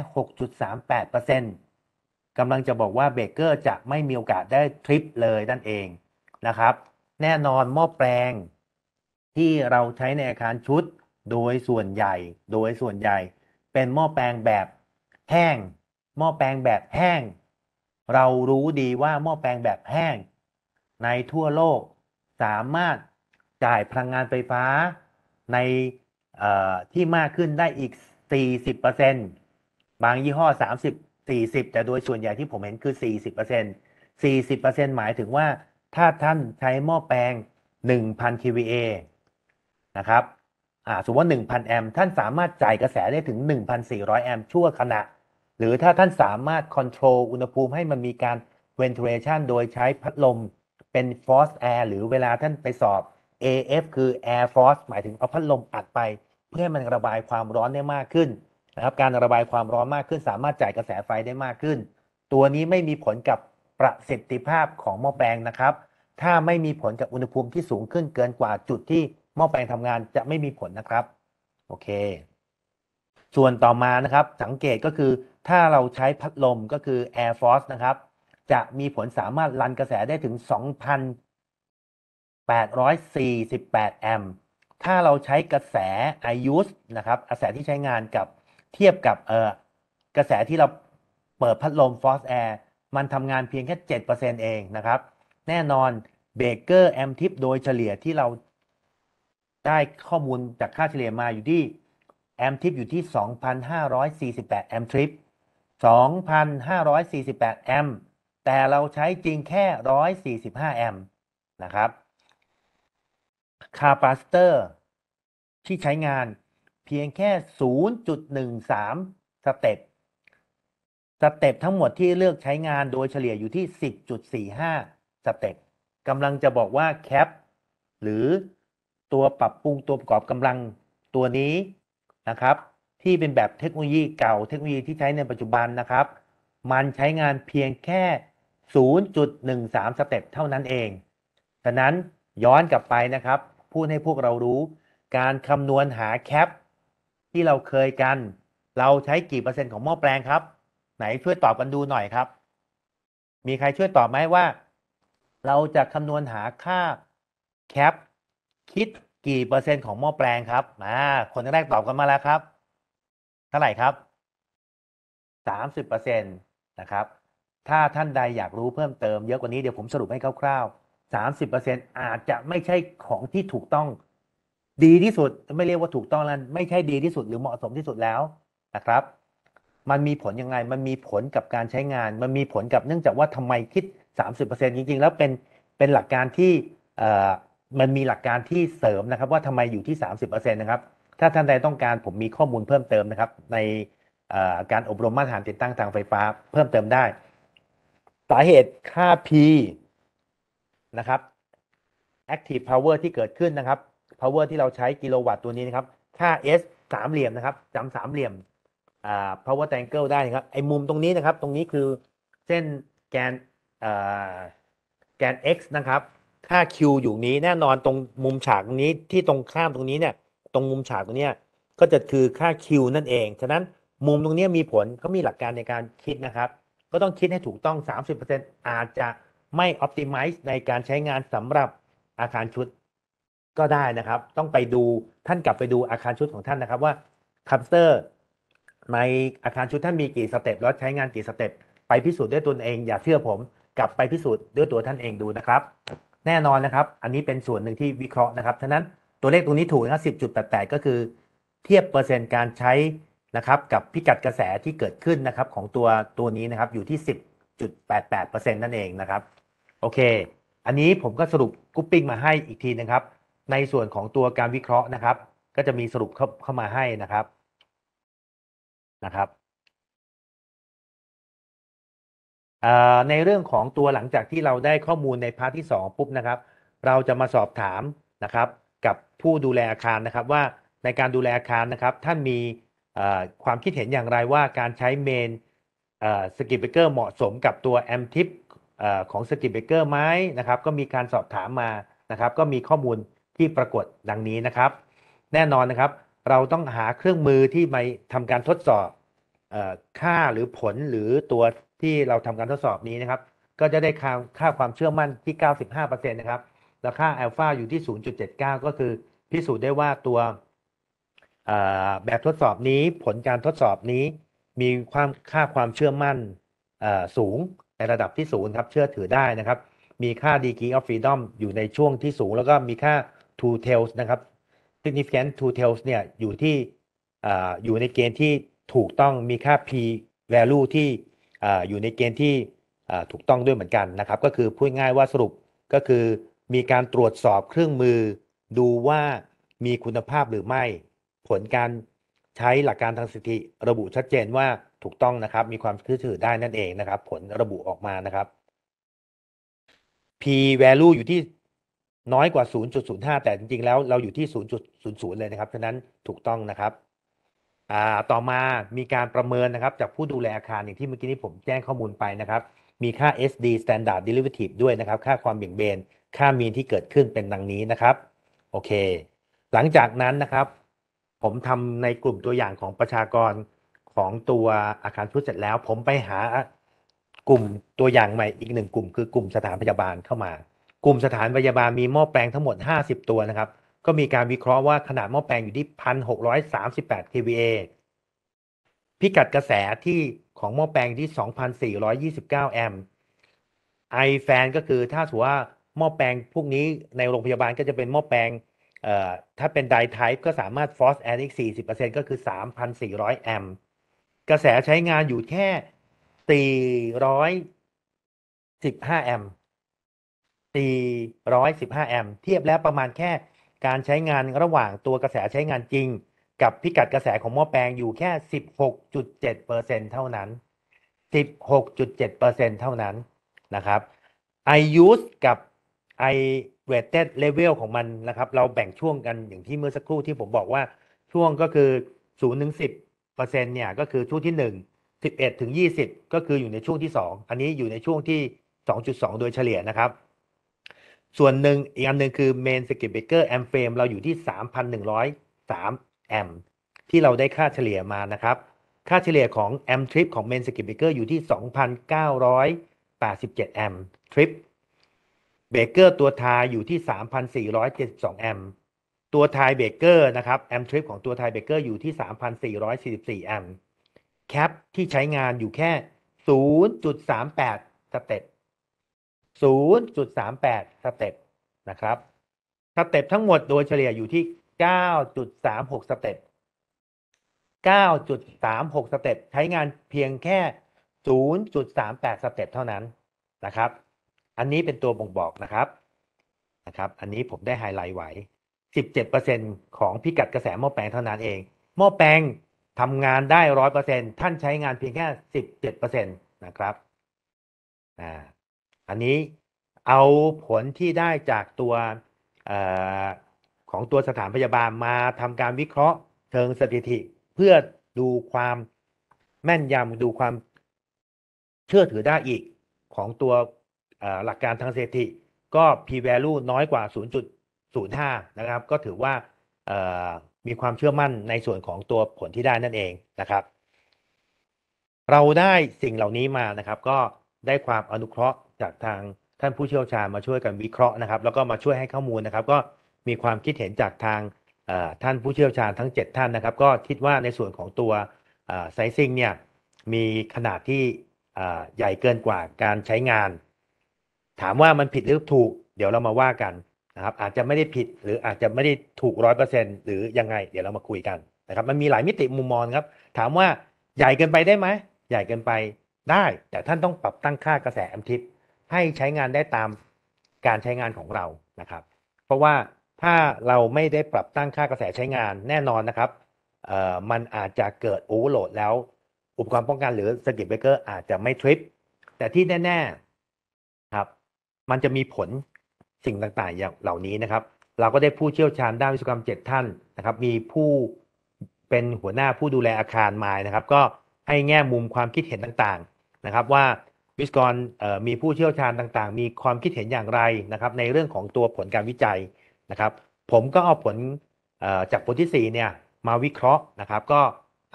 6.38%กำลังจะบอกว่าเบเกอร์จะไม่มีโอกาสได้ทริปเลยนั่นเองนะครับ แน่นอนหม้อแปลง ที่เราใช้ในอาคารชุดโดยส่วนใหญ่ โดยส่วนใหญ่ เป็นหม้อแปลงแบบแห้งหม้อแปลงแบบแห้ง เรารู้ดีว่าหม้อแปลงแบบแห้ง ในทั่วโลกสามารถจ่ายพลังงานไฟฟ้าในที่มากขึ้นได้อีก 40%บางยี่ห้อ 30 40 แต่โดยส่วนใหญ่ที่ผมเห็นคือ 40% 40%หมายถึงว่าถ้าท่านใช้หม้อแปลง 1,000 kVA นะครับสมมติว่า1,000 แอมป์ท่านสามารถจ่ายกระแสได้ถึง 1,400 แอมป์ชั่วขณะหรือถ้าท่านสามารถควบคุมอุณหภูมิให้มันมีการเวนท i เรชันโดยใช้พัดลมเป็น force air หรือเวลาท่านไปสอบ AF คือ air force หมายถึงเอาพัดลมอัดไป เพื่อให้มันระบายความร้อนได้มากขึ้นนะครับการระบายความร้อนมากขึ้นสามารถจ่ายกระแสไฟได้มากขึ้น ตัวนี้ไม่มีผลกับประสิทธิภาพของหม้อแปลงนะครับ ถ้าไม่มีผลกับอุณหภูมิที่สูงขึ้นเกินกว่าจุดที่หม้อแปลงทำงานจะไม่มีผลนะครับ โอเคส่วนต่อมานะครับสังเกตก็คือถ้าเราใช้พัดลมก็คือ Air Force นะครับจะมีผลสามารถรันกระแสได้ถึง 2,848 แอมป์ถ้าเราใช้กระแส i u s นะครับกระแสที่ใช้งานกับเทียบกับเออกระแสที่เราเปิดพัดลม Force Air มันทำงานเพียงแค่ 7%เองนะครับแน่นอนเบเกอร์แอมทิปโดยเฉลี่ยที่เราได้ข้อมูลจากค่าเฉลี่ยมาอยู่ที่แอมทริปอยู่ที่ 2,548 แอมทริป 2,548 แอมแต่เราใช้จริงแค่ 145 แอมนะครับคาปาสเตอร์ที่ใช้งานเพียงแค่ 0.13 สเต็ปสเต็ปทั้งหมดที่เลือกใช้งานโดยเฉลี่ยอยู่ที่ 10.45 สเต็ปกำลังจะบอกว่าแคปหรือตัวปรับปรุงตัวประกอบกำลังตัวนี้นะครับที่เป็นแบบเทคโนโลยีเก่าเทคโนโลยีที่ใช้ในปัจจุบันนะครับ มันใช้งานเพียงแค่ 0.13สเต็ปเท่านั้นเองดังนั้นย้อนกลับไปนะครับพูดให้พวกเรารู้ การคำนวณหาแคปที่เราเคยกัน เราใช้กี่เปอร์เซ็นต์ของหม้อแปลงครับไหนช่วยตอบกันดูหน่อยครับ มีใครช่วยตอบไหมว่า เราจะคำนวณหาค่าแคปคิดกี่เปอร์เซ็นต์ของหม้อแปลงครับอ่าคนแรกตอบกันมาแล้วครับเท่าไหร่ครับสามสิบเปอร์เซ็นต์นะครับ ถ้าท่านใดอยากรู้เพิ่มเติมเยอะกว่านี้ เดี๋ยวผมสรุปให้คร่าวๆสามสิบเปอร์เซ็นต์อาจจะไม่ใช่ของที่ถูกต้อง ดีที่สุดไม่เรียกว่าถูกต้องแล้ว ไม่ใช่ดีที่สุดหรือเหมาะสมที่สุดแล้วนะครับ มันมีผลยังไง มันมีผลกับการใช้งาน มันมีผลกับเนื่องจากว่าทำไมคิด30%จริง ๆ แล้วเป็นเป็นหลักการที่มันมีหลักการที่เสริมนะครับ ว่าทำไมอยู่ที่ 30%นะครับถ้าท่านใดต้องการผมมีข้อมูลเพิ่มเติมนะครับ ในการอบรมมาตรฐานติดตั้งทางไฟฟ้าเพิ่มเติมได้ สาเหตุค่า P นะครับ active power ที่เกิดขึ้นนะครับ power ที่เราใช้กิโลวัตต์ตัวนี้นะครับค่า S สามเหลี่ยมนะครับจำสามเหลี่ยม power triangle ได้นะครับไอ้มุมตรงนี้นะครับตรงนี้คือเส้นแกนแกน x นะครับถ้าคิวอยู่นี้แน่นอนตรงมุมฉากนี้ที่ตรงข้ามตรงนี้เนี่ย ตรงมุมฉากตรงนี้ก็จะคือค่าคิวนั่นเอง ฉะนั้นมุมตรงนี้มีผลก็มีหลักการในการคิดนะครับ ก็ต้องคิดให้ถูกต้อง 30%อาจจะไม่ออ t ติมิซ์ในการใช้งานสำหรับอาคารชุด ก็ได้นะครับ ต้องไปดูท่านกลับไปดูอาคารชุดของท่านนะครับว่าคัพเตอร์ในอาคารชุดท่านมีกี่สเต็ปแล้วใช้งานกี่สเต็ปไปพิสูจน์ด้วยตนเอง อย่าเชื่อผมกลับไปพิสูจน์ด้วยตัวท่านเองดูนะครับแน่นอนนะครับ อันนี้เป็นส่วนหนึ่งที่วิเคราะห์นะครับ ฉะนั้นตัวเลขตรงนี้ถูกนะครับสิบจุดแปดแปดก็คือ เทียบเปอร์เซ็นต์การใช้นะครับ กับพิกัดกระแสที่เกิดขึ้นนะครับของตัวตัวนี้นะครับอยู่ที่สิบจุดแปดแปดเปอร์เซ็นต์นั่นเองนะครับ โอเค อันนี้ผมก็สรุปกรุ๊ปปิ้งมาให้อีกทีนะครับ ในส่วนของตัวการวิเคราะห์นะครับ ก็จะมีสรุปเข้ามาให้นะครับนะครับในเรื่องของตัวหลังจากที่เราได้ข้อมูลในพาร์ทที่2 ปุ๊บนะครับเราจะมาสอบถามนะครับกับผู้ดูแลอาคารนะครับว่าในการดูแลอาคารนะครับท่านมีความคิดเห็นอย่างไรว่าการใช้เมนสกิปเบเกอร์เหมาะสมกับตัวแอมทิปของสกิปเบเกอร์ไหมนะครับก็มีการสอบถามมานะครับก็มีข้อมูลที่ปรากฏดังนี้นะครับ แน่นอนนะครับเราต้องหาเครื่องมือที่มาทำการทดสอบค่าหรือผลหรือตัวที่เราทำการทดสอบนี้นะครับ ก็จะได้ค่าค่าความเชื่อมั่นที่ 95%นะครับแล้วค่าอัลฟาอยู่ที่ 0.79 ก็คือ พิสูจน์ได้ว่าตัวแบบทดสอบนี้ผลการทดสอบนี้มีความค่าความเชื่อมั่นสูงในระดับที่สูงครับเชื่อถือได้นะครับ มีค่า degree of freedom อยู่ในช่วงที่สูงแล้วก็มีค่า two tails นะครับ significant two tails เนี่ยอยู่ที่ออยู่ในเกณฑ์ที่ถูกต้องมีค่า p value ที่อยู่ในเกณฑ์ที่ถูกต้องด้วยเหมือนกันนะครับ ก็คือพูดง่ายว่าสรุปก็คือ มีการตรวจสอบเครื่องมือดูว่ามีคุณภาพหรือไม่ผลการใช้หลักการทางสถิติระบุชัดเจนว่าถูกต้องนะครับ มีความเชื่อถือได้นั่นเองนะครับ ผลระบุออกมานะครับ p value อยู่ที่น้อยกว่า 0.05 แต่จริงๆแล้วเราอยู่ที่ 0.00 เลยนะครับฉะนั้นถูกต้องนะครับต่อมามีการประเมินนะครับ จากผู้ดูแลอาคารอย่างที่เมื่อกี้นี้ผมแจ้งข้อมูลไปนะครับมีค่า SD Standard Derivative ด้วยนะครับค่าความเบี่ยงเบนค่ามีนที่เกิดขึ้นเป็นดังนี้นะครับ โอเค หลังจากนั้นนะครับ ผมทำในกลุ่มตัวอย่างของประชากรของตัวอาคารทุดเสร็จแล้ว ผมไปหากลุ่มตัวอย่างใหม่อีกหนึ่งกลุ่มคือกลุ่มสถานพยาบาลเข้ามา กลุ่มสถานพยาบาลมีหม้อแปลงทั้งหมด 50 ตัวนะครับก็มีการวิเคราะห์ว่าขนาดหม้อแปลงอยู่ที่ 1,638 kVA พิกัดกระแสที่ของหม้อแปลงที่ 2,429แอมป์ไอแฟนก็คือถ้าถือว่าหม้อแปลงพวกนี้ในโรงพยาบาลก็จะเป็นหม้อแปลงถ้าเป็นไดไทป์ก็สามารถฟอสแอนอีก40%ก็คือ 3,400แอมป์กระแสใช้งานอยู่แค่415แอมป์415แอมป์เทียบแล้วประมาณแค่การใช้งานระหว่างตัวกระแสใช้งานจริงกับพิกัดกระแสของหม้อแปลงอยู่แค่ 16.7%เเท่านั้น 16.7%เท่านั้นนะครับ I use กับ I weighted level ของมันนะครับ เราแบ่งช่วงกันอย่างที่เมื่อสักครู่ที่ผมบอกว่า ช่วงก็คือ0ถึง10%เนี่ยก็คือช่วงที่ 1 11ถึง20 ก็คืออยู่ในช่วงที่ 2 อันนี้อยู่ในช่วงที่ 2.2 โดยเฉลี่ยนะครับส่วนหนึ่งอีกอันหนึ่งคือเมนสกิปเบเกอร์แอมเฟรมเราอยู่ที่3,103แอมที่เราได้ค่าเฉลี่ยมานะครับ ค่าเฉลี่ยของแอมทริปของเมนสกิปเบเกอร์อยู่ที่2,987แอมทริปเบเกอร์ตัวทายอยู่ที่3,472แอมตัวทายเบเกอร์นะครับแอมทริปของตัวทายเบเกอร์อยู่ที่3,444แอมแคปที่ใช้งานอยู่แค่ 0.38สเต็ป0.38 สเต็ปนะครับสเต็ปทั้งหมดโดยเฉลี่ยอยู่ที่ 9.36 สเต็ป9.36สเต็ปใช้งานเพียงแค่ 0.38 สเต็ปเท่านั้นนะครับ อันนี้เป็นตัวบ่งบอกนะครับนะครับ อันนี้ผมได้ไฮไลท์ไว้ 17%ของพิกัดกระแสหม้อแปลงเท่านั้นเอง หม้อแปลงทำงานได้ 100%ท่านใช้งานเพียงแค่ 17%นะครับอ่าอันนี้เอาผลที่ได้จากตัวอของตัวสถานพยาบาลมาทำการวิเคราะห์เชิงสถิติเพื่อดูความแม่นยำดูความเชื่อถือได้อีกของตัวหลักการทางสถิติก็ p value น้อยกว่า 0.05นะครับ ก็ถือว่ามีความเชื่อมั่นในส่วนของตัวผลที่ได้นั่นเองนะครับ เราได้สิ่งเหล่านี้มานะครับ ก็ได้ความอนุเคราะห์จากทางท่านผู้เชี่ยวชาญมาช่วยกันวิเคราะห์นะครับแล้วก็มาช่วยให้ข้อมูลนะครับก็มีความคิดเห็นจากทางท่านผู้เชี่ยวชาญทั้ง 7 ท่านนะครับ ก็คิดว่าในส่วนของตัวไซซิ่งเนี่ยมีขนาดที่ใหญ่เกินกว่าการใช้งาน ถามว่ามันผิดหรือถูกเดี๋ยวเรามาว่ากันนะครับอาจจะไม่ได้ผิดหรืออาจจะไม่ได้ถูกร้อยเปอร์เซ็นหรือยังไง เดี๋ยวเรามาคุยกันนะครับมันมีหลายมิติมุมมองครับถามว่าใหญ่เกินไปได้ไหมใหญ่เกินไปได้ แต่ท่านต้องปรับตั้งค่ากระแสแอมทิปให้ใช้งานได้ตามการใช้งานของเรานะครับ เพราะว่าถ้าเราไม่ได้ปรับตั้งค่ากระแสใช้งาน แน่นอนนะครับมันอาจจะเกิดโอเวอร์โหลดแล้วอุปกรณ์ป้องกันหรือสกิปเบรกเกอร์อาจจะไม่ทริปแต่ที่แน่ ๆครับ มันจะมีผลสิ่งต่างๆอย่างเหล่านี้นะครับ เราก็ได้ผู้เชี่ยวชาญด้านวิศวกรรมเจ็ดท่านนะครับ มีผู้เป็นหัวหน้าผู้ดูแลอาคารมายนะครับ ก็ให้แง่มุมความคิดเห็นต่างๆนะครับว่าวิศกรมีผู้เชี่ยวชาญต่างๆ มีความคิดเห็นอย่างไรนะครับในเรื่องของตัวผลการวิจัยนะครับผมก็เอาผลจากผลที่4เนี่ยมาวิเคราะห์นะครับก็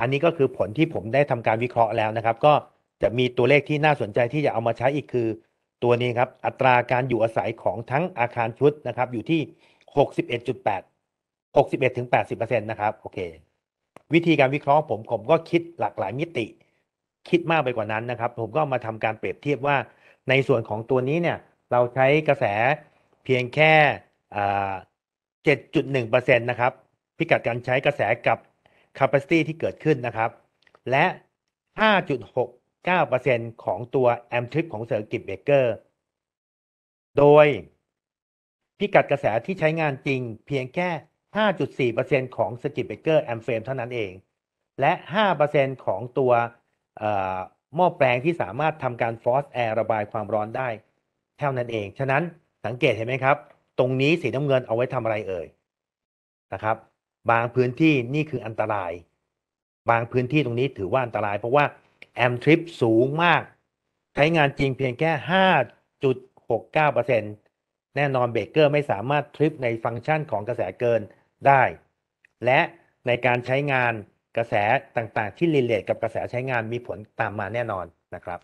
อันนี้ก็คือผลที่ผมได้ทำการวิเคราะห์แล้วนะครับ ก็จะมีตัวเลขที่น่าสนใจที่จะเอามาใช้อีกคือตัวนี้ครับอัตราการอยู่อาศัยของทั้งอาคารชุดนะครับอยู่ที่ 61.8 61-80%นะครับโอเควิธีการวิเคราะห์ ผมผมก็คิดหลากหลายมิติคิดมากไปกว่านั้นนะครับผมก็มาทำการเปรียบเทียบว่าในส่วนของตัวนี้เนี่ยเราใช้กระแสเพียงแค่เจ็ดจุดหนึ่งเปอร์เซ็นต์นะครับ พิกัดการใช้กระแสกับ capacity ที่เกิดขึ้นนะครับ และ 5.69%ของตัว a m t r i p ของเซอร์กิตเบเกอร์โดยพิกัดกระแสที่ใช้งานจริงเพียงแค่ 5.4%ของเซอร์กิตเบเกอร์แอมเฟรมเท่านั้นเอง และ 5%ของตัวหม้อแปลงที่สามารถทำการ ฟอสแอร์ระบายความร้อนได้เท่านั้นเอง ฉะนั้นสังเกตเห็นไหมครับ ตรงนี้สีน้ำเงินเอาไว้ทำอะไรเอ่ยนะครับบางพื้นที่นี่คืออันตราย บางพื้นที่ตรงนี้ถือว่าอันตรายเพราะว่าแอมทริปสูงมาก ใช้งานจริงเพียงแค่ 5.69%แน่นอนเบเกอร์ไม่สามารถทริปในฟังก์ชันของกระแสเกินได้และในการใช้งานกระแสต่างๆที่รีเลทกับกระแสใช้งานมีผลตามมาแน่นอนนะครับ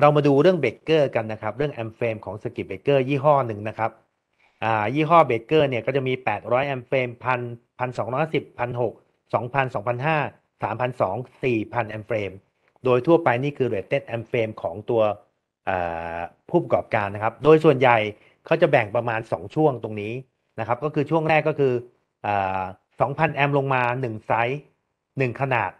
เรามาดูเรื่องเบเกอร์กันนะครับเรื่องแอมเฟรมของสกิปเบเกอร์ยี่ห้อหนึ่งนะครับยี่ห้อเบเกอร์เนี่ยก็จะมี 800 แอมเฟรมพันพันสองร้อยสิบพันหกสองพันสองพันห้าสามพันสองสี่พันแอมเฟรม โดยทั่วไปนี่คือเรตเต็ดแอมเฟรมของตัวผู้ประกอบการนะครับ โดยส่วนใหญ่เขาจะแบ่งประมาณ 2 ช่วงตรงนี้นะครับ ก็คือช่วงแรกก็คือ2,000 แอม์ลงมา 1 ไซส์ 1 ขนาด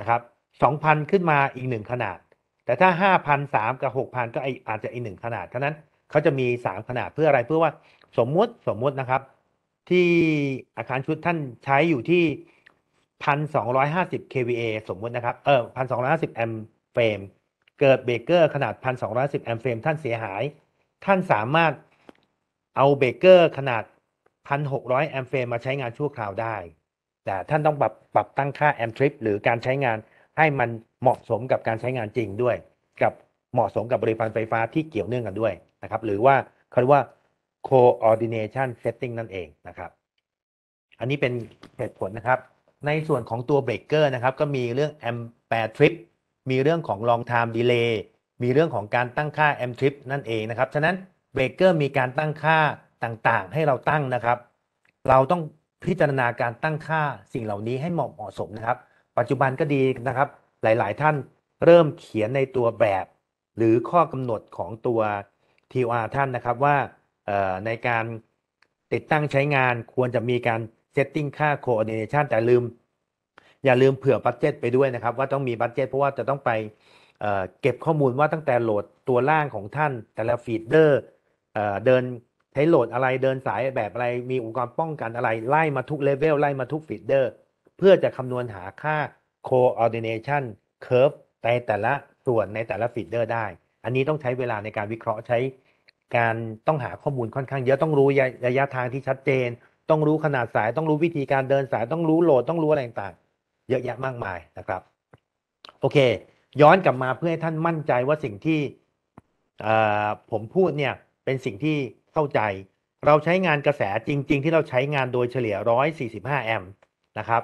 นะครับ 2,000 ขึ้นมาอีก 1 ขนาด แต่ถ้า 5,000 3กับ 6,000 ก็อาจจะอีก 1 ขนาด เท่านั้น เขาจะมี 3 ขนาดเพื่ออะไรเพื่อว่าสมมุติสมมุตินะครับที่อาคารชุดท่านใช้อยู่ที่ 1,250 kVA สมมุตินะครับเออ 1,250แอมเฟรมเกิดเบรกเกอร์ขนาด 1,210แอมเฟรมท่านเสียหาย ท่านสามารถเอาเบรกเกอร์ขนาดพันหกร้อยแอมเฟรมมาใช้งานชั่วคราวได้ แต่ท่านต้องปรับปรับตั้งค่าแอมทริปหรือการใช้งานให้มันเหมาะสมกับการใช้งานจริงด้วย กับเหมาะสมกับบริกัร์ไฟฟ้าที่เกี่ยวเนื่องกันด้วยนะครับ หรือว่าเขาเรียกว่า coordination setting นั่นเองนะครับ อันนี้เป็นเหตุผลนะครับ ในส่วนของตัวเบรกเกอร์นะครับ ก็มีเรื่อง ampere trip มีเรื่องของ long time delay มีเรื่องของการตั้งค่า amp trip นั่นเองนะครับ ฉะนั้นเบรกเกอร์มีการตั้งค่าต่าง ๆ ให้เราตั้งนะครับ เราต้องพิจารณาการตั้งค่าสิ่งเหล่านี้ให้เหมาะเหมาะสมนะครับ ปัจจุบันก็ดีนะครับหลาย ๆ ท่านเริ่มเขียนในตัวแบบ หรือข้อกำหนดของตัว TOR ท่านนะครับว่าในการติดตั้งใช้งานควรจะมีการเซตติ้งค่าโคอ r น i ชันแต่ลืม อย่าลืมเผื่อบัตเจตไปด้วยนะครับ ว่าต้องมีบัตเจตเพราะว่าจะต้องไปเก็บข้อมูลว่าตั้งแต่โหลดตัวล่างของท่าน แต่ละฟีดเดอร์เดินใช้โหลดอะไรเดินสายแบบอะไรมีอุปกรณ์ป้องกันอะไรไล่มาทุกเลเวลไล่มาทุกฟิีเดอร์ เพื่อจะคำนวณหาค่า coordination curve ในแต่ละส่วนในแต่ละฟิีเดอร์ได้ อันนี้ต้องใช้เวลาในการวิเคราะห์ใช้การต้องหาข้อมูลค่อนข้าง เยอะต้องรู้ระยะทางที่ชัดเจน ต้องรู้ขนาดสาย ต้องรู้วิธีการเดินสาย ต้องรู้โหลดต้องรู้อะไรต่างๆ เยอะแยะมากมายนะครับ โอเค ย้อนกลับมาเพื่อให้ท่านมั่นใจว่าสิ่งที่ผมพูดเนี่ยเป็นสิ่งที่เข้าใจ เราใช้งานกระแสจริง ๆ ที่เราใช้งานโดยเฉลี่ย 145 แอมป์นะครับ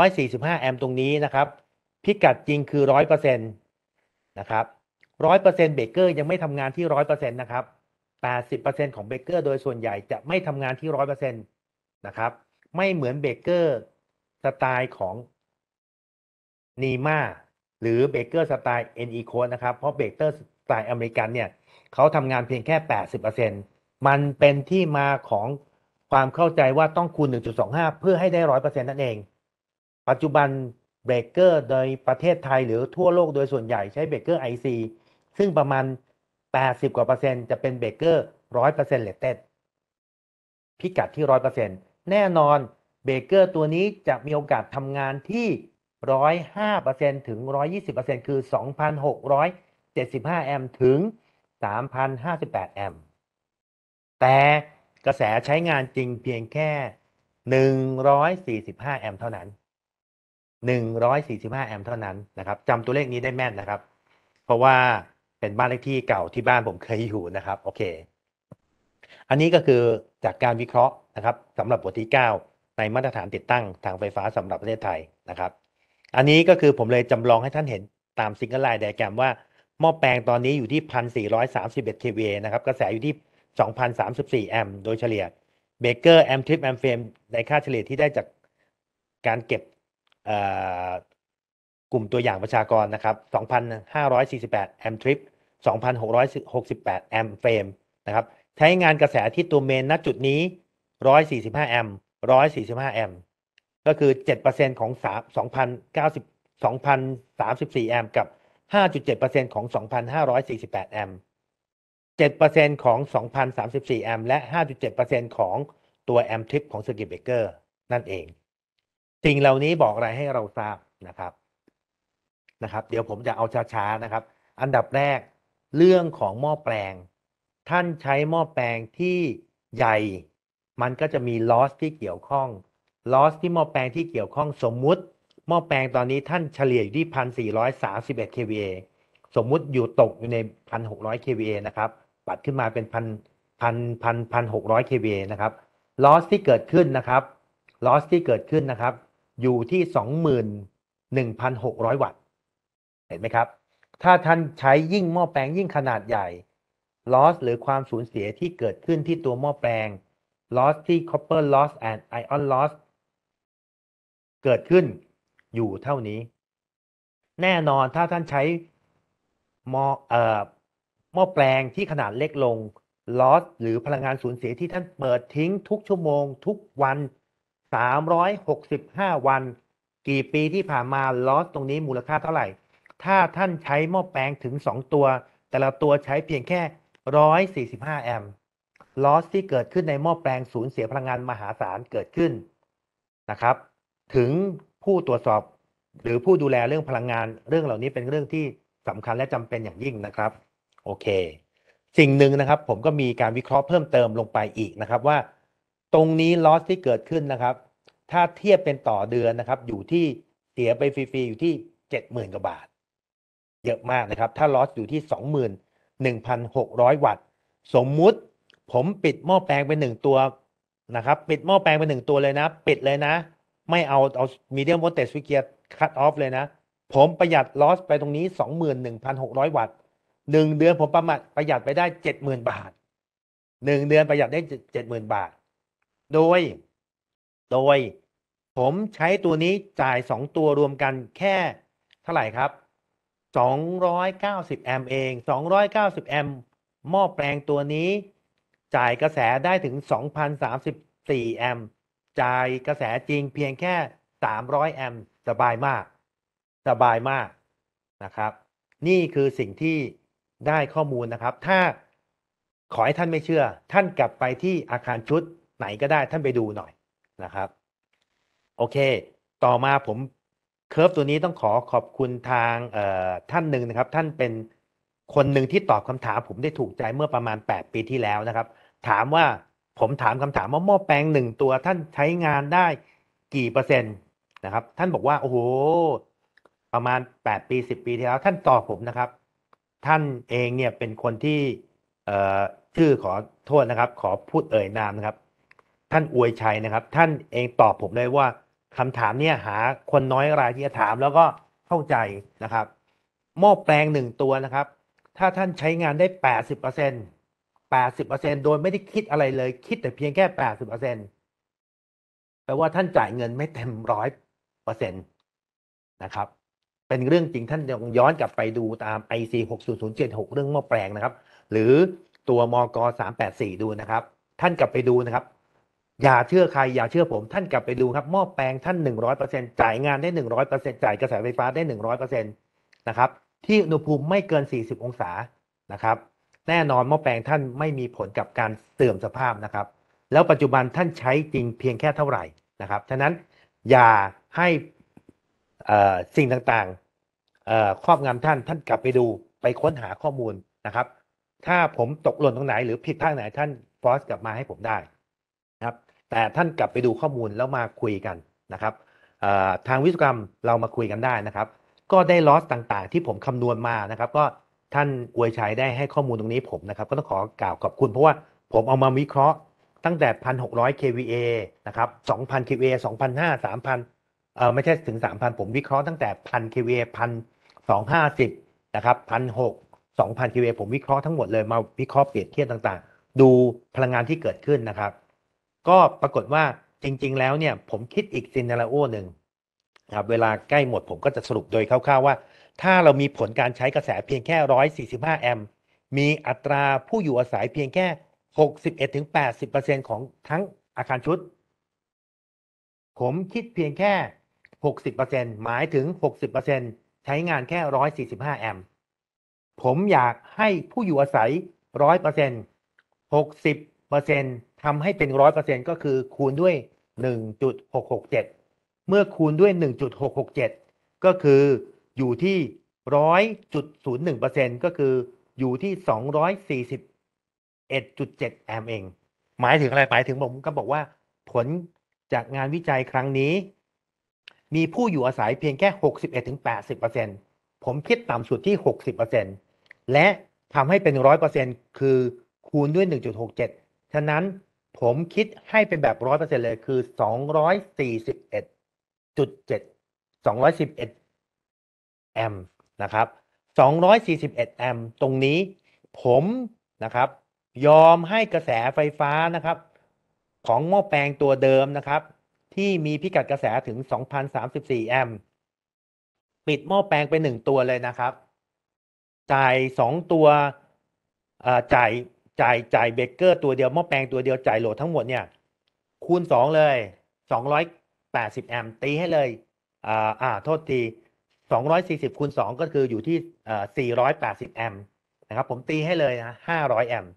145 แอมป์ตรงนี้นะครับ พิกัดจริงคือ 100%นะครับ100%เบเกอร์ยังไม่ทำงานที่ 100%นะครับ80%ของเบเกอร์ โดยส่วนใหญ่จะไม่ทำงานที่ 100%นะครับ ไม่เหมือนเบเกอร์สไตล์ของนีมาหรือเบเกอร์สไตล์ NE Code นะครับ เพราะเบเกอร์สไตล์อเมริกันเนี่ยเขาทำงานเพียงแค่ 80%เมันเป็นที่มาของความเข้าใจว่าต้องคูณ 1.25 เพื่อให้ได้ร้อยเปอร์เซ็นต์นั่นเอง ปัจจุบันเบรกเกอร์โดยประเทศไทยหรือทั่วโลกโดยส่วนใหญ่ใช้เบรกเกอร์ไอซซึ่งประมาณ80 กว่าเปอร์เซ็นต์จะเป็นเบรกเกอร์ร้อยเปอร์เซ็นต์เลตเต็ดพิกัดที่ร้อยเปอร์เซ็นต์แน่นอนเบรกเกอร์ตัวนี้จะมีโอกาสทำงานที่ร้อยห้าเปอร์เซ็นต์ถึงร้อยยี่สิบเปอร์เซ็นต์คือสองพันหกร้อยเจ็ดสิบห้าแอมป์ถึงสามพันห้าสิบแปดแอมป์แต่กระแสใช้งานจริงเพียงแค่ 145 แอมป์เท่านั้น145แอมป์เท่านั้นนะครับจำตัวเลขนี้ได้แม่นนะครับ เพราะว่าเป็นบ้านเลขที่เก่าที่บ้านผมเคยอยู่นะครับโอเค อันนี้ก็คือจากการวิเคราะห์นะครับสำหรับบทที่9ในมาตรฐานติดตั้งทางไฟฟ้าสำหรับประเทศไทยนะครับ อันนี้ก็คือผมเลยจำลองให้ท่านเห็นตามซิงเกิลไลน์ไดแกรมว่าหม้อแปลงตอนนี้อยู่ที่ 1,431 kVA นะครับกระแสอยู่ที่2,034 แอมป์โดยเฉลี่ยเบเกอร์แอมทริปแอมเฟมในค่าเฉลี่ยที่ได้จากการเก็บกลุ่มตัวอย่างประชากรนะครับ2,548 แอม ทริป 2,668 แอมเฟมนะครับใช้งานกระแสที่ตัวเมนณจุดนี้145แอม145 แอม ก็คือ 7%ของ2,090 2,034 แอมกับ 5.7%ของ 2,548 แอมป์7%ของ2,034 แอมป์และ 5.7%ของตัว แอมป์ทิปของสกิบเบเกอร์นั่นเองสิ่งเหล่านี้บอกอะไรให้เราทราบนะครับนะครับ เดี๋ยวผมจะเอาช้าๆนะครับ อันดับแรกเรื่องของหม้อแปลง ท่านใช้หม้อแปลงที่ใหญ่ มันก็จะมีลอสที่เกี่ยวข้องลอสที่หม้อแปลงที่เกี่ยวข้องสมมุติหม้อแปลงตอนนี้ท่านเฉลี่ยอยู่ที่พันเอ็ด kVA สมมุติอยู่ตกอยู่ในพันหกร้อย kVA นะครับปัดขึ้นมาเป็นพันพันพันพันหกร้อยเคนะครับลอสที่เกิดขึ้นนะครับลอสที่เกิดขึ้นนะครับ อยู่ที่สองหมื่นหนึ่งพันหกร้อยวัตต์ เห็นไหมครับ ถ้าท่านใช้ยิ่งหม้อแปลงยิ่งขนาดใหญ่ ลอสหรือความสูญเสียที่เกิดขึ้นที่ตัวหม้อแปลงลอสที่ copper loss and iron loss เกิดขึ้นอยู่เท่านี้ แน่นอนถ้าท่านใช้มอเอ่อหม้อแปลงที่ขนาดเล็กลงลอสหรือพลังงานสูญเสียที่ท่านเปิดทิ้งทุกชั่วโมงทุกวัน 365 วัน กี่ปีที่ผ่านมาลอสตรงนี้มูลค่าเท่าไหร่ ถ้าท่านใช้หม้อแปลงถึง 2 ตัว แต่ละตัวใช้เพียงแค่ 145 แอมป์ลอสที่เกิดขึ้นในหม้อแปลงสูญเสียพลังงานมหาศาลเกิดขึ้นนะครับ ถึงผู้ตรวจสอบหรือผู้ดูแลเรื่องพลังงานเรื่องเหล่านี้เป็นเรื่องที่สำคัญและจำเป็นอย่างยิ่งนะครับโอเค สิ่งหนึ่งนะครับ ผมก็มีการวิเคราะห์เพิ่มเติมลงไปอีกนะครับว่าตรงนี้ลอสที่เกิดขึ้นนะครับ ถ้าเทียบเป็นต่อเดือนนะครับอยู่ที่เสียไปฟรีๆอยู่ที่เจ็ดหมื่นกว่าบาท เยอะมากนะครับ ถ้าลอสอยู่ที่สองหมื่นหนึ่งพันหกร้อยวัตต์ สมมุติผมปิดหม้อแปลงไปหนึ่งตัวนะครับปิดหม้อแปลงไปหนึ่งตัวเลยนะ ปิดเลยนะ ไม่เอาเอามีเดียมโวลเตจสวิเกียร์คัตออฟเลยนะ ผมประหยัดลอสไปตรงนี้สองงหหหมื่่นนนึพักร้อยวัตตหนึ่งเดือนผมประมาทประหยัดไปได้เจ็ดหมื่นบาท หนึ่งเดือนประหยัดได้เจ็ดหมื่นบาท โดย โดยผมใช้ตัวนี้จ่ายสองตัวรวมกันแค่เท่าไหร่ครับ สองร้อยเก้าสิบแอมเอง สองร้อยเก้าสิบแอมหม้อแปลงตัวนี้ จ่ายกระแสได้ถึงสองพันสามสิบสี่แอม จ่ายกระแสจริงเพียงแค่สามร้อยแอมสบายมาก สบายมากนะครับ นี่คือสิ่งที่ได้ข้อมูลนะครับ ถ้าขอให้ท่านไม่เชื่อ ท่านกลับไปที่อาคารชุดไหนก็ได้ ท่านไปดูหน่อยนะครับ โอเค ต่อมาผมเคิร์ฟตัวนี้ต้องขอขอบคุณทางท่านหนึ่งนะครับ ท่านเป็นคนหนึ่งที่ตอบคำถามผมได้ถูกใจเมื่อประมาณ8ปีที่แล้วนะครับ ถามว่าผมถามคำถามว่าหม้อแปลงหนึ่งตัว ท่านใช้งานได้กี่เปอร์เซ็นต์นะครับ ท่านบอกว่า โอ้โหประมาณ8ปี10ปีที่แล้ว ท่านตอบผมนะครับท่านเองเนี่ยเป็นคนที่ชื่อขอโทษนะครับ ขอพูดเอ่ยนามนะครับ ท่านอวยชัยนะครับ ท่านเองตอบผมเลยว่า คำถามเนี่ยหาคนน้อยรายที่จะถามแล้วก็เข้าใจนะครับ หม้อแปลงหนึ่งตัวนะครับ ถ้าท่านใช้งานได้แปดสิบเปอร์เซ็นต์แปดสิบเปอร์เซ็นต์โดยไม่ได้คิดอะไรเลยคิดแต่เพียงแค่แปดสิบเปอร์เซ็นต์แปลว่าท่านจ่ายเงินไม่เต็มร้อยเปอร์เซ็นต์นะครับเป็นเรื่องจริงท่านยังย้อนกลับไปดูตาม IC 60076เรื่องหม้อแปลงนะครับหรือตัวมก384ดูนะครับท่านกลับไปดูนะครับ อย่าเชื่อใครอย่าเชื่อผมท่านกลับไปดูครับหม้อแปลงท่าน 100%จ่ายงานได้ 100%จ่ายกระแสไฟฟ้าได้ 100%นะครับที่อุณหภูมิไม่เกิน 40 องศานะครับ แน่นอนหม้อแปลงท่านไม่มีผลกับการเสื่อมสภาพนะครับ แล้วปัจจุบันท่านใช้จริงเพียงแค่เท่าไหร่นะครับฉะนั้นอย่าให้สิ่งต่างครอบงำท่าน ท่านกลับไปดูไปค้นหาข้อมูลนะครับถ้าผมตกหล่นตรงไหน หรือผิดพลาดไหน ท่านฟอสกลับมาให้ผมได้นะครับแต่ท่านกลับไปดูข้อมูลแล้วมาคุยกันนะครับทางวิศวกรรมเรามาคุยกันได้นะครับ ก็ได้ลอสต่างๆ ที่ผมคำนวณมานะครับ ก็ท่านอวยชัยได้ให้ข้อมูลตรงนี้ผมนะครับก็ต้องขอกล่าวขอบคุณ เพราะว่าผมเอามาวิเคราะห์ตั้งแต่ 1,600 kVA นะครับ2,000 kVA 2,500 3,000เอ่อไม่ใช่ถึง3,000ผมวิเคราะห์ตั้งแต่1,000 kVA 1,000 250นะครับพันหกสองพันกิเวผมวิเคราะห์ทั้งหมดเลยมาวิเคราะห์เปรียบเทียบต่าง ๆ ดูพลังงานที่เกิดขึ้นนะครับก็ปรากฏว่าจริงๆ แล้วเนี่ยผมคิดอีกซินาราโอหนึ่งครับเวลาใกล้หมดผมก็จะสรุปโดยคร่าวๆว่า ถ้าเรามีผลการใช้กระแสเพียงแค่ 145 แอมป์มีอัตราผู้อยู่อาศัยเพียงแค่ 61-80%ของทั้งอาคารชุด ผมคิดเพียงแค่ 60%หมายถึง 60%ใช้งานแค่ 145 แอมป์ ผมอยากให้ผู้อยู่อาศัย 100% 60%ทำให้เป็น 100%ก็คือคูณด้วย 1.667 เมื่อคูณด้วย 1.667 ก็คืออยู่ที่ 100.01%ก็คืออยู่ที่ 241.7 แอมป์เอง หมายถึงอะไร หมายถึงผมก็บอกว่าผลจากงานวิจัยครั้งนี้มีผู้อยู่อาศัยเพียงแค่ 61-80%ผมคิดต่ำสุดที่ 60%และทำให้เป็น 100%คือคูณด้วย 1.67 ฉะนั้นผมคิดให้เป็นแบบ 100%เลยคือ 241.7 211 แอมป์นะครับ 241 แอมป์ตรงนี้ผมนะครับ ยอมให้กระแสไฟฟ้านะครับ ของหม้อแปลงตัวเดิมนะครับที่มีพิกัดกระแสถึง 2,034 แอมป์ ปิดหม้อแปลงไปหนึ่งตัวเลยนะครับ จ่ายสองตัวจ่าย จ่าย จ่ายเบเกอร์ตัวเดียวหม้อแปลงตัวเดียวจ่ายโหลดทั้งหมดเนี่ย คูณสองเลย สองร้อยแปดสิบแอมป์ตีให้เลย อ่า อ่า โทษทีสองร้อยสี่สิบคูณสองก็คืออยู่ที่อ่าสี่ร้อยแปดสิบแอมป์นะครับ ผมตีให้เลยนะห้าร้อยแอมป์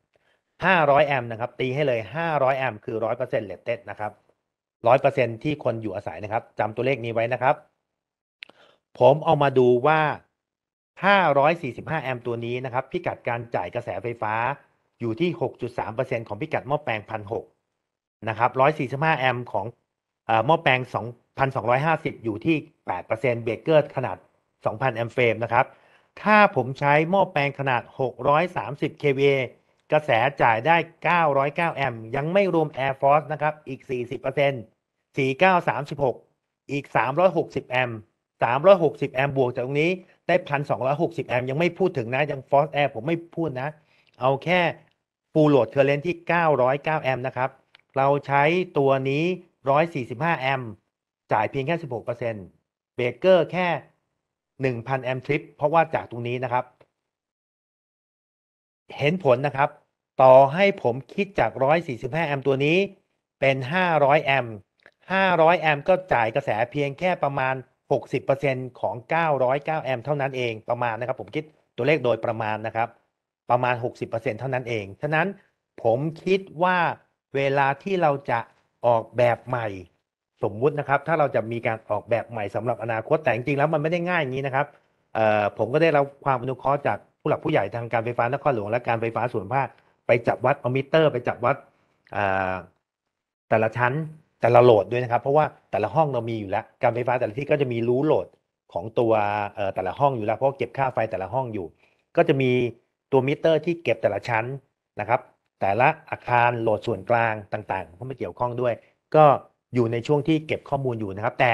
ห้าร้อยแอมป์นะครับ ตีให้เลยห้าร้อยแอมป์คือร้อยเปอร์เซ็นต์เลตเต็ดนะครับร้อยเปอร์เซ็นที่คนอยู่อาศัยนะครับจำตัวเลขนี้ไว้นะครับ ผมเอามาดูว่า 545 แอมป์ตัวนี้นะครับ พิกัดการจ่ายกระแสไฟฟ้าอยู่ที่ 6.3%ของพิกัดหม้อแปลง1น0กนะครับ145 แอมป์ของหม้อแปลง2,250 อยู่ที่8%เบรกเกอร์ขนาด 2,000 แอมป์เฟรมนะครับถ้าผมใช้หม้อแปลงขนาด 630 kVA กระแสจ่ายได้ 909 แอมป์ยังไม่รวม Air Force นะครับอีก 40%สี่เก้าสามสิบหกอีกสามร้อยหกสิบแอมสามร้อยหกสิบแอม บวกจากตรงนี้ ได้พันสองร้อยหกสิบแอม ยังไม่พูดถึงนะ ยังฟอสแอร์ผมไม่พูดนะ เอาแค่ฟูลโหลดเทอร์เรนที่เก้าร้อยเก้าแอม นะครับ เราใช้ตัวนี้ร้อยสี่สิบห้าแอม จ่ายเพียงแค่สิบกเปอร์เซ็นต์เบเกอร์แค่หนึ่งพันแอมทริป เพราะว่าจากตรงนี้นะครับ เห็นผลนะครับ ต่อให้ผมคิดจากร้อยสี่สิบห้าแอม ตัวนี้เป็นห้าร้อยแอม500แอมป์ก็จ่ายกระแสเพียงแค่ประมาณ 60%ของ909แอมป์เท่านั้นเองประมาณนะครับ ผมคิดตัวเลขโดยประมาณนะครับประมาณ60%เท่านั้นเองฉะนั้นผมคิดว่าเวลาที่เราจะออกแบบใหม่สมมุตินะครับถ้าเราจะมีการออกแบบใหม่สำหรับอนาคตแต่จริงๆแล้วมันไม่ได้ง่ายอย่างนี้นะครับผมก็ได้รับความอนุเคราะห์จากผู้หลักผู้ใหญ่ทางการไฟฟ้านครหลวงและการไฟฟ้าส่วนภาคไปจับวัดอมิเตอร์ไปจับวัดแต่ละชั้นแต่ละโหลดด้วยนะครับเพราะว่าแต่ละห้องเรามีอยู่แล้วการไฟฟ้าแต่ละที่ก็จะมีรู้โหลดของตัวแต่ละห้องอยู่แล้วเพราะเก็บค่าไฟแต่ละห้องอยู่ ก็จะมีตัวมิเตอร์ที่เก็บแต่ละชั้นนะครับ แต่ละอาคารโหลดส่วนกลางต่างๆก็ไม่เกี่ยวข้องด้วย ก็อยู่ในช่วงที่เก็บข้อมูลอยู่นะครับ แต่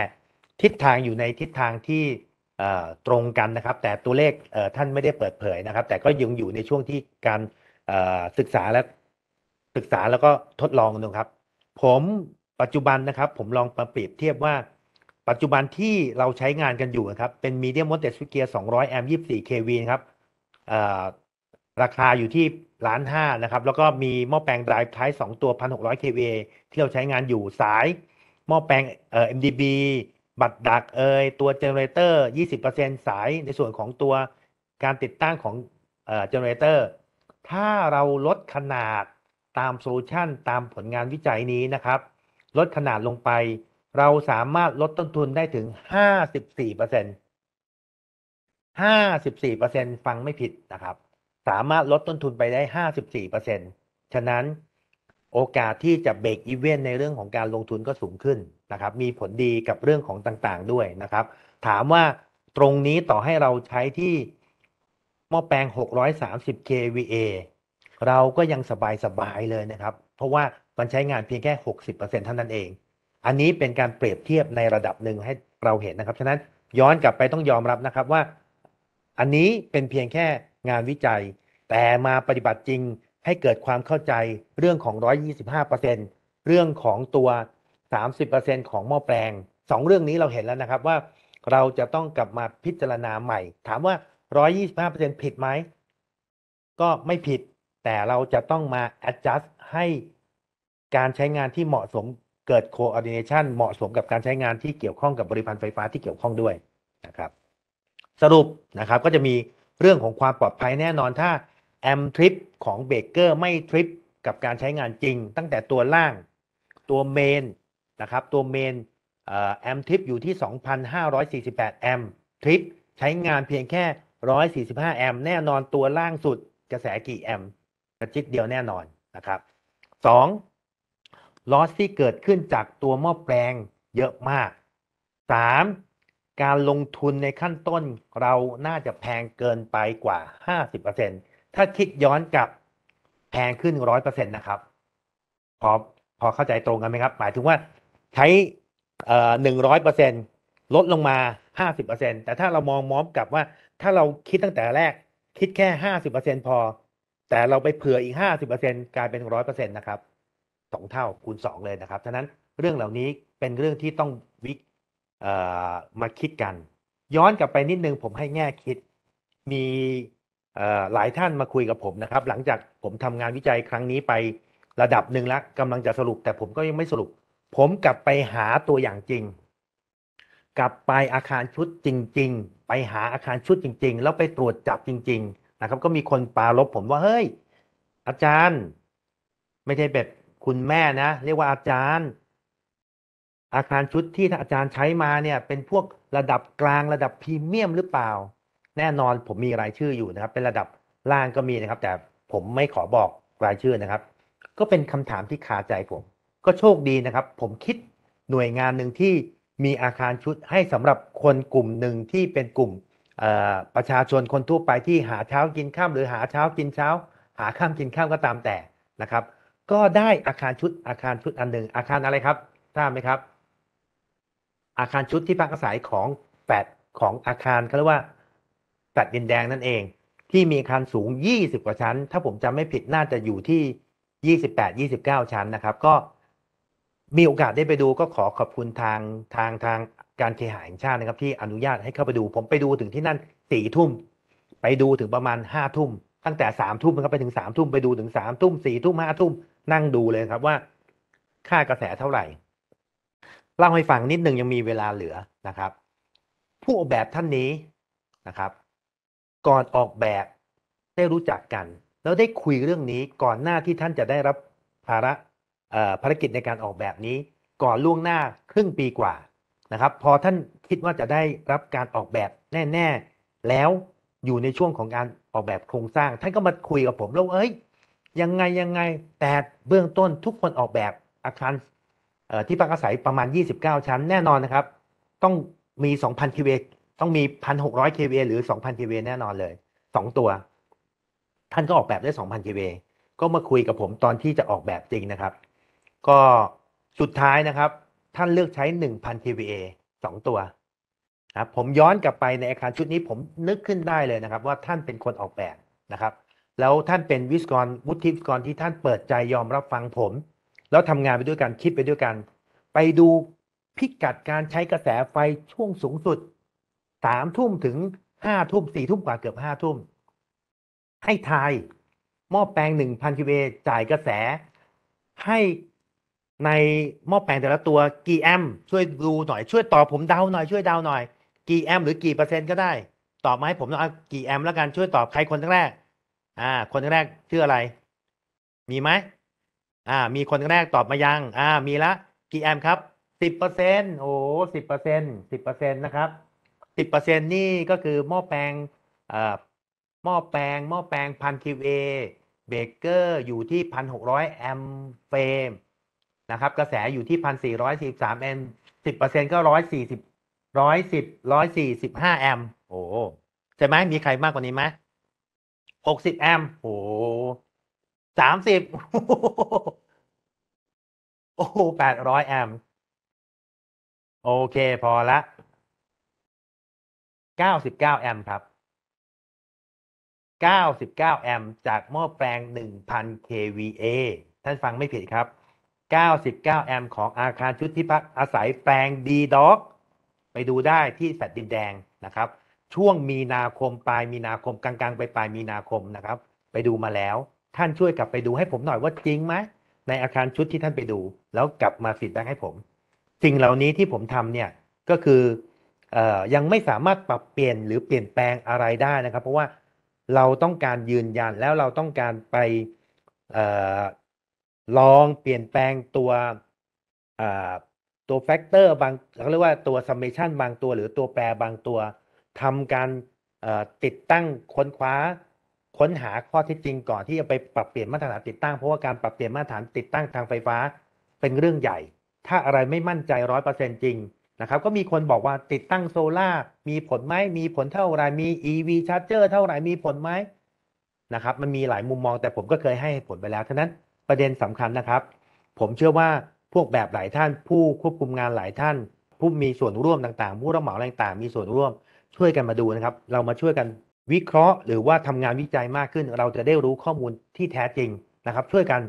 ทิศทางอยู่ในทิศทางที่ตรงกันนะครับ แต่ตัวเลขท่านไม่ได้เปิดเผยนะครับ แต่ก็ยังอยู่ในช่วงที่การศึกษาและศึกษาแล้วก็ทดลองนะครับ ผมปัจจุบันนะครับผมลองมาเปรียบเทียบว่าปัจจุบันที่เราใช้งานกันอยู่ครับเป็นมีเดียมอ l เต g e s w i t c h g e 200แอมป์24 kV ครับราคาอยู่ที่ล้านห้านะครับแล้วก็มีหม้อแปลงไดรฟ์ท้าย2ตัว1,600 kVA ที่เราใช้งานอยู่สาย หม้อแปลงเอ่อ MDB บัตรดักเอยตัวเจเนอเรเตอร์20%สายในส่วนของตัวการติดตั้งของเอ่อเจเนอเรเตอร์ถ้าเราลดขนาดตามโซลูชันตามผลงานวิจัยนี้นะครับลดขนาดลงไป เราสามารถลดต้นทุนได้ถึง 54% 54%ฟังไม่ผิดนะครับ สามารถลดต้นทุนไปได้ 54%ฉะนั้นโอกาสที่จะเบรกอีเวนต์ในเรื่องของการลงทุนก็สูงขึ้นนะครับมีผลดีกับเรื่องของต่างๆ ด้วยนะครับ ถามว่าตรงนี้ต่อให้เราใช้ที่หม้อแปลง 630 kVA เราก็ยังสบาย ๆ เลยนะครับ เพราะว่ามันใช้งานเพียงแค่60%เท่านั้นเอง อันนี้เป็นการเปรียบเทียบในระดับหนึ่งให้เราเห็นนะครับ ฉะนั้นย้อนกลับไปต้องยอมรับนะครับว่าอันนี้เป็นเพียงแค่งานวิจัย แต่มาปฏิบัติจริงให้เกิดความเข้าใจเรื่องของ 125%เรื่องของตัว 30%ของหม้อแปลง2เรื่องนี้เราเห็นแล้วนะครับ ว่าเราจะต้องกลับมาพิจารณาใหม่ ถามว่า 125%ผิดไหมก็ไม่ผิดแต่เราจะต้องมา adjust ให้การใช้งานที่เหมาะสมเกิด coordination เหมาะสมกับการใช้งานที่เกี่ยวข้องกับบริพันธ์ไฟฟ้าที่เกี่ยวข้องด้วยนะครับสรุปนะครับก็จะมีเรื่องของความปลอดภัยแน่นอนถ้าแอมทริปของเบรกเกอร์ไม่ทริปกับการใช้งานจริงตั้งแต่ตัวล่าง ตัวเมนนะครับตัวเมนแอมทริปอยู่ที่ 2,548แอมทริปใช้งานเพียงแค่ 145แอมแน่นอนตัวล่างสุดกระแสกี่แอมกระจิตเดียวแน่นอนนะครับ 2ลอสที่เกิดขึ้นจากตัวหม้อแปลงเยอะมาก 3. การลงทุนในขั้นต้นเราน่าจะแพงเกินไปกว่า 50%ถ้าคิดย้อนกลับแพงขึ้น 100%นะครับ พอพอเข้าใจตรงกันไหมครับ หมายถึงว่าใช้หนึ่งร้อยเปอร์เซ็นลดลงมาห้าสิบเปอร์เซ็นแต่ถ้าเรามองมอมกลับว่า ถ้าเราคิดตั้งแต่แรกคิดแค่ห้าสิบเปอร์เซ็นพอ แต่เราไปเผื่ออีกห้าสิบเปอร์เซ็นกลายเป็นร้อยเปอร์เซ็นนะครับสองเท่าคูณสองเลยนะครับ ฉะนั้นเรื่องเหล่านี้เป็นเรื่องที่ต้องวิมาคิดกัน ย้อนกลับไปนิดนึงผมให้แง่คิดมีหลายท่านมาคุยกับผมนะครับ หลังจากผมทำงานวิจัยครั้งนี้ไประดับหนึ่งแล้วกำลังจะสรุป แต่ผมก็ยังไม่สรุป ผมกลับไปหาตัวอย่างจริง กลับไปอาคารชุดจริง ๆ ไปหาอาคารชุดจริง ๆ แล้วไปตรวจจับจริง ๆ นะครับ ก็มีคนปาลบผมว่าเฮ้ยอาจารย์ไม่ใช่แบบคุณแม่นะเรียกว่าอาจารย์ อาคารชุดที่อาจารย์ใช้มาเนี่ยเป็นพวกระดับกลางระดับพรีเมียมหรือเปล่า แน่นอนผมมีรายชื่ออยู่นะครับ เป็นระดับล่างก็มีนะครับ แต่ผมไม่ขอบอกรายชื่อนะครับ ก็เป็นคำถามที่คาใจผม ก็โชคดีนะครับ ผมคิดหน่วยงานหนึ่งที่มีอาคารชุดให้สำหรับคนกลุ่มหนึ่งที่เป็นกลุ่มประชาชนคนทั่วไปที่หาเช้ากินข้ามหรือหาเช้ากินเช้า หาข้ามกินข้ามก็ตามแต่นะครับก็ได้อาคารชุดอาคารชุดอันหนึ่งอาคารอะไรครับทราบไหมครับ อาคารชุดที่พักอาศัยของแปดของอาคารเขาเรียกว่าแปดดินแดงนั่นเอง ที่มีอาคารสูง 20 กว่าชั้น ถ้าผมจำไม่ผิดน่าจะอยู่ที่28 29 ชั้นนะครับ ก็ มีโอกาสได้ไปดูก็ขอขอบคุณทางทางทางการเคหะแห่งชาตินะครับ ที่อนุญาตให้เข้าไปดู ผมไปดูถึงที่นั่นสี่ทุ่มไปดูถึงประมาณห้าทุ่มตั้งแต่สามทุ่มครับไปถึงสามทุ่มไปดูถึงสามทุ่มสี่ทุ่มห้าทุ่มนั่งดูเลยครับว่าค่ากระแสเท่าไหร่เล่าให้ฟังนิดหนึ่งยังมีเวลาเหลือนะครับ ผู้ออกแบบท่านนี้นะครับ ก่อนออกแบบได้รู้จักกันแล้วได้คุยเรื่องนี้ ก่อนหน้าที่ท่านจะได้รับภาระภารกิจในการออกแบบนี้ ก่อนล่วงหน้าครึ่งปีกว่านะครับ พอท่านคิดว่าจะได้รับการออกแบบแน่ ๆแล้วอยู่ในช่วงของการออกแบบโครงสร้าง ท่านก็มาคุยกับผมแล้วเอ้ยยังไงยังไงแต่เบื้องต้นทุกคนออกแบบอาคารที่พักอาศัยประมาณ 29 ชั้นแน่นอนนะครับ ต้องมี2,000 kVA ต้องมี 1,600 kVA หรือ 2,000 kVA แน่นอนเลย2ตัวท่านก็ออกแบบได้ 2,000 kVA ก็มาคุยกับผมตอนที่จะออกแบบจริงนะครับ ก็สุดท้ายนะครับท่านเลือกใช้ 1,000 kVA 2ตัวนะผมย้อนกลับไปในอาคารชุดนี้ผมนึกขึ้นได้เลยนะครับ ว่าท่านเป็นคนออกแบบนะครับแล้วท่านเป็นวิศกรวุฒิวิศกรที่ท่านเปิดใจยอมรับฟังผม แล้วทำงานไปด้วยกัน คิดไปด้วยกัน ไปดูพิกัดการใช้กระแสไฟช่วงสูงสุดสามทุ่มถึงห้าทุ่มสี่ทุ่มกว่าเกือบห้าทุ่ม ให้ทายหม้อแปลงหนึ่งพันกิเวจ่ายกระแสให้ในหม้อแปลงแต่ละตัวกี่แอมช่วยดูหน่อยช่วยตอบผมเดาหน่อยช่วยเดาหน่อย กี่แอมหรือกี่เปอร์เซ็นต์ก็ได้ ตอบมาให้ผมหน่อยกี่แอมแล้วกันช่วยตอบใครคนแรกอ่าคนแรกชื่ออะไร มีไหมอ่า มีคนแรกตอบมายัง อ่ามีละ กี่แอมครับสิบเปอร์เซ็นโอ้สิบเปอร์เซ็นสิบเปอร์เซ็นนะครับสิบเปอร์เซ็นนี่ก็คือหม้อแปลงอ่าหม้อแปลงหม้อแปลงพันคิวเอเบเกอร์ อยู่ที่พันหกร้อยแอมเฟมนะครับกระแสอยู่ที่พันสี่ร้อยสิบสามแอมสิบเปอร์เซ็นก็ร้อยสี่สิบร้อยสิบร้อยสี่สิบห้าแอมโอ้ใช่ไหมมีใครมากกว่านี้ไหมหกสิบแอมป์โหสามสิบโอ้โหแปดร้อยแอมป์ โอเคพอละเก้าสิบเก้าแอมป์ครับเก้าสิบเก้าแอมป์จากหม้อแปลงหนึ่งพัน kVA ท่านฟังไม่ผิดครับเก้าสิบเก้าแอมป์ของอาคารชุดที่พักอาศัยแปลงดีด็อก ไปดูได้ที่แฟลตดินแดงนะครับช่วงมีนาคมปลายมีนาคมกลางๆไปปลายมีนาคมนะครับ ไปดูมาแล้วท่านช่วยกลับไปดูให้ผมหน่อยว่าจริงไหมในอาคารชุดที่ท่านไปดู แล้วกลับมาฟีดแบ็กให้ผม สิ่งเหล่านี้ที่ผมทำเนี่ยก็คืออยังไม่สามารถปรับเปลี่ยนหรือเปลี่ยนแปลงอะไรได้นะครับ เพราะว่าเราต้องการยืนยันแล้วเราต้องการไปลองเปลี่ยนแปลงตัวตัวแฟกเตอร์บางเขาเรียกว่าตัวซัมเมชันบางตัว หรือตัวแปรบางตัวทำการติดตั้งค้นคว้า ค้นหาข้อเท็จจริงก่อนที่จะไปปรับเปลี่ยนมาตรฐานติดตั้งเพราะว่าการปรับเปลี่ยนมาตรฐานติดตั้งทางไฟฟ้าเป็นเรื่องใหญ่ ถ้าอะไรไม่มั่นใจร้อยเปอร์เซ็นจริงนะครับก็มีคนบอกว่าติดตั้งโซล่ามีผลไหมมีผลเท่าไรมี EV ์จเจอร์เท่าไรมีผลไหมนะครับมันมีหลายมุมมองแต่ผมก็เคยให้ผลไปแล้วฉะนั้นประเด็นสำคัญนะครับ ผมเชื่อว่าพวกแบบหลายท่านผู้ควบคุมงานหลายท่าน ผู้มีส่วนร่วมต่างๆผู้รับเหมาต่างๆมีส่วนร่วมช่วยกันมาดูนะครับ เรามาช่วยกันวิเคราะห์ หรือว่าทำงานวิจัยมากขึ้น เราจะได้รู้ข้อมูลที่แท้จริงนะครับ ช่วยกัน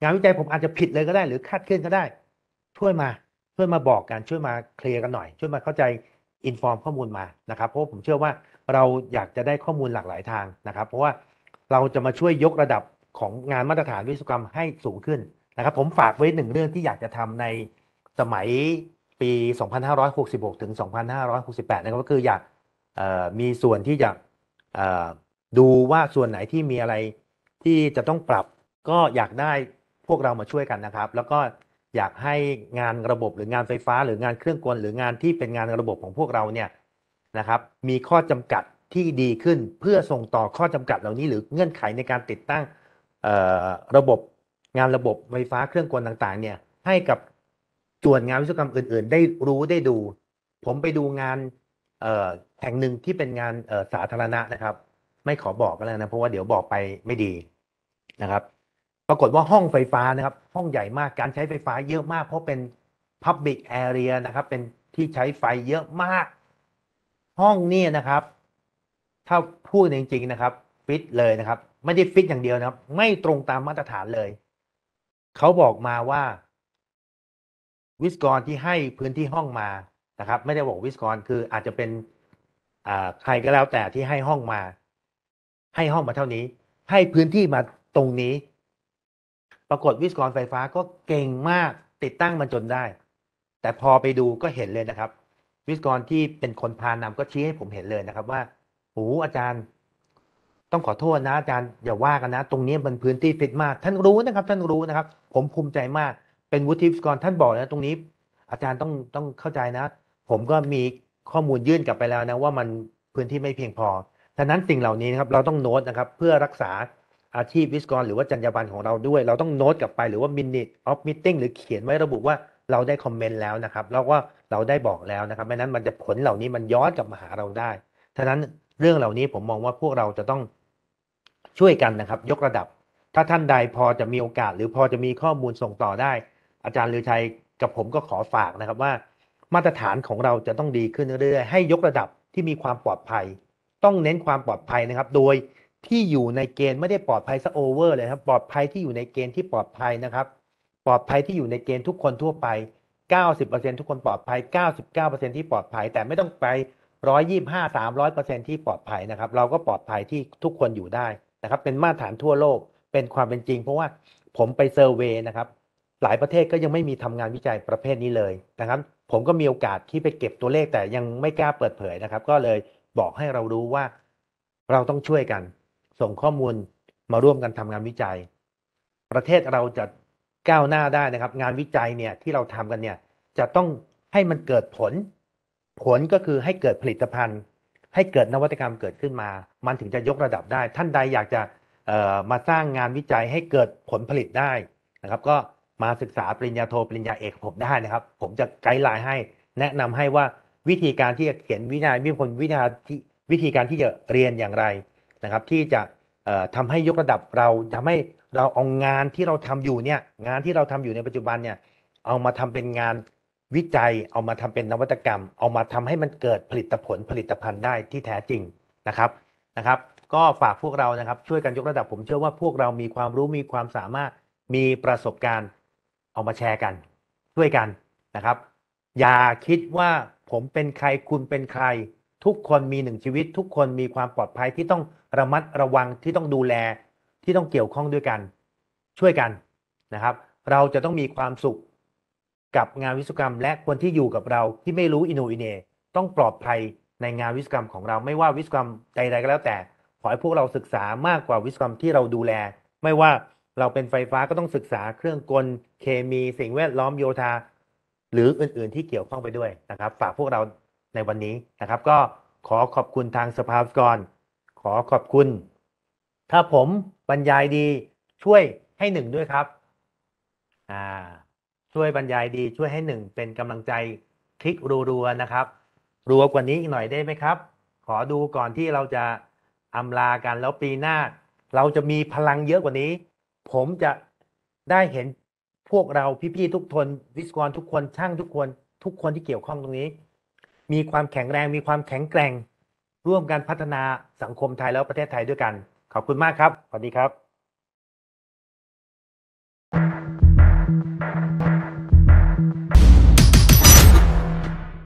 งานวิจัยผมอาจจะผิดเลยก็ได้หรือคาดเคลื่อนก็ได้ ช่วยมาช่วยมาบอกกันช่วยมาเคลียร์กันหน่อย ช่วยมาเข้าใจอินฟอร์มข้อมูลมานะครับ เพราะผมเชื่อว่าเราอยากจะได้ข้อมูลหลากหลายทางนะครับ เพราะว่าเราจะมาช่วยยกระดับของงานมาตรฐานวิศวกรรมให้สูงขึ้นนะครับ ผมฝากไว้หนึ่งเรื่องที่อยากจะทำในสมัยปี 2566 ถึง 2568 นะครับก็คืออยากมีส่วนที่จะดูว่าส่วนไหนที่มีอะไร ที่จะต้องปรับ ก็อยากได้พวกเรามาช่วยกันนะครับ แล้วก็อยากให้งานระบบหรืองานไฟฟ้า หรืองานเครื่องกล หรืองานที่เป็นงานระบบของพวกเราเนี่ยนะครับ มีข้อจำกัดที่ดีขึ้น เพื่อส่งต่อข้อจำกัดเหล่านี้หรือเงื่อนไขในการติดตั้งระบบงานระบบไฟฟ้าเครื่องกลต่างๆเนี่ยให้กับส่วนงานวิศวกรรมอื่น ๆ ได้รู้ได้ดู ผมไปดูงานแห่งหนึ่งที่เป็นงานสาธารณะนะครับ ไม่ขอบอกก็แล้วนะ เพราะว่าเดี๋ยวบอกไปไม่ดีนะครับ ปรากฏว่าห้องไฟฟ้านะครับ ห้องใหญ่มากการใช้ไฟฟ้าเยอะมาก เพราะเป็น Public Area นะครับเป็นที่ใช้ไฟเยอะมาก ห้องนี้นะครับ ถ้าพูดจริง ๆนะครับ ฟิตเลยนะครับไม่ได้ฟิตอย่างเดียวนะครับ ไม่ตรงตามมาตรฐานเลย เขาบอกมาว่า วิศกรที่ให้พื้นที่ห้องมานะครับไม่ได้บอกวิศกรคืออาจจะเป็นใครก็แล้ว แต่ที่ให้ห้องมา ให้ห้องมาเท่านี้ ให้พื้นที่มาตรงนี้ ปรากฏวิศกรไฟฟ้าก็เก่งมากติดตั้งมันจนได้ แต่พอไปดูก็เห็นเลยนะครับ วิศกรที่เป็นคนพานำก็ชี้ให้ผมเห็นเลยนะครับว่าโอ้อาจารย์ ต้องขอโทษนะอาจารย์อย่าว่ากันนะตรงนี้มันพื้นที่ฟิตมาก ท่านรู้นะครับท่านรู้นะครับ ผมภูมิใจมากเป็นวุฒิวิศกรท่านบอกนะตรงนี้ อาจารย์ต้องต้องเข้าใจนะผมก็มีข้อมูลยื่นกลับไปแล้วนะ ว่ามันพื้นที่ไม่เพียงพอดังนั้นสิ่งเหล่านี้นะครับ เราต้องโน้ตนะครับ เพื่อรักษาอาชีพวิศกร หรือว่าจรรยาบรรณของเราด้วย เราต้องโน้ตกลับไปหรือว่า minute of meeting หรือเขียนไว้ระบุว่าเราได้คอมเมนต์แล้วนะครับแล้วก็เราได้บอกแล้วนะครับไม่นั้นมันจะผลเหล่านี้มันย้อนกลับมาหาเราได้ทั้นั้นเรื่องเหล่านี้ผมมองว่าพวกเราจะต้องช่วยกันนะครับ ยกระดับ ถ้าท่านใดพอจะมีโอกาสหรือพอจะมีข้อมูลส่งต่อได้ อาจารย์ลือชัยกับผมก็ขอฝากนะครับว่ามาตรฐานของเราจะต้องดีขึ้นเรื่อยๆ ให้ยกระดับที่มีความปลอดภัย ต้องเน้นความปลอดภัยนะครับ โดยที่อยู่ในเกณฑ์ไม่ได้ปลอดภัยซะโอเวอร์เลยครับ ปลอดภัยที่อยู่ในเกณฑ์ที่ปลอดภัยนะครับ ปลอดภัยที่อยู่ในเกณฑ์ทุกคนทั่วไป 90%ทุกคนปลอดภัย 99%ที่ปลอดภัย แต่ไม่ต้องไป 125 300%ที่ปลอดภัยนะครับ เราก็ปลอดภัยที่ทุกคนอยู่ได้นะครับ เป็นมาตรฐานทั่วโลก เป็นความเป็นจริงเพราะว่าผมไปเซอร์เวย์นะครับ หลายประเทศก็ยังไม่มีทำงานวิจัยประเภทนี้เลยนะครับผมก็มีโอกาสที่ไปเก็บตัวเลขแต่ยังไม่กล้าเปิดเผยนะครับ ก็เลยบอกให้เรารู้ว่าเราต้องช่วยกันส่งข้อมูลมาร่วมกันทำงานวิจัย ประเทศเราจะก้าวหน้าได้นะครับ งานวิจัยเนี่ยที่เราทำกันเนี่ยจะต้องให้มันเกิดผล ผลก็คือให้เกิดผลิตภัณฑ์ ให้เกิดนวัตกรรมเกิดขึ้นมา มันถึงจะยกระดับได้ ท่านใดอยากจะมาสร้างงานวิจัยให้เกิดผลผลิตได้นะครับก็มาศึกษาปริญญาโทรปริญญาเอกผมได้นะครับ ผมจะไกด์ไลน์ให้แนะนำให้ว่าวิธีการที่จะเขียนวิทยามีคนวิธาที่วิธีการที่จะเรียนอย่างไรนะครับที่จะทำให้ยกระดับเราทำให้เราเอางานที่เราทำอยู่เนี่ยงานที่เราทำอยู่ในปัจจุบันเนี่ยเอามาทำเป็นงานวิจัยเอามาทำเป็นนวัตกรรม เอามาทำให้มันเกิดผลิตผลผลิตภัณฑ์ได้ที่แท้จริงนะครับนะครับก็ฝากพวกเรานะครับ ช่วยกันยกระดับผมเชื่อว่าพวกเรามีความรู้มีความสามารถมีประสบการณ์เอามาแชร์กัน ช่วยกันนะครับ อย่าคิดว่าผมเป็นใคร คุณเป็นใคร ทุกคนมีหนึ่งชีวิต ทุกคนมีความปลอดภัยที่ต้องระมัดระวัง ที่ต้องดูแล ที่ต้องเกี่ยวข้องด้วยกัน ช่วยกันนะครับ เราจะต้องมีความสุขกับงานวิศวกรรม และคนที่อยู่กับเราที่ไม่รู้ อินูอินเนต้องปลอดภัยในงานวิศวกรรมของเรา ไม่ว่าวิศวกรรมใดๆก็แล้ว แต่ ขอให้พวกเราศึกษามากกว่าวิศวกรรมที่เราดูแล ไม่ว่าเราเป็นไฟฟ้าก็ต้องศึกษาเครื่องกลเคมีสิ่งแวดล้อมโยธาหรืออื่นๆที่เกี่ยวข้องไปด้วยนะครับ ฝากพวกเราในวันนี้นะครับ ก็ขอขอบคุณทางสภาพกรขอขอบคุณ ถ้าผมบรรยายดีช่วยให้หนึ่งด้วยครับอ่าช่วยบรรยายดีช่วยให้หนึ่งเป็นกำลังใจคลิกรัวๆนะครับ รัวกว่านี้อีกหน่อยได้ไหมครับ ขอดูก่อนที่เราจะอำลากัน แล้วปีหน้า เราจะมีพลังเยอะกว่านี้ผมจะได้เห็นพวกเรา พี่ๆทุกคนวิศวกรทุกคนช่างทุกคน ทุกคนที่เกี่ยวข้องตรงนี้ มีความแข็งแรงมีความแข็งแกร่ง ร่วมกันพัฒนาสังคมไทยแล้วประเทศไทยด้วยกัน ขอบคุณมากครับสวัสดีครับ